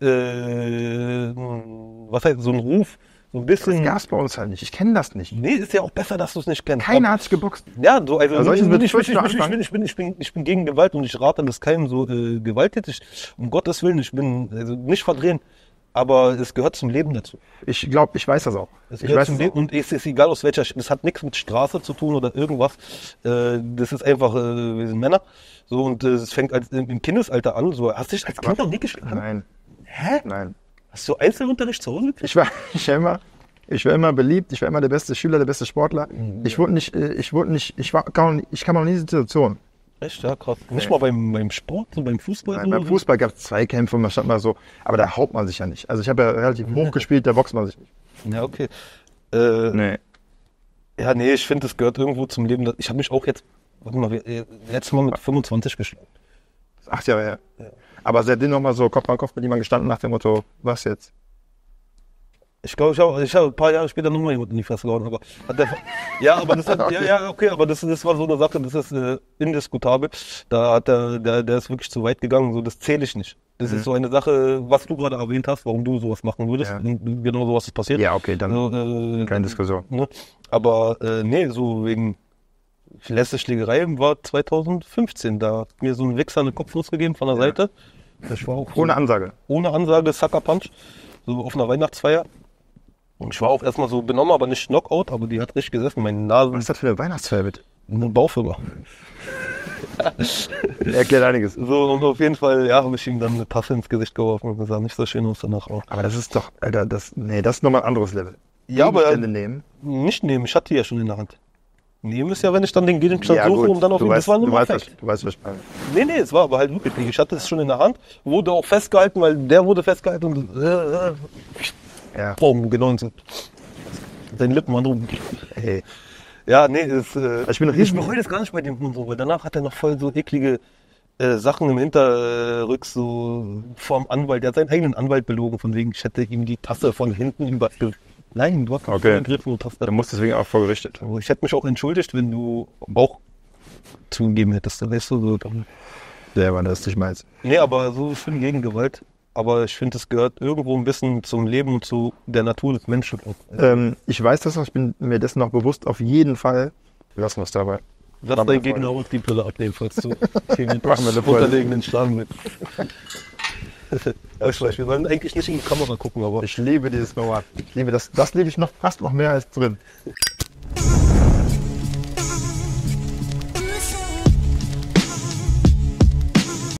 äh, was heißt so ein Ruf, so ein bisschen. Das gab's bei uns halt nicht. Ich kenne das nicht. Nee, ist ja auch besser, dass du es nicht kennst. Keiner hat's geboxt. Ja, so, also, also ich, bin, ich, ich, ich, bin, ich, bin, ich, bin, ich bin gegen Gewalt und ich rate das keinem so äh, gewalttätig. Um Gottes Willen, ich bin also nicht verdrehen aber es gehört zum Leben dazu. Ich glaube, ich weiß das auch. Es ich weiß zum Leben und es ist egal aus welcher, es hat nichts mit Straße zu tun oder irgendwas. Äh, das ist einfach, äh, wir sind Männer. So und äh, es fängt als, im Kindesalter an. So hast du dich als Kind noch nie geschlagen? Nein. Hä? Nein. Hast du Einzelunterricht zu Hause gekriegt? Ich war, ich war immer, ich war immer beliebt. Ich war immer der beste Schüler, der beste Sportler. Mhm. Ich wurde nicht, ich wurde nicht, ich war, ich kam auch nie in die Situation. Echt, ja, krass. Nicht mal beim, beim Sport, so beim Fußball? Nein, so beim Fußball gab es zwei Kämpfe und man stand mal so, aber da haut man sich ja nicht. Also ich habe ja relativ hoch gespielt, da boxt man sich nicht. Ja, okay. Äh, nee. Ja, nee, ich finde, das gehört irgendwo zum Leben. Ich habe mich auch jetzt, warte mal, äh, letztes Mal mit 25 geschlagen. Ach ja, her. Ja. Aber seitdem nochmal so Kopf an Kopf mit jemandem gestanden nach dem Motto, was jetzt? Ich glaube, ich habe hab ein paar Jahre später nochmal jemanden in die Fresse gehauen. Aber, ja, aber das hat, ja, ja, okay, aber das, das war so eine Sache, das ist äh, indiskutabel. Da hat er, der, der ist wirklich zu weit gegangen. So, das zähle ich nicht. Das mhm. ist so eine Sache, was du gerade erwähnt hast, warum du sowas machen würdest. Ja. Genau sowas ist passiert. Ja, okay, dann also, äh, keine Diskussion. Ne? Aber äh, nee, so wegen letzte Schlägerei war 2015. Da hat mir so ein Wichser eine Kopfnuss gegeben von der ja. Seite. Das war auch ohne so, Ansage. Ohne Ansage, Sucker Punch. So auf einer Weihnachtsfeier. Und ich war auch erstmal so benommen, aber nicht Knockout, aber die hat richtig gesessen. Meine Nase. Was ist das für eine Weihnachtsfeier mit? Eine Baufirma. Erklärt einiges. So, und auf jeden Fall, ja, habe ich ihm dann eine Passe ins Gesicht geworfen und das sah nicht so schön aus danach auch. Aber das ist doch, Alter, das, nee, das ist nochmal ein anderes Level. Ja, aber. nehmen. Nicht nehmen, ich hatte die ja schon in der Hand. Nehmen ist ja, wenn ich dann den Gegenstand ja, suche, um dann auf du ihn, weißt, das war nur du, weißt, was, du weißt, was ich meine. Nee, nee, es war aber halt wirklich nicht. Ich hatte es schon in der Hand, wurde auch festgehalten, weil der wurde festgehalten und, äh, äh, ja. Boom, genossen. Dein Lippen waren rum. Hey. Ja, nee, ist, äh, ich, bin ich bereue das gar nicht bei dem weil Danach hat er noch voll so eklige äh, Sachen im Hinterrück, so vorm Anwalt. Der hat seinen eigenen Anwalt belogen, von wegen, ich hätte ihm die Tasse von hinten über. Nein, du hast okay. gegriffen und hast das. Du musst deswegen auch vorgerichtet. Gericht. Ich hätte mich auch entschuldigt, wenn du Bauch zugegeben hättest. Da weißt du so. Dann ja, war das nicht meins. Nee, aber so schön gegen Gewalt aber ich finde, es gehört irgendwo ein bisschen zum Leben und zu der Natur des Menschen. Ähm, ich weiß das, ich bin mir dessen noch bewusst, auf jeden Fall. lassen wir es dabei. Lass dein Gegner uns die Pille abnehmen, falls du den unterlegenen Schlagen mit. wir sollen eigentlich nicht in die Kamera gucken, aber. Ich liebe dieses Format. Ich liebe das. Das lebe ich noch fast noch mehr als drin.